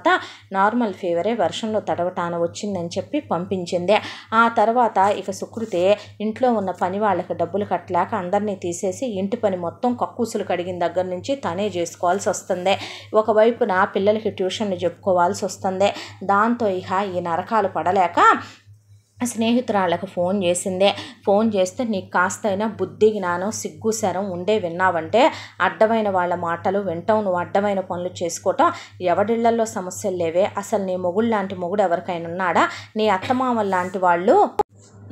[SPEAKER 1] నార్మల్ ఫీవరే వర్షంలో తడవటాన వచ్చిందని చెప్పి పంపించింది ఆ తర్వాత ఇక సుకృతి ఇంట్లో ఉన్న పని వాళ్ళకి డబ్బులు కట్టలేక అందరినీ తీసేసి ఇంటి పని మొత్తం కక్కుసులు కడిగిన దగ్గర నుంచి తనే చేసుకోవాల్సి వస్తుంది ఒకవైపున పిల్లలకి ట్యూషన్లు చెప్పుకోవాల్సి వస్తుంది దాంతో ఇక ఈ నరకాలు సంబరాలు పడలేక స్నేహితురాళ్ళకు ఫోన్ చేసిందే ఫోన్ చేస్తే నీకు కాస్తైనా బుద్ధి జ్ఞానం సిగ్గు శరం ఉండే విన్నావంటే అడ్డమైన వాళ్ళ మాటలు వింటావు నువ్వు అడ్డమైన పనులు చేసుకోవటం ఎవడిళ్లలో సమస్యలు లేవే అసలు నీ మొగుడు లాంటి మొగుడు ఎవరికైనా ఉన్నాడా నీ అత్తమామలు లాంటి వాళ్ళు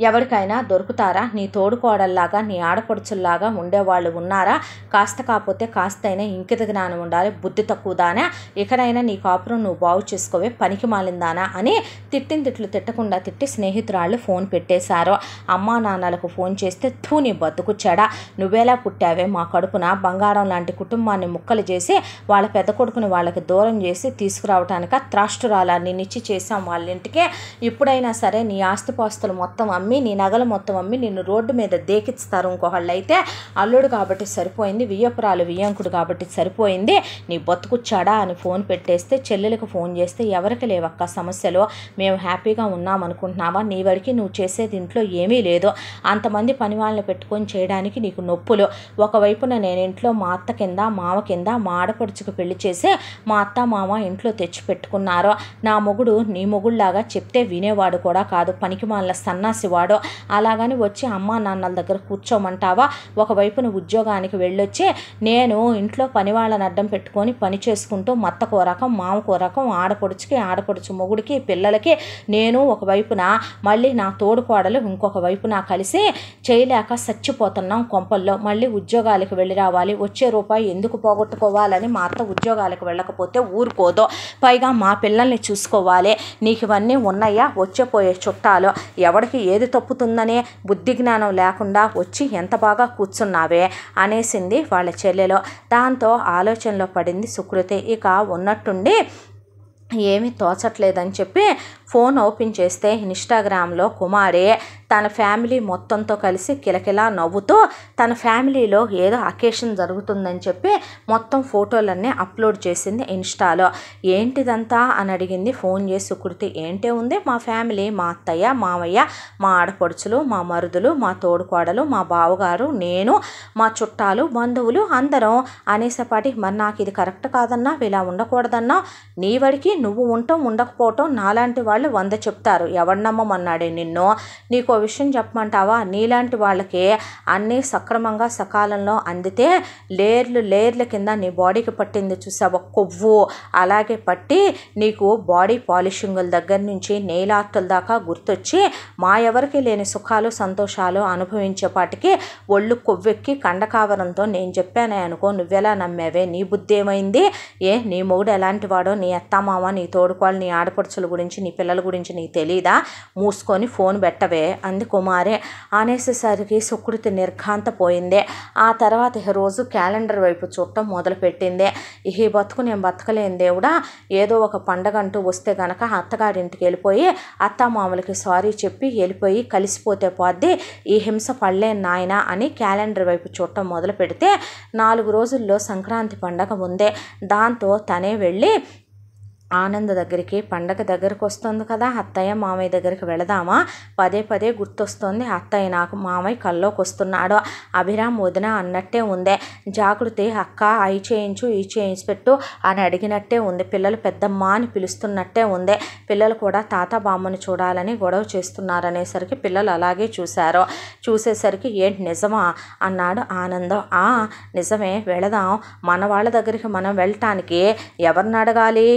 [SPEAKER 1] ఎవరికైనా దొరుకుతారా నీ తోడుకోడల్లాగా నీ ఆడపడుచుల్లాగా ఉండేవాళ్ళు ఉన్నారా కాస్త కాకపోతే కాస్తైనా ఇంకిత జ్ఞానం ఉండాలి బుద్ధి తక్కువదానా ఎక్కడైనా నీ కాపురం నువ్వు బాగు చేసుకోవే పనికి మాలిందానా అని తిట్టిన తిట్లు తిట్టకుండా తిట్టి స్నేహితురాళ్ళు ఫోన్ పెట్టేశారు అమ్మా నాన్నలకు ఫోన్ చేస్తే తూ నీ బతుకుచ్చాడా నువ్వేలా పుట్టావే మా కడుపున బంగారం లాంటి కుటుంబాన్ని ముక్కలు చేసి వాళ్ళ పెద్ద కొడుకుని వాళ్ళకి దూరం చేసి తీసుకురావటానిక త్రాష్టురాలా నిన్నిచ్చి చేసాం వాళ్ళ ఇంటికే ఇప్పుడైనా సరే నీ ఆస్తిపాస్తులు మొత్తం అమ్మి అమ్మి నీ నగలు మొత్తం అమ్మి నిన్ను రోడ్డు మీద దేకిస్తారు ఇంకోహళ్ళు అయితే అల్లుడు కాబట్టి సరిపోయింది వియ్యపురాలు వియ్యంకుడు కాబట్టి సరిపోయింది నీ బతుకుచ్చాడా అని ఫోన్ పెట్టేస్తే చెల్లెలకు ఫోన్ చేస్తే ఎవరికి లేవక్క సమస్యలో మేము హ్యాపీగా ఉన్నాం అనుకుంటున్నావా నీ వరకు నువ్వు చేసేది ఇంట్లో ఏమీ లేదు అంతమంది పని వాళ్ళని పెట్టుకొని చేయడానికి నీకు నొప్పులు ఒకవైపున నేను ఇంట్లో మా అత్త కింద మామ కింద మా ఆడపడుచుకు పెళ్లి చేసి మా అత్త మామ ఇంట్లో తెచ్చి పెట్టుకున్నారు నా మొగుడు నీ మొగుడులాగా చెప్తే వినేవాడు కూడా కాదు పనికి మాల సన్నాసి వాడో అలాగని వచ్చి అమ్మా నాన్నల దగ్గర కూర్చోమంటావా ఒకవైపున ఉద్యోగానికి వెళ్ళొచ్చి నేను ఇంట్లో పని వాళ్ళని అడ్డం పెట్టుకొని పని చేసుకుంటూ మత్త కోరకం మామ కోరకం ఆడపడుచుకి ఆడపడుచు మొగుడికి పిల్లలకి నేను ఒకవైపున మళ్ళీ నా తోడుకోడలు ఇంకొక వైపున కలిసి చేయలేక చచ్చిపోతున్నాం కొంపల్లో మళ్ళీ ఉద్యోగాలకు వెళ్ళి రావాలి వచ్చే రూపాయి ఎందుకు పోగొట్టుకోవాలని మా అత్త ఉద్యోగాలకు వెళ్ళకపోతే ఊరుకోదో పైగా మా పిల్లల్ని చూసుకోవాలి నీకు ఇవన్నీ ఉన్నాయా వచ్చే పోయే చుట్టాలు ఎవడికి ఏది ఏది తప్పుతుందనే బుద్ధి జ్ఞానం లేకుండా వచ్చి ఎంత బాగా కూర్చున్నావే అనేసింది వాళ్ళ చెల్లెలో దాంతో ఆలోచనలో పడింది సుకృతి ఇక ఉన్నట్టుండి ఏమీ తోచట్లేదని చెప్పి ఫోన్ ఓపెన్ చేస్తే ఇన్స్టాగ్రామ్లో కుమారే తన ఫ్యామిలీ మొత్తంతో కలిసి కిలకిలా నవ్వుతూ తన ఫ్యామిలీలో ఏదో అకేషన్ జరుగుతుందని చెప్పి మొత్తం ఫోటోలన్నీ అప్లోడ్ చేసింది ఇన్స్టాలో ఏంటిదంతా అని అడిగింది ఫోన్ చేసి కుర్తి ఏంటే ఉంది మా ఫ్యామిలీ మా అత్తయ్య మామయ్య మా ఆడపడుచులు మా మరుదులు మా తోడుకోడలు మా బావగారు నేను మా చుట్టాలు బంధువులు అందరం అనేసపాటి మరి నాకు ఇది కరెక్ట్ కాదన్నా ఇలా ఉండకూడదన్నా నీ వడికి నువ్వు ఉంటాం ఉండకపోవటం నాలాంటి వాడు వాళ్ళు వంద చెప్తారు ఎవడు నమ్మమన్నాడే నిన్ను నీకు విషయం చెప్పమంటావా నీలాంటి వాళ్ళకి అన్నీ సక్రమంగా సకాలంలో అందితే లేర్లు లేర్ల కింద నీ బాడీకి పట్టింది చూసావా కొవ్వు అలాగే పట్టి నీకు బాడీ పాలిషింగుల దగ్గర నుంచి నెయిల్ ఆర్టుల దాకా గుర్తొచ్చి మా ఎవరికి లేని సుఖాలు సంతోషాలు అనుభవించేపాటికి ఒళ్ళు కొవ్వెక్కి కండకావరంతో నేను చెప్పానే అనుకో నువ్వెలా నమ్మేవే నీ బుద్ధి ఏమైంది ఏ నీ మొగుడు ఎలాంటి వాడో నీ అత్తామామ నీ తోడుకోళ్ళు నీ ఆడపడుచుల గురించి నీ పిల్ల పిల్లల గురించి నీకు తెలీదా మూసుకొని ఫోన్ పెట్టవే అంది కుమారే అనేసేసరికి సుకృతి నిర్ఘాంతపోయిందే ఆ తర్వాత ఇక రోజు క్యాలెండర్ వైపు చూడటం మొదలుపెట్టిందే ఈ బతుకు నేను బతకలేని దేవుడా ఏదో ఒక పండగ అంటూ వస్తే గనక అత్తగారింటికి వెళ్ళిపోయి అత్తమామలకి సారీ చెప్పి వెళ్ళిపోయి కలిసిపోతే పోద్ది ఈ హింస పడలేను నాయన అని క్యాలెండర్ వైపు చూడటం మొదలు పెడితే నాలుగు రోజుల్లో సంక్రాంతి పండగ ఉందే దాంతో తనే వెళ్ళి ఆనంద్ దగ్గరికి పండగ దగ్గరకు వస్తుంది కదా అత్తయ్య మామయ్య దగ్గరికి వెళదామా పదే పదే గుర్తొస్తుంది అత్తయ్య నాకు మామయ్య కల్లోకి వస్తున్నాడు అభిరామ్ వదిన అన్నట్టే ఉందే జాగృతి అక్క ఐ చేయించు ఈ చేయించు పెట్టు అని అడిగినట్టే ఉంది పిల్లలు పెద్దమ్మ అని పిలుస్తున్నట్టే ఉందే పిల్లలు కూడా తాత బామ్మను చూడాలని గొడవ చేస్తున్నారనేసరికి పిల్లలు అలాగే చూశారు చూసేసరికి ఏంటి నిజమా అన్నాడు ఆనందం ఆ నిజమే వెళదాం మన వాళ్ళ దగ్గరికి మనం వెళ్ళటానికి ఎవరిని అడగాలి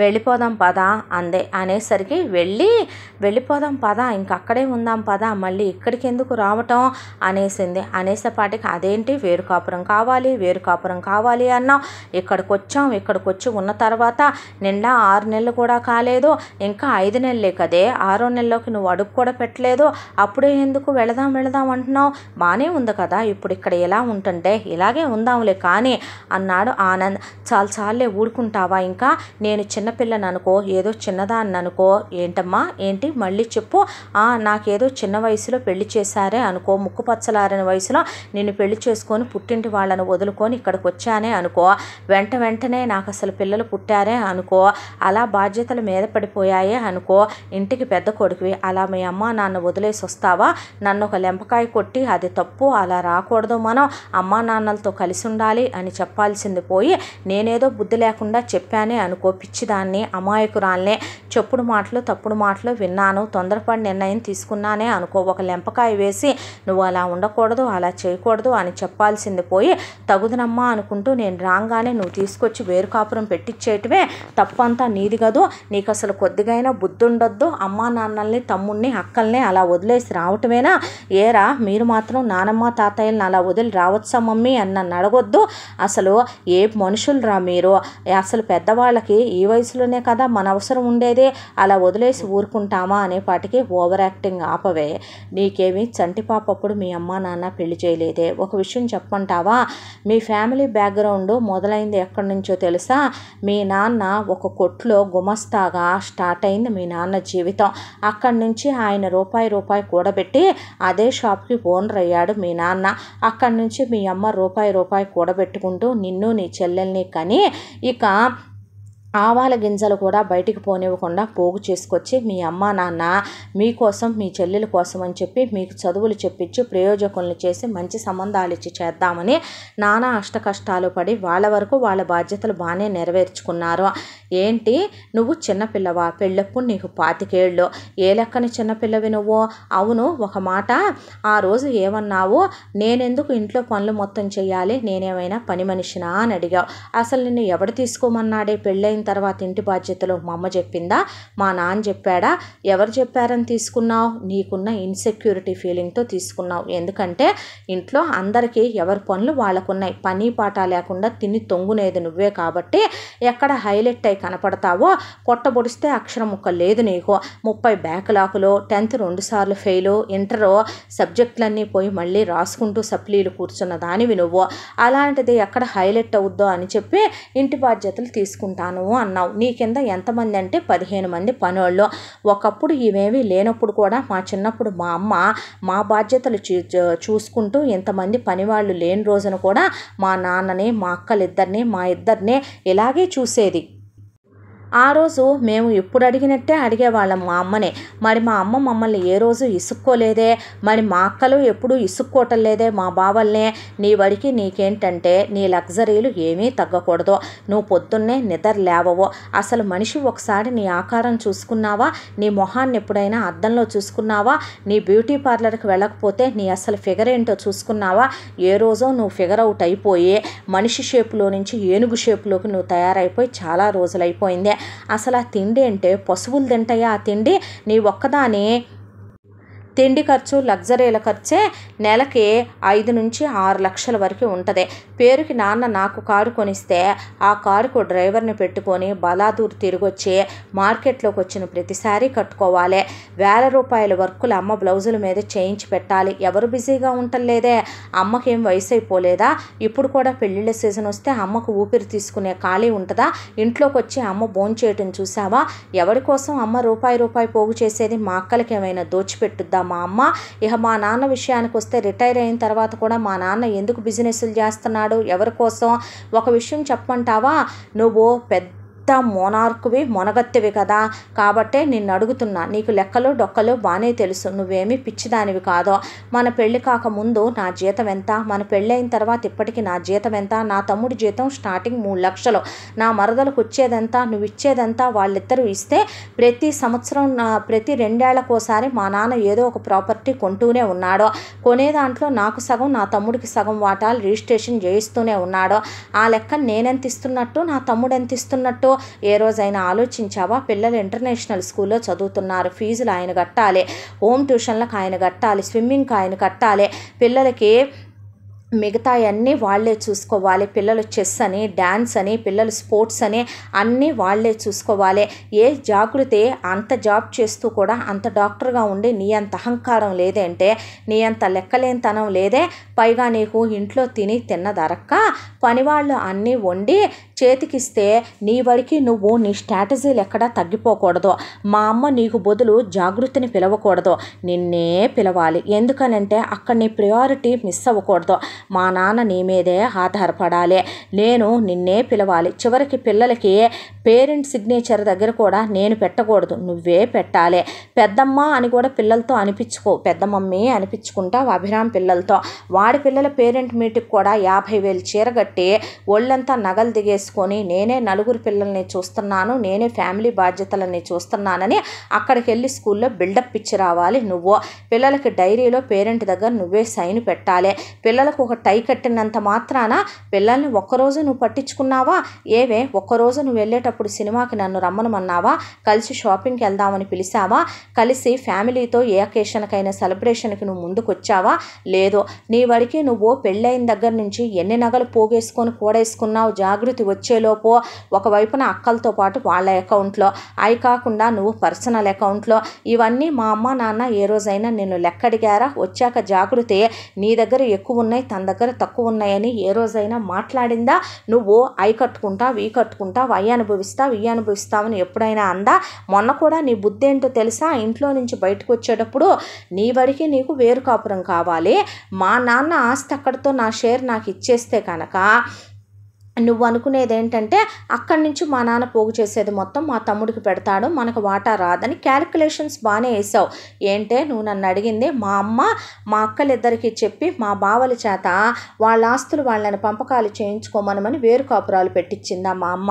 [SPEAKER 1] వెళ్ళిపోదాం పదా అందే అనేసరికి వెళ్ళి వెళ్ళిపోదాం పదా ఇంకక్కడే ఉందాం పదా మళ్ళీ ఇక్కడికి ఎందుకు రావటం అనేసింది అనేసేపాటికి అదేంటి వేరు కాపురం కావాలి వేరు కాపురం కావాలి అన్నాం ఇక్కడికి వచ్చాం ఇక్కడికి వచ్చి ఉన్న తర్వాత నిండా ఆరు నెలలు కూడా కాలేదు ఇంకా ఐదు నెలలే కదే ఆరో నెలలోకి నువ్వు అడుగు కూడా పెట్టలేదు అప్పుడే ఎందుకు వెళదాం వెళదాం అంటున్నావు బాగానే ఉంది కదా ఇప్పుడు ఇక్కడ ఎలా ఉంటుంటే ఇలాగే ఉందాంలే కానీ అన్నాడు ఆనంద్ చాలు చాలే ఊడుకుంటావా ఇంకా నేను చిన్న చిన్నపిల్లని అనుకో ఏదో చిన్నదాన్ని అనుకో ఏంటమ్మా ఏంటి మళ్ళీ చెప్పు నాకేదో చిన్న వయసులో పెళ్లి చేశారే అనుకో ముక్కు పచ్చలారని వయసులో నేను పెళ్లి చేసుకొని పుట్టింటి వాళ్ళను వదులుకొని ఇక్కడికి వచ్చానే అనుకో వెంట వెంటనే నాకు అసలు పిల్లలు పుట్టారే అనుకో అలా బాధ్యతలు మీద పడిపోయాయే అనుకో ఇంటికి పెద్ద కొడుకువి అలా మీ అమ్మ నాన్న వదిలేసి వస్తావా నన్ను ఒక లెంపకాయ కొట్టి అది తప్పు అలా రాకూడదు మనం అమ్మా నాన్నలతో కలిసి ఉండాలి అని చెప్పాల్సింది పోయి నేనేదో బుద్ధి లేకుండా చెప్పానే అనుకో పిచ్చిదా దాన్ని అమాయకురాలనే చెప్పుడు మాటలు తప్పుడు మాటలు విన్నాను తొందరపడి నిర్ణయం తీసుకున్నానే అనుకో ఒక లెంపకాయ వేసి నువ్వు అలా ఉండకూడదు అలా చేయకూడదు అని చెప్పాల్సింది పోయి తగుదనమ్మా అనుకుంటూ నేను రాగానే నువ్వు తీసుకొచ్చి వేరు కాపురం పెట్టించేయటమే తప్పంతా నీది కదు నీకు అసలు కొద్దిగైనా బుద్ధి ఉండొద్దు అమ్మా నాన్నల్ని తమ్ముడిని అక్కల్ని అలా వదిలేసి రావటమేనా ఏరా మీరు మాత్రం నానమ్మ తాతయ్యని అలా వదిలి రావచ్చా మమ్మీ అన్న నడగొద్దు అడగొద్దు అసలు ఏ మనుషులు రా మీరు అసలు పెద్దవాళ్ళకి ఈ వయసు వయసులోనే కదా మన అవసరం ఉండేదే అలా వదిలేసి ఊరుకుంటామా అనేపాటికి ఓవర్ యాక్టింగ్ ఆపవే నీకేమి అప్పుడు మీ అమ్మ నాన్న పెళ్లి చేయలేదే ఒక విషయం చెప్పంటావా మీ ఫ్యామిలీ బ్యాక్గ్రౌండ్ మొదలైంది ఎక్కడి నుంచో తెలుసా మీ నాన్న ఒక కొట్లో గుమస్తాగా స్టార్ట్ అయింది మీ నాన్న జీవితం అక్కడి నుంచి ఆయన రూపాయి రూపాయి కూడబెట్టి అదే షాప్కి ఓనర్ అయ్యాడు మీ నాన్న అక్కడి నుంచి మీ అమ్మ రూపాయి రూపాయి కూడబెట్టుకుంటూ నిన్ను నీ చెల్లెల్ని కానీ ఇక ఆవాల గింజలు కూడా బయటికి పోనివ్వకుండా పోగు చేసుకొచ్చి మీ అమ్మ నాన్న మీకోసం మీ చెల్లెల కోసం అని చెప్పి మీకు చదువులు చెప్పించి ప్రయోజకులను చేసి మంచి సంబంధాలు ఇచ్చి చేద్దామని నానా అష్ట కష్టాలు పడి వాళ్ళ వరకు వాళ్ళ బాధ్యతలు బాగానే నెరవేర్చుకున్నారు ఏంటి నువ్వు చిన్నపిల్లవా పెళ్ళప్పుడు నీకు పాతికేళ్ళు ఏ లెక్కని చిన్నపిల్లవి నువ్వు అవును ఒక మాట ఆ రోజు ఏమన్నావు నేనెందుకు ఇంట్లో పనులు మొత్తం చేయాలి నేనేమైనా పని మనిషినా అని అడిగావు అసలు నిన్ను ఎవడు తీసుకోమన్నాడే పెళ్ళైన తర్వాత ఇంటి బాధ్యతలు మా అమ్మ చెప్పిందా మా నాన్న చెప్పాడా ఎవరు చెప్పారని తీసుకున్నావు నీకున్న ఇన్సెక్యూరిటీ ఫీలింగ్తో తీసుకున్నావు ఎందుకంటే ఇంట్లో అందరికీ ఎవరి పనులు వాళ్ళకున్నాయి పని పాట లేకుండా తిని తొంగునేది నువ్వే కాబట్టి ఎక్కడ హైలైట్ అయి కనపడతావో పొట్టబొడిస్తే అక్షరం ముక్క లేదు నీకు ముప్పై బ్యాక్లాకులు టెన్త్ రెండుసార్లు ఫెయిలు ఇంటర్ సబ్జెక్టులన్నీ పోయి మళ్ళీ రాసుకుంటూ సప్లీలు కూర్చున్న దానివి నువ్వు అలాంటిది ఎక్కడ హైలైట్ అవుద్దో అని చెప్పి ఇంటి బాధ్యతలు తీసుకుంటాను అన్నావు నీ కింద ఎంతమంది అంటే పదిహేను మంది పనోళ్ళు ఒకప్పుడు ఇవేమీ లేనప్పుడు కూడా మా చిన్నప్పుడు మా అమ్మ మా బాధ్యతలు చూసుకుంటూ ఇంతమంది పనివాళ్ళు లేని రోజున కూడా మా నాన్నని మా అక్కలిద్దరిని మా ఇద్దరిని ఇలాగే చూసేది ఆ రోజు మేము ఎప్పుడు అడిగినట్టే అడిగేవాళ్ళం మా అమ్మనే మరి మా అమ్మ మమ్మల్ని ఏ రోజు ఇసుక్కోలేదే మరి మా అక్కలు ఎప్పుడు ఇసుక్కోవటం లేదే మా బావల్నే నీ వడికి నీకేంటంటే నీ లగ్జరీలు ఏమీ తగ్గకూడదు నువ్వు పొద్దున్నే నిద్ర లేవవో అసలు మనిషి ఒకసారి నీ ఆకారం చూసుకున్నావా నీ మొహాన్ని ఎప్పుడైనా అద్దంలో చూసుకున్నావా నీ బ్యూటీ పార్లర్కి వెళ్ళకపోతే నీ అసలు ఫిగర్ ఏంటో చూసుకున్నావా ఏ రోజో నువ్వు ఫిగర్ అవుట్ అయిపోయి మనిషి షేపులో నుంచి ఏనుగు షేపులోకి నువ్వు తయారైపోయి చాలా రోజులైపోయిందే అసలు ఆ తిండి అంటే పశువులు తింటాయా ఆ తిండి నీ ఒక్కదాని తిండి ఖర్చు లగ్జరీల ఖర్చే నెలకి ఐదు నుంచి ఆరు లక్షల వరకు ఉంటుంది పేరుకి నాన్న నాకు కారు కొనిస్తే ఆ కారుకు డ్రైవర్ని పెట్టుకొని బలాదూర్ తిరిగొచ్చి మార్కెట్లోకి వచ్చిన ప్రతిసారి కట్టుకోవాలి వేల రూపాయల వర్కులు అమ్మ బ్లౌజుల మీద చేయించి పెట్టాలి ఎవరు బిజీగా ఉంటలేదే అమ్మకేం వయసు అయిపోలేదా ఇప్పుడు కూడా పెళ్ళిళ్ళ సీజన్ వస్తే అమ్మకు ఊపిరి తీసుకునే ఖాళీ ఉంటుందా ఇంట్లోకి వచ్చి అమ్మ భోంచేయటం చూసావా ఎవరి కోసం అమ్మ రూపాయి రూపాయి పోగు చేసేది మా అక్కలకి ఏమైనా దోచిపెట్టుద్దాం మా అమ్మ ఇక మా నాన్న విషయానికి వస్తే రిటైర్ అయిన తర్వాత కూడా మా నాన్న ఎందుకు బిజినెస్లు చేస్తున్నాడు ఎవరి కోసం ఒక విషయం చెప్పమంటావా నువ్వు పెద్ద పెద్ద మోనార్కువి మొనగత్తెవి కదా కాబట్టే నిన్ను అడుగుతున్నా నీకు లెక్కలు డొక్కలు బాగానే తెలుసు నువ్వేమీ పిచ్చిదానివి కాదో మన పెళ్లి కాకముందు నా జీతం ఎంత మన పెళ్ళైన తర్వాత ఇప్పటికి నా జీతం ఎంత నా తమ్ముడి జీతం స్టార్టింగ్ మూడు లక్షలు నా మరదలకు వచ్చేదంతా నువ్వు ఇచ్చేదంతా వాళ్ళిద్దరూ ఇస్తే ప్రతి సంవత్సరం ప్రతి రెండేళ్లకోసారి మా నాన్న ఏదో ఒక ప్రాపర్టీ కొంటూనే ఉన్నాడో కొనే దాంట్లో నాకు సగం నా తమ్ముడికి సగం వాటాలు రిజిస్ట్రేషన్ చేయిస్తూనే ఉన్నాడో ఆ లెక్క నేనెంత ఇస్తున్నట్టు నా తమ్ముడు ఎంత ఇస్తున్నట్టు ఏ రోజైనా ఆలోచించావా పిల్లలు ఇంటర్నేషనల్ స్కూల్లో చదువుతున్నారు ఫీజులు ఆయన కట్టాలి హోమ్ ట్యూషన్లకు ఆయన కట్టాలి స్విమ్మింగ్కి ఆయన కట్టాలి పిల్లలకి మిగతా అన్నీ వాళ్ళే చూసుకోవాలి పిల్లలు చెస్ అని డ్యాన్స్ అని పిల్లలు స్పోర్ట్స్ అని అన్నీ వాళ్ళే చూసుకోవాలి ఏ జాగృతి అంత జాబ్ చేస్తూ కూడా అంత డాక్టర్గా ఉండి నీ అంత అహంకారం లేదంటే నీ అంత లెక్కలేనితనం లేదే పైగా నీకు ఇంట్లో తిని తిన్నదరక్క పనివాళ్ళు అన్నీ వండి చేతికిస్తే నీ వడికి నువ్వు నీ స్ట్రాటజీలు ఎక్కడా తగ్గిపోకూడదు మా అమ్మ నీకు బదులు జాగృతిని పిలవకూడదు నిన్నే పిలవాలి ఎందుకనంటే అక్కడ నీ ప్రయారిటీ మిస్ అవ్వకూడదు మా నాన్న నీ మీదే ఆధారపడాలి నేను నిన్నే పిలవాలి చివరికి పిల్లలకి పేరెంట్ సిగ్నేచర్ దగ్గర కూడా నేను పెట్టకూడదు నువ్వే పెట్టాలి పెద్దమ్మ అని కూడా పిల్లలతో అనిపించుకో పెద్ద మమ్మీ అనిపించుకుంటావు అభిరామ్ పిల్లలతో వాడి పిల్లల పేరెంట్ మీటింగ్ కూడా యాభై వేలు చీరగట్టి ఒళ్ళంతా నగలు దిగేసి చేసుకొని నేనే నలుగురు పిల్లల్ని చూస్తున్నాను నేనే ఫ్యామిలీ బాధ్యతలని చూస్తున్నానని అక్కడికి వెళ్ళి స్కూల్లో బిల్డప్ ఇచ్చి రావాలి నువ్వు పిల్లలకి డైరీలో పేరెంట్ దగ్గర నువ్వే సైన్ పెట్టాలి పిల్లలకు ఒక టై కట్టినంత మాత్రాన పిల్లల్ని ఒక్కరోజు నువ్వు పట్టించుకున్నావా ఏవే ఒక్కరోజు నువ్వు వెళ్ళేటప్పుడు సినిమాకి నన్ను రమ్మనమన్నావా కలిసి షాపింగ్కి వెళ్దామని పిలిచావా కలిసి ఫ్యామిలీతో ఏ అకేషన్కైనా సెలబ్రేషన్కి నువ్వు ముందుకొచ్చావా లేదో నీ వడికి నువ్వు పెళ్ళైన దగ్గర నుంచి ఎన్ని నగలు పోగేసుకొని కూడేసుకున్నావు జాగృతి వచ్చేలోపు ఒకవైపున అక్కలతో పాటు వాళ్ళ అకౌంట్లో అవి కాకుండా నువ్వు పర్సనల్ అకౌంట్లో ఇవన్నీ మా అమ్మ నాన్న ఏ రోజైనా నేను లెక్కడిగారా వచ్చాక జాగ్రత్త నీ దగ్గర ఎక్కువ ఉన్నాయి తన దగ్గర తక్కువ ఉన్నాయని ఏ రోజైనా మాట్లాడిందా నువ్వు అవి కట్టుకుంటా ఈ కట్టుకుంటా అవి అనుభవిస్తావు ఇవి అనుభవిస్తావని ఎప్పుడైనా అందా మొన్న కూడా నీ బుద్ధి ఏంటో తెలుసా ఇంట్లో నుంచి బయటకు వచ్చేటప్పుడు నీ బడికి నీకు వేరు కాపురం కావాలి మా నాన్న ఆస్తి అక్కడితో నా షేర్ నాకు ఇచ్చేస్తే కనుక నువ్వు అనుకునేది ఏంటంటే అక్కడి నుంచి మా నాన్న పోగు చేసేది మొత్తం మా తమ్ముడికి పెడతాడు మనకు వాటా రాదని క్యాలిక్యులేషన్స్ బాగానే వేసావు ఏంటే నువ్వు నన్ను అడిగింది మా అమ్మ మా అక్కలిద్దరికీ చెప్పి మా బావల చేత వాళ్ళ ఆస్తులు వాళ్ళని పంపకాలు చేయించుకోమనమని వేరు కాపురాలు పెట్టించిందా మా అమ్మ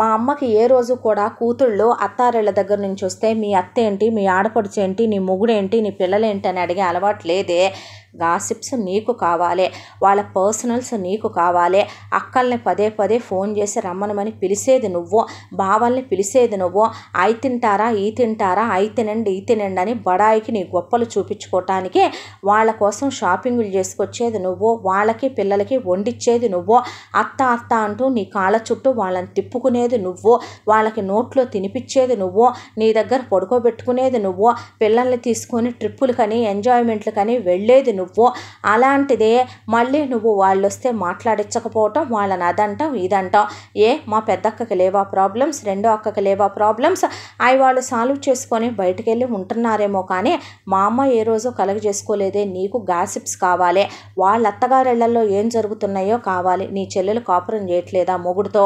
[SPEAKER 1] మా అమ్మకి ఏ రోజు కూడా కూతుళ్ళు అత్తారేళ్ల దగ్గర నుంచి వస్తే మీ అత్త ఏంటి మీ ఆడపడుచు ఏంటి నీ మొగుడేంటి నీ పిల్లలేంటి అని అడిగే అలవాటు లేదే గాసిప్స్ నీకు కావాలి వాళ్ళ పర్సనల్స్ నీకు కావాలి అక్కల్ని పదే పదే ఫోన్ చేసి రమ్మనమని పిలిసేది నువ్వు బావల్ని పిలిసేది నువ్వు అయి తింటారా ఈ తింటారా అయి తినండి ఈ తినండి అని బడాయికి నీ గొప్పలు చూపించుకోవటానికి వాళ్ళ కోసం షాపింగ్లు చేసుకొచ్చేది నువ్వు వాళ్ళకి పిల్లలకి వండిచ్చేది నువ్వు అత్త అత్త అంటూ నీ కాళ్ళ చుట్టూ వాళ్ళని తిప్పుకునేది నువ్వు వాళ్ళకి నోట్లో తినిపించేది నువ్వు నీ దగ్గర పడుకోబెట్టుకునేది నువ్వు పిల్లల్ని తీసుకొని ట్రిప్పులు కానీ ఎంజాయ్మెంట్లు కానీ వెళ్ళేది నువ్వు నువ్వు అలాంటిదే మళ్ళీ నువ్వు వాళ్ళు వస్తే మాట్లాడించకపోవటం వాళ్ళని అదంటాం ఇదంటాం ఏ మా పెద్దక్కకి లేవా ప్రాబ్లమ్స్ రెండో అక్కకి లేవా ప్రాబ్లమ్స్ అవి వాళ్ళు సాల్వ్ చేసుకొని బయటకు వెళ్ళి ఉంటున్నారేమో కానీ మా అమ్మ ఏ రోజు కలగ చేసుకోలేదే నీకు గాసిప్స్ కావాలి వాళ్ళ అత్తగారిళ్లలో ఏం జరుగుతున్నాయో కావాలి నీ చెల్లెలు కాపురం చేయట్లేదా మొగుడుతో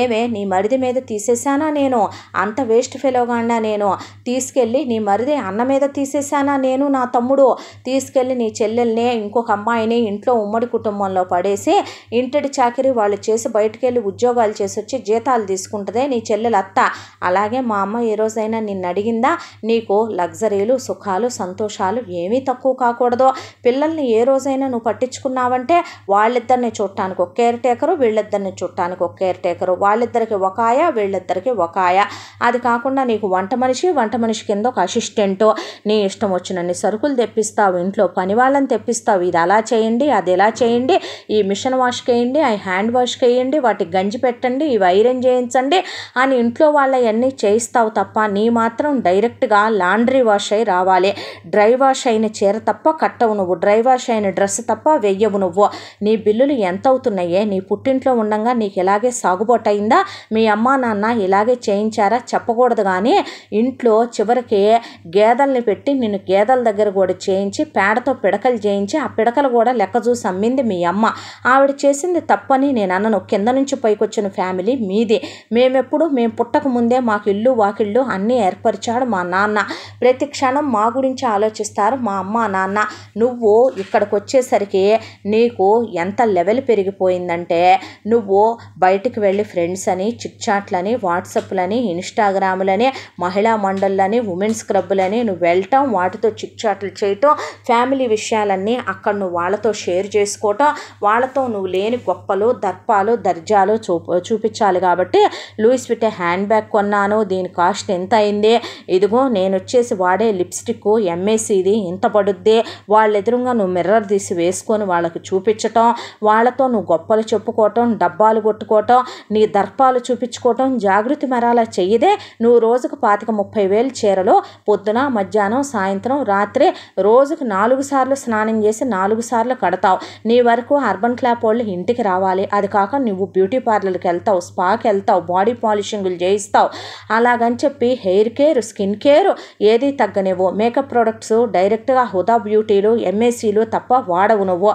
[SPEAKER 1] ఏమే నీ మరిది మీద తీసేశానా నేను అంత వేస్ట్ ఫెలోగాండా నేను తీసుకెళ్ళి నీ మరిది అన్న మీద తీసేశానా నేను నా తమ్ముడు తీసుకెళ్ళి నీ చెల్లె పిల్లల్నే ఇంకొక అమ్మాయిని ఇంట్లో ఉమ్మడి కుటుంబంలో పడేసి ఇంటి చాకరీ వాళ్ళు చేసి బయటికి వెళ్ళి ఉద్యోగాలు చేసి వచ్చి జీతాలు తీసుకుంటుందే నీ చెల్లెలు అత్త అలాగే మా అమ్మ ఏ రోజైనా నిన్ను అడిగిందా నీకు లగ్జరీలు సుఖాలు సంతోషాలు ఏమీ తక్కువ కాకూడదు పిల్లల్ని ఏ రోజైనా నువ్వు పట్టించుకున్నావంటే వాళ్ళిద్దరిని చూడటానికి ఒక కేర్ టేకరు వీళ్ళిద్దరిని చూడటానికి ఒక కేర్ టేకరు వాళ్ళిద్దరికి ఒక ఆయ వీళ్ళిద్దరికి ఒక ఆయ అది కాకుండా నీకు వంట మనిషి వంట మనిషి కింద ఒక అసిస్టెంటు నీ ఇష్టం వచ్చినన్ని సరుకులు తెప్పిస్తావు ఇంట్లో పని వాళ్ళని తెప్పిస్తావు ఇది అలా చేయండి అది ఎలా చేయండి ఈ మిషన్ వాష్ చేయండి ఆ హ్యాండ్ వాష్ వేయండి వాటికి గంజి పెట్టండి ఇవి ఐరన్ చేయించండి అని ఇంట్లో వాళ్ళవన్నీ చేయిస్తావు తప్ప నీ మాత్రం డైరెక్ట్గా లాండ్రీ వాష్ అయి రావాలి డ్రై వాష్ అయిన చీర తప్ప కట్టవు నువ్వు డ్రై వాష్ అయిన డ్రెస్ తప్ప వెయ్యవు నువ్వు నీ బిల్లులు ఎంత అవుతున్నాయే నీ పుట్టింట్లో ఉండగా నీకు ఇలాగే సాగుబోటైందా మీ అమ్మా నాన్న ఇలాగే చేయించారా చెప్పకూడదు కానీ ఇంట్లో చివరికి గేదెల్ని పెట్టి నేను గేదెల దగ్గర కూడా చేయించి పేడతో పిడకలు పిడకలు చేయించి ఆ పిడకలు కూడా లెక్క చూసి అమ్మింది మీ అమ్మ ఆవిడ చేసింది తప్పని నేను అన్నను కింద నుంచి పైకొచ్చిన ఫ్యామిలీ మీదే మేమెప్పుడు మేము పుట్టక ముందే మాకు ఇల్లు వాకిళ్ళు అన్నీ ఏర్పరిచాడు మా నాన్న ప్రతి క్షణం మా గురించి ఆలోచిస్తారు మా అమ్మ నాన్న నువ్వు ఇక్కడికి వచ్చేసరికి నీకు ఎంత లెవెల్ పెరిగిపోయిందంటే నువ్వు బయటికి వెళ్ళి ఫ్రెండ్స్ అని చిట్చాట్లని వాట్సాప్లని ఇన్స్టాగ్రాములని మహిళా మండళ్ళని ఉమెన్స్ క్లబ్లని నువ్వు వెళ్ళటం వాటితో చిట్చాట్లు చేయటం ఫ్యామిలీ విషయాన్ని విషయాలన్నీ అక్కడ నువ్వు వాళ్ళతో షేర్ చేసుకోవటం వాళ్ళతో నువ్వు లేని గొప్పలు దర్పాలు దర్జాలు చూపు చూపించాలి కాబట్టి లూయిస్ విటే హ్యాండ్ బ్యాగ్ కొన్నాను దీని కాస్ట్ ఎంత అయింది ఇదిగో నేను వచ్చేసి వాడే లిప్స్టిక్ ఇది ఇంత పడుద్ది వాళ్ళ ఎదురుగా నువ్వు మిర్రర్ తీసి వేసుకొని వాళ్ళకి చూపించటం వాళ్ళతో నువ్వు గొప్పలు చెప్పుకోవటం డబ్బాలు కొట్టుకోవటం నీ దర్పాలు చూపించుకోవటం జాగృతి మరాలా చెయ్యదే నువ్వు రోజుకు పాతిక ముప్పై వేలు చీరలు పొద్దున మధ్యాహ్నం సాయంత్రం రాత్రి రోజుకు నాలుగు సార్లు స్నానం చేసి నాలుగు సార్లు కడతావు నీ వరకు అర్బన్ క్లాప్ వాళ్ళు ఇంటికి రావాలి అది కాక నువ్వు బ్యూటీ పార్లర్కి వెళ్తావు స్పాకి వెళ్తావు బాడీ పాలిషింగ్లు చేయిస్తావు అలాగని చెప్పి హెయిర్ కేర్ స్కిన్ కేర్ ఏది తగ్గనివ్వు మేకప్ ప్రోడక్ట్స్ డైరెక్ట్గా హుదా బ్యూటీలు ఎంఏసీలు తప్ప వాడవు నువ్వు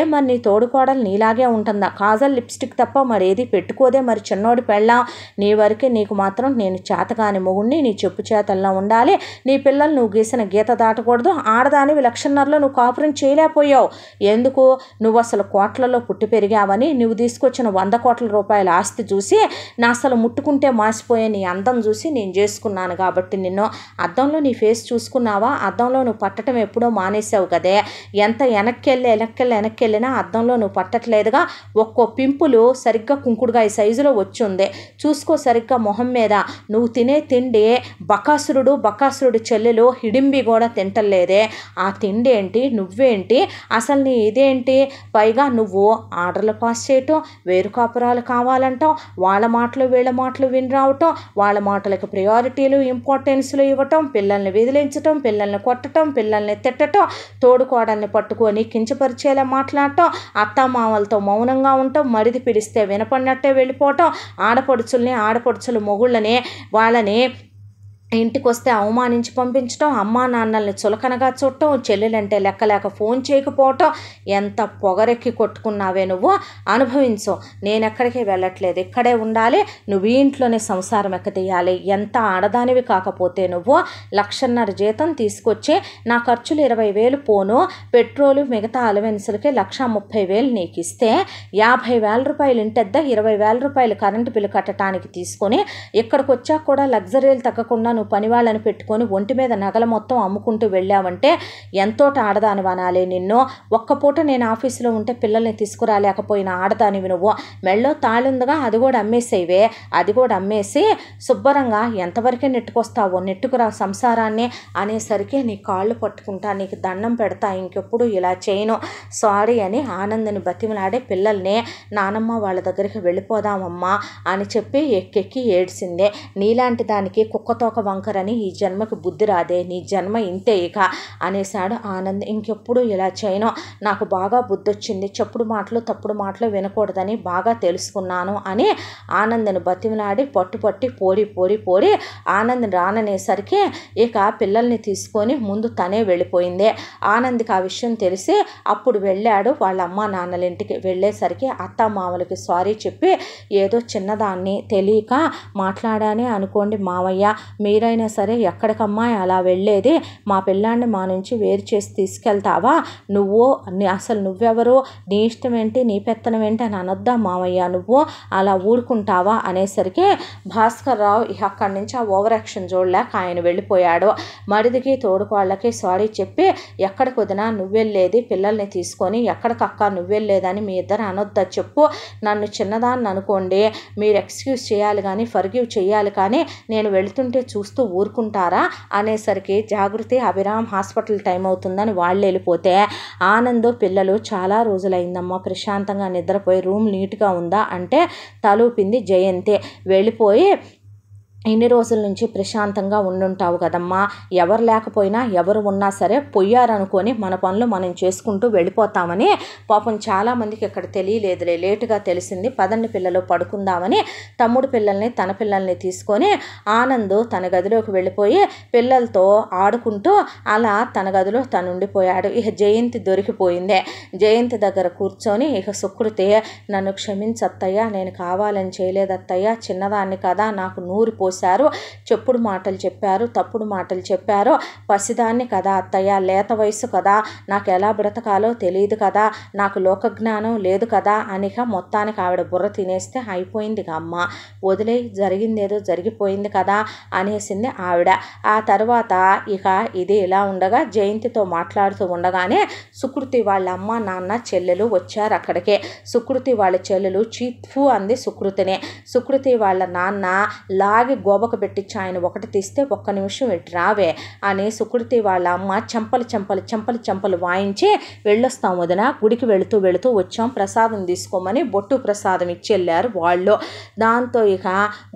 [SPEAKER 1] ఏమని నీ తోడుకోడలు నీలాగే ఉంటుందా కాజల్ లిప్స్టిక్ తప్ప మరి ఏది పెట్టుకోదే మరి చిన్నోడి పెళ్ళాం నీ వరకే నీకు మాత్రం నేను చేతగాని మొగుణ్ణి నీ చెప్పు చేతల్లో ఉండాలి నీ పిల్లలు నువ్వు గీసిన గీత దాటకూడదు ఆడదాని విలక్షణర్లో నువ్వు కాపు సౌకర్యం చేయలేకపోయావు ఎందుకు నువ్వు అసలు కోట్లలో పుట్టి పెరిగావని నువ్వు తీసుకొచ్చిన వంద కోట్ల రూపాయల ఆస్తి చూసి నా అసలు ముట్టుకుంటే మాసిపోయే నీ అందం చూసి నేను చేసుకున్నాను కాబట్టి నిన్ను అద్దంలో నీ ఫేస్ చూసుకున్నావా అద్దంలో నువ్వు పట్టడం ఎప్పుడో మానేసావు కదే ఎంత వెనక్కి వెళ్ళి వెనక్కి వెనక్కి వెళ్ళినా అద్దంలో నువ్వు పట్టట్లేదుగా ఒక్కో పింపులు సరిగ్గా కుంకుడుగా ఈ సైజులో వచ్చింది చూసుకో సరిగ్గా మొహం మీద నువ్వు తినే తిండి బకాసురుడు బకాసురుడు చెల్లెలు హిడింబి కూడా తింటలేదే ఆ తిండి ఏంటి నువ్వు నువ్వేంటి అసలు నీ ఇదేంటి పైగా నువ్వు ఆర్డర్లు పాస్ చేయటం వేరు కాపురాలు కావాలంటావు వాళ్ళ మాటలు వీళ్ళ మాటలు విని రావటం వాళ్ళ మాటలకు ప్రయారిటీలు ఇంపార్టెన్స్లు ఇవ్వటం పిల్లల్ని విదిలించటం పిల్లల్ని కొట్టడం పిల్లల్ని తిట్టడం తోడుకోడల్ని పట్టుకొని కించపరిచేలా మాట్లాడటం అత్తామామలతో మౌనంగా ఉండటం మరిది పిలిస్తే వినపడినట్టే వెళ్ళిపోవటం ఆడపడుచుల్ని ఆడపడుచుల మొగుళ్ళని వాళ్ళని ఇంటికి వస్తే అవమానించి పంపించడం అమ్మా నాన్నల్ని చులకనగా చూడటం చెల్లెలంటే లెక్కలేక ఫోన్ చేయకపోవటం ఎంత పొగరెక్కి కొట్టుకున్నావే నువ్వు అనుభవించు నేను ఎక్కడికి వెళ్ళట్లేదు ఇక్కడే ఉండాలి నువ్వు ఈ ఇంట్లోనే సంసారం ఎక్కతీయాలి ఎంత ఆడదానివి కాకపోతే నువ్వు లక్షన్నర జీతం తీసుకొచ్చి నా ఖర్చులు ఇరవై వేలు పోను పెట్రోలు మిగతా అలవెన్సులకి లక్ష ముప్పై వేలు నీకు ఇస్తే యాభై వేల రూపాయలు ఇంటద్ద ఇరవై వేల రూపాయలు కరెంటు బిల్లు కట్టడానికి తీసుకొని ఇక్కడికి వచ్చాక కూడా లగ్జరీలు తగ్గకుండా నువ్వు పని వాళ్ళని పెట్టుకొని ఒంటి మీద నగల మొత్తం అమ్ముకుంటూ వెళ్ళావంటే ఎంతోట ఆడదాని వనాలే నిన్ను ఒక్క పూట నేను ఆఫీసులో ఉంటే పిల్లల్ని తీసుకురాలేకపోయినా ఆడదానివి నువ్వు మెళ్ళో తాళుందిగా అది కూడా అమ్మేసేవే అది కూడా అమ్మేసి శుభ్రంగా ఎంతవరకే నెట్టుకొస్తావో నెట్టుకురా సంసారాన్ని అనేసరికి నీ కాళ్ళు పట్టుకుంటా నీకు దండం పెడతా ఇంకెప్పుడు ఇలా చేయను సారీ అని ఆనందని బతిమలాడే పిల్లల్ని నానమ్మ వాళ్ళ దగ్గరికి వెళ్ళిపోదామమ్మా అని చెప్పి ఎక్కెక్కి ఏడ్సిందే నీలాంటి దానికి కుక్కతోక వంకరని ఈ జన్మకు బుద్ధి రాదే నీ జన్మ ఇంతే ఇక అనేశాడు ఆనంద్ ఇంకెప్పుడు ఇలా చేయను నాకు బాగా బుద్ధి వచ్చింది చెప్పుడు మాటలు తప్పుడు మాటలు వినకూడదని బాగా తెలుసుకున్నాను అని ఆనంద్ను బతిమలాడి పట్టుపట్టి పోడి పోడి పోడి ఆనంద్ రాననేసరికి ఇక పిల్లల్ని తీసుకొని ముందు తనే వెళ్ళిపోయింది ఆనంద్కి ఆ విషయం తెలిసి అప్పుడు వెళ్ళాడు వాళ్ళ అమ్మ నాన్నల ఇంటికి వెళ్ళేసరికి అత్త మామలకి సారీ చెప్పి ఏదో చిన్నదాన్ని తెలియక మాట్లాడాని అనుకోండి మావయ్య మీరు మీరైనా సరే ఎక్కడికమ్మాయి అలా వెళ్ళేది మా పిల్లాన్ని మా నుంచి వేరు చేసి తీసుకెళ్తావా నువ్వు అసలు నువ్వెవరో నీ ఇష్టం ఏంటి నీ పెత్తనం ఏంటి అని అనొద్దా మామయ్య నువ్వు అలా ఊడుకుంటావా అనేసరికి భాస్కర్ రావు అక్కడి నుంచి ఆ ఓవర్ యాక్షన్ చూడలేక ఆయన వెళ్ళిపోయాడు మరిదికి తోడుకోళ్ళకి సారీ చెప్పి ఎక్కడికి వదినా నువ్వెళ్ళేది పిల్లల్ని తీసుకొని ఎక్కడికక్క నువ్వెళ్ళేదని మీ ఇద్దరు అనొద్దా చెప్పు నన్ను చిన్నదాన్ని అనుకోండి మీరు ఎక్స్క్యూజ్ చేయాలి కానీ ఫర్గ్యూ చేయాలి కానీ నేను వెళ్తుంటే చూస్తాను చూస్తూ ఊరుకుంటారా అనేసరికి జాగృతి అభిరామ్ హాస్పిటల్ టైం అవుతుందని వాళ్ళు వెళ్ళిపోతే ఆనంద్ పిల్లలు చాలా రోజులైందమ్మా ప్రశాంతంగా నిద్రపోయి రూమ్ నీట్గా ఉందా అంటే తలూపింది జయంతి వెళ్ళిపోయి ఎన్ని రోజుల నుంచి ప్రశాంతంగా ఉండుంటావు కదమ్మా ఎవరు లేకపోయినా ఎవరు ఉన్నా సరే పొయ్యారనుకొని మన పనులు మనం చేసుకుంటూ వెళ్ళిపోతామని పాపం చాలామందికి ఇక్కడ తెలియలేదులే లేటుగా తెలిసింది పదండి పిల్లలు పడుకుందామని తమ్ముడు పిల్లల్ని తన పిల్లల్ని తీసుకొని ఆనంద్ తన గదిలోకి వెళ్ళిపోయి పిల్లలతో ఆడుకుంటూ అలా తన గదిలో తను ఉండిపోయాడు ఇక జయంతి దొరికిపోయిందే జయంతి దగ్గర కూర్చొని ఇక సుకృతి నన్ను క్షమించత్తయ్యా నేను కావాలని చేయలేదత్తయ్యా చిన్నదాన్ని కదా నాకు నూరు పోశారు చెప్పుడు మాటలు చెప్పారు తప్పుడు మాటలు చెప్పారు పసిదాన్ని కదా అత్తయ్య లేత వయసు కదా నాకు ఎలా బ్రతకాలో తెలియదు కదా నాకు లోకజ్ఞానం లేదు కదా అనిక మొత్తానికి ఆవిడ బుర్ర తినేస్తే అయిపోయింది అమ్మ వదిలే జరిగిందేదో జరిగిపోయింది కదా అనేసింది ఆవిడ ఆ తర్వాత ఇక ఇది ఇలా ఉండగా జయంతితో మాట్లాడుతూ ఉండగానే సుకృతి వాళ్ళ అమ్మ నాన్న చెల్లెలు వచ్చారు అక్కడికే సుకృతి వాళ్ళ చెల్లెలు చిత్ఫు అంది సుకృతిని సుకృతి వాళ్ళ నాన్న లాగి గోబకు పెట్టించి ఆయన ఒకటి తీస్తే ఒక్క నిమిషం ఇటు రావే అని సుకృతి వాళ్ళ అమ్మ చెంపలు చెంపలు చెంపలు చెంపలు వాయించి వెళ్ళొస్తాం వదిన గుడికి వెళుతూ వెళుతూ వచ్చాం ప్రసాదం తీసుకోమని బొట్టు ప్రసాదం ఇచ్చి వెళ్ళారు వాళ్ళు దాంతో ఇక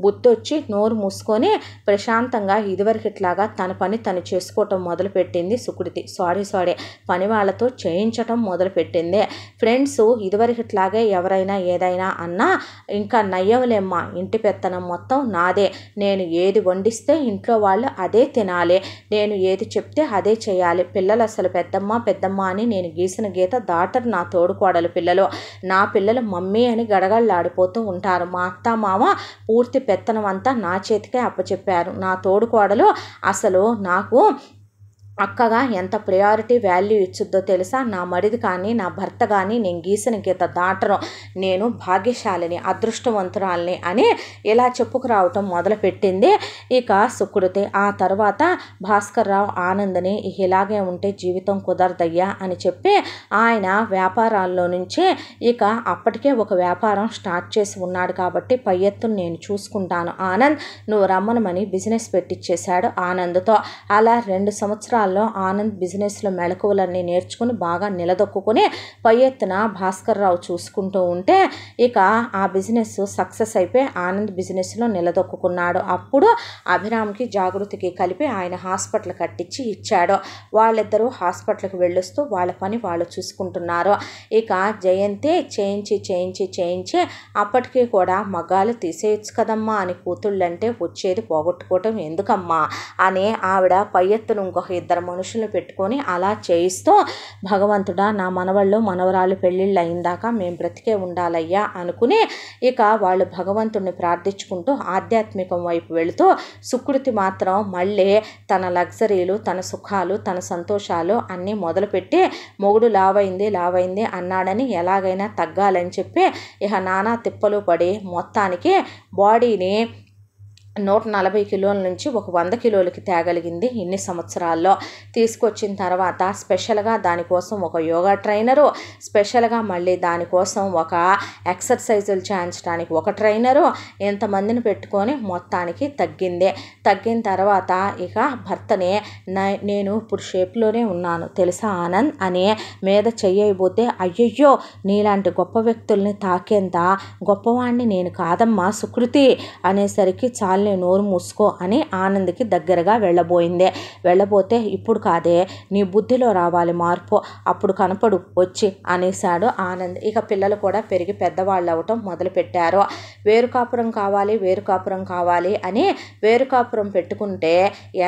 [SPEAKER 1] బుద్ధొచ్చి నోరు మూసుకొని ప్రశాంతంగా ఇదివరకు ఇట్లాగా తన పని తను చేసుకోవటం మొదలుపెట్టింది సుకుడితి సారీ సారీ పని వాళ్ళతో చేయించటం మొదలుపెట్టింది ఫ్రెండ్స్ ఇదివరకు ఇట్లాగే ఎవరైనా ఏదైనా అన్నా ఇంకా నయ్యవలేమ్మా ఇంటి పెత్తనం మొత్తం నాదే నేను ఏది వండిస్తే ఇంట్లో వాళ్ళు అదే తినాలి నేను ఏది చెప్తే అదే చేయాలి పిల్లలు అసలు పెద్దమ్మ పెద్దమ్మ అని నేను గీసిన గీత దాటరు నా తోడుకోడలు పిల్లలు నా పిల్లలు మమ్మీ అని గడగళ్ళాడిపోతూ ఉంటారు మా అత్త మామ పూర్తి పెత్తనం అంతా నా చేతికే అప్పచెప్పారు నా తోడుకోడలు అసలు నాకు అక్కగా ఎంత ప్రయారిటీ వాల్యూ ఇచ్చుద్దో తెలుసా నా మరిది కానీ నా భర్త కానీ నేను గీసిన గీత దాటరు నేను భాగ్యశాలిని అదృష్టవంతురాలిని అని ఇలా చెప్పుకురావటం మొదలుపెట్టింది ఇక శుక్రుడితే ఆ తర్వాత భాస్కర్ రావు ఆనందని ఇలాగే ఉంటే జీవితం కుదరదయ్యా అని చెప్పి ఆయన వ్యాపారాల్లో నుంచి ఇక అప్పటికే ఒక వ్యాపారం స్టార్ట్ చేసి ఉన్నాడు కాబట్టి పై ఎత్తును నేను చూసుకుంటాను ఆనంద్ నువ్వు రమ్మనమని బిజినెస్ పెట్టించేశాడు ఆనంద్తో అలా రెండు సంవత్సరాలు సంవత్సరాల్లో ఆనంద్ బిజినెస్లో మెళకువలన్నీ నేర్చుకుని బాగా నిలదొక్కుని పై ఎత్తున భాస్కర్ రావు చూసుకుంటూ ఉంటే ఇక ఆ బిజినెస్ సక్సెస్ అయిపోయి ఆనంద్ బిజినెస్లో నిలదొక్కున్నాడు అప్పుడు అభిరామ్కి జాగృతికి కలిపి ఆయన హాస్పిటల్ కట్టించి ఇచ్చాడు వాళ్ళిద్దరూ హాస్పిటల్కి వెళ్ళొస్తూ వాళ్ళ పని వాళ్ళు చూసుకుంటున్నారు ఇక జయంతి చేయించి చేయించి చేయించి అప్పటికీ కూడా మగాలు తీసేయచ్చు కదమ్మా అని కూతుళ్ళంటే వచ్చేది పోగొట్టుకోవటం ఎందుకమ్మా అని ఆవిడ పై ఎత్తున ఇంకొక ఇద్దరు ఇద్దరు మనుషులు పెట్టుకొని అలా చేయిస్తూ భగవంతుడా నా మనవళ్ళు మనవరాలు పెళ్ళిళ్ళు అయిందాక మేము బ్రతికే ఉండాలయ్యా అనుకుని ఇక వాళ్ళు భగవంతుడిని ప్రార్థించుకుంటూ ఆధ్యాత్మికం వైపు వెళుతూ సుకృతి మాత్రం మళ్ళీ తన లగ్జరీలు తన సుఖాలు తన సంతోషాలు అన్నీ మొదలుపెట్టి మొగుడు లావైంది లావైంది అన్నాడని ఎలాగైనా తగ్గాలని చెప్పి ఇక నానా తిప్పలు పడి మొత్తానికి బాడీని నూట నలభై కిలోల నుంచి ఒక వంద కిలోలకి తేగలిగింది ఇన్ని సంవత్సరాల్లో తీసుకొచ్చిన తర్వాత స్పెషల్గా దానికోసం ఒక యోగా ట్రైనరు స్పెషల్గా మళ్ళీ దానికోసం ఒక ఎక్సర్సైజులు చేయించడానికి ఒక ట్రైనరు ఇంతమందిని పెట్టుకొని మొత్తానికి తగ్గింది తగ్గిన తర్వాత ఇక భర్తనే నేను ఇప్పుడు షేప్లోనే ఉన్నాను తెలుసా ఆనంద్ అని మీద చెయ్యబోతే అయ్యయ్యో నీలాంటి గొప్ప వ్యక్తుల్ని తాకేంత గొప్పవాణ్ణి నేను కాదమ్మా సుకృతి అనేసరికి చాలా పర్వాలే నోరు మూసుకో అని ఆనంద్కి దగ్గరగా వెళ్ళబోయిందే వెళ్ళబోతే ఇప్పుడు కాదే నీ బుద్ధిలో రావాలి మార్పు అప్పుడు కనపడు వచ్చి అనేశాడు ఆనంద్ ఇక పిల్లలు కూడా పెరిగి పెద్దవాళ్ళు అవటం మొదలుపెట్టారు వేరు కాపురం కావాలి వేరు కాపురం కావాలి అని వేరు కాపురం పెట్టుకుంటే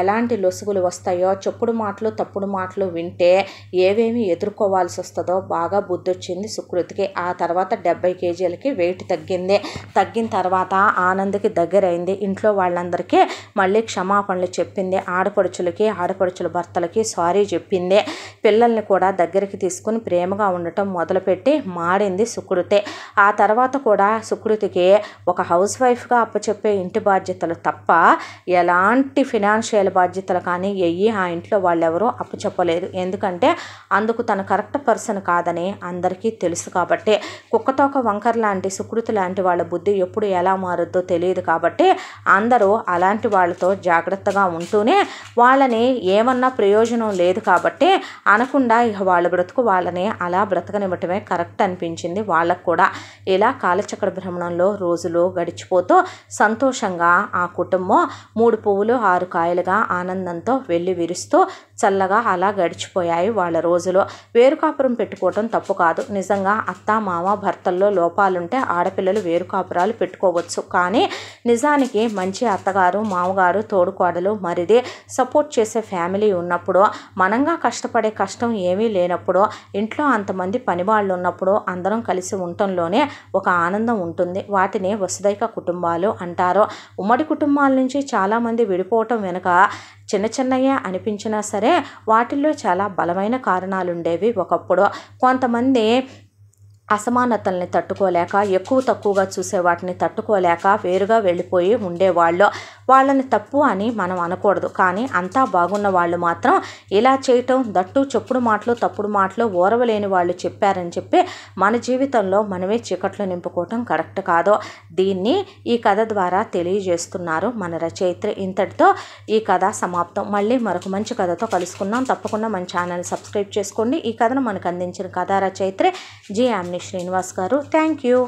[SPEAKER 1] ఎలాంటి లొసుగులు వస్తాయో చెప్పుడు మాటలు తప్పుడు మాటలు వింటే ఏవేమి ఎదుర్కోవాల్సి వస్తుందో బాగా బుద్ధొచ్చింది సుకృతికి ఆ తర్వాత డెబ్బై కేజీలకి వెయిట్ తగ్గింది తగ్గిన తర్వాత ఆనంద్కి దగ్గరైంది ఇంట్లో ఇంట్లో వాళ్ళందరికీ మళ్ళీ క్షమాపణలు చెప్పింది ఆడపడుచులకి ఆడపడుచుల భర్తలకి సారీ చెప్పింది పిల్లల్ని కూడా దగ్గరికి తీసుకుని ప్రేమగా ఉండటం మొదలుపెట్టి మాడింది సుకృతే ఆ తర్వాత కూడా సుకృతికి ఒక హౌస్ వైఫ్గా అప్పచెప్పే ఇంటి బాధ్యతలు తప్ప ఎలాంటి ఫినాన్షియల్ బాధ్యతలు కానీ ఎయ్యి ఆ ఇంట్లో వాళ్ళెవరూ అప్పచెప్పలేదు ఎందుకంటే అందుకు తన కరెక్ట్ పర్సన్ కాదని అందరికీ తెలుసు కాబట్టి కుక్కతోక వంకర్ లాంటి సుకృతి లాంటి వాళ్ళ బుద్ధి ఎప్పుడు ఎలా మారుద్దో తెలియదు కాబట్టి అందరూ అలాంటి వాళ్ళతో జాగ్రత్తగా ఉంటూనే వాళ్ళని ఏమన్నా ప్రయోజనం లేదు కాబట్టి అనకుండా ఇక వాళ్ళ బ్రతుకు వాళ్ళని అలా బ్రతకనివ్వటమే కరెక్ట్ అనిపించింది వాళ్ళకు కూడా ఇలా కాలచక్ర భ్రమణంలో రోజులు గడిచిపోతూ సంతోషంగా ఆ కుటుంబం మూడు పువ్వులు ఆరు కాయలుగా ఆనందంతో వెళ్ళి విరుస్తూ చల్లగా అలా గడిచిపోయాయి వాళ్ళ రోజులు వేరుకాపురం పెట్టుకోవటం తప్పు కాదు నిజంగా అత్త మామ భర్తల్లో లోపాలుంటే ఆడపిల్లలు వేరుకాపురాలు పెట్టుకోవచ్చు కానీ నిజానికి మంచి అత్తగారు మామగారు తోడుకోడలు మరిది సపోర్ట్ చేసే ఫ్యామిలీ ఉన్నప్పుడు మనంగా కష్టపడే కష్టం ఏమీ లేనప్పుడు ఇంట్లో అంతమంది పనివాళ్ళు ఉన్నప్పుడు అందరం కలిసి ఉండటంలోనే ఒక ఆనందం ఉంటుంది వాటిని వసుదైక కుటుంబాలు అంటారు ఉమ్మడి కుటుంబాల నుంచి చాలామంది విడిపోవటం వెనుక చిన్న చిన్నయే అనిపించినా సరే వాటిల్లో చాలా బలమైన కారణాలు ఉండేవి ఒకప్పుడు కొంతమంది అసమానతల్ని తట్టుకోలేక ఎక్కువ తక్కువగా చూసే వాటిని తట్టుకోలేక వేరుగా వెళ్ళిపోయి ఉండేవాళ్ళు వాళ్ళని తప్పు అని మనం అనకూడదు కానీ అంతా బాగున్న వాళ్ళు మాత్రం ఇలా చేయటం దట్టు చెప్పుడు మాటలు తప్పుడు మాటలు ఓరవలేని వాళ్ళు చెప్పారని చెప్పి మన జీవితంలో మనమే చీకట్లు నింపుకోవటం కరెక్ట్ కాదు దీన్ని ఈ కథ ద్వారా తెలియజేస్తున్నారు మన రచయిత్రి ఇంతటితో ఈ కథ సమాప్తం మళ్ళీ మరొక మంచి కథతో కలుసుకుందాం తప్పకుండా మన ఛానల్ సబ్స్క్రైబ్ చేసుకోండి ఈ కథను మనకు అందించిన కథా రచయిత్రి జి ఆమ్ని శ్రీనివాస్ గారు థ్యాంక్ యూ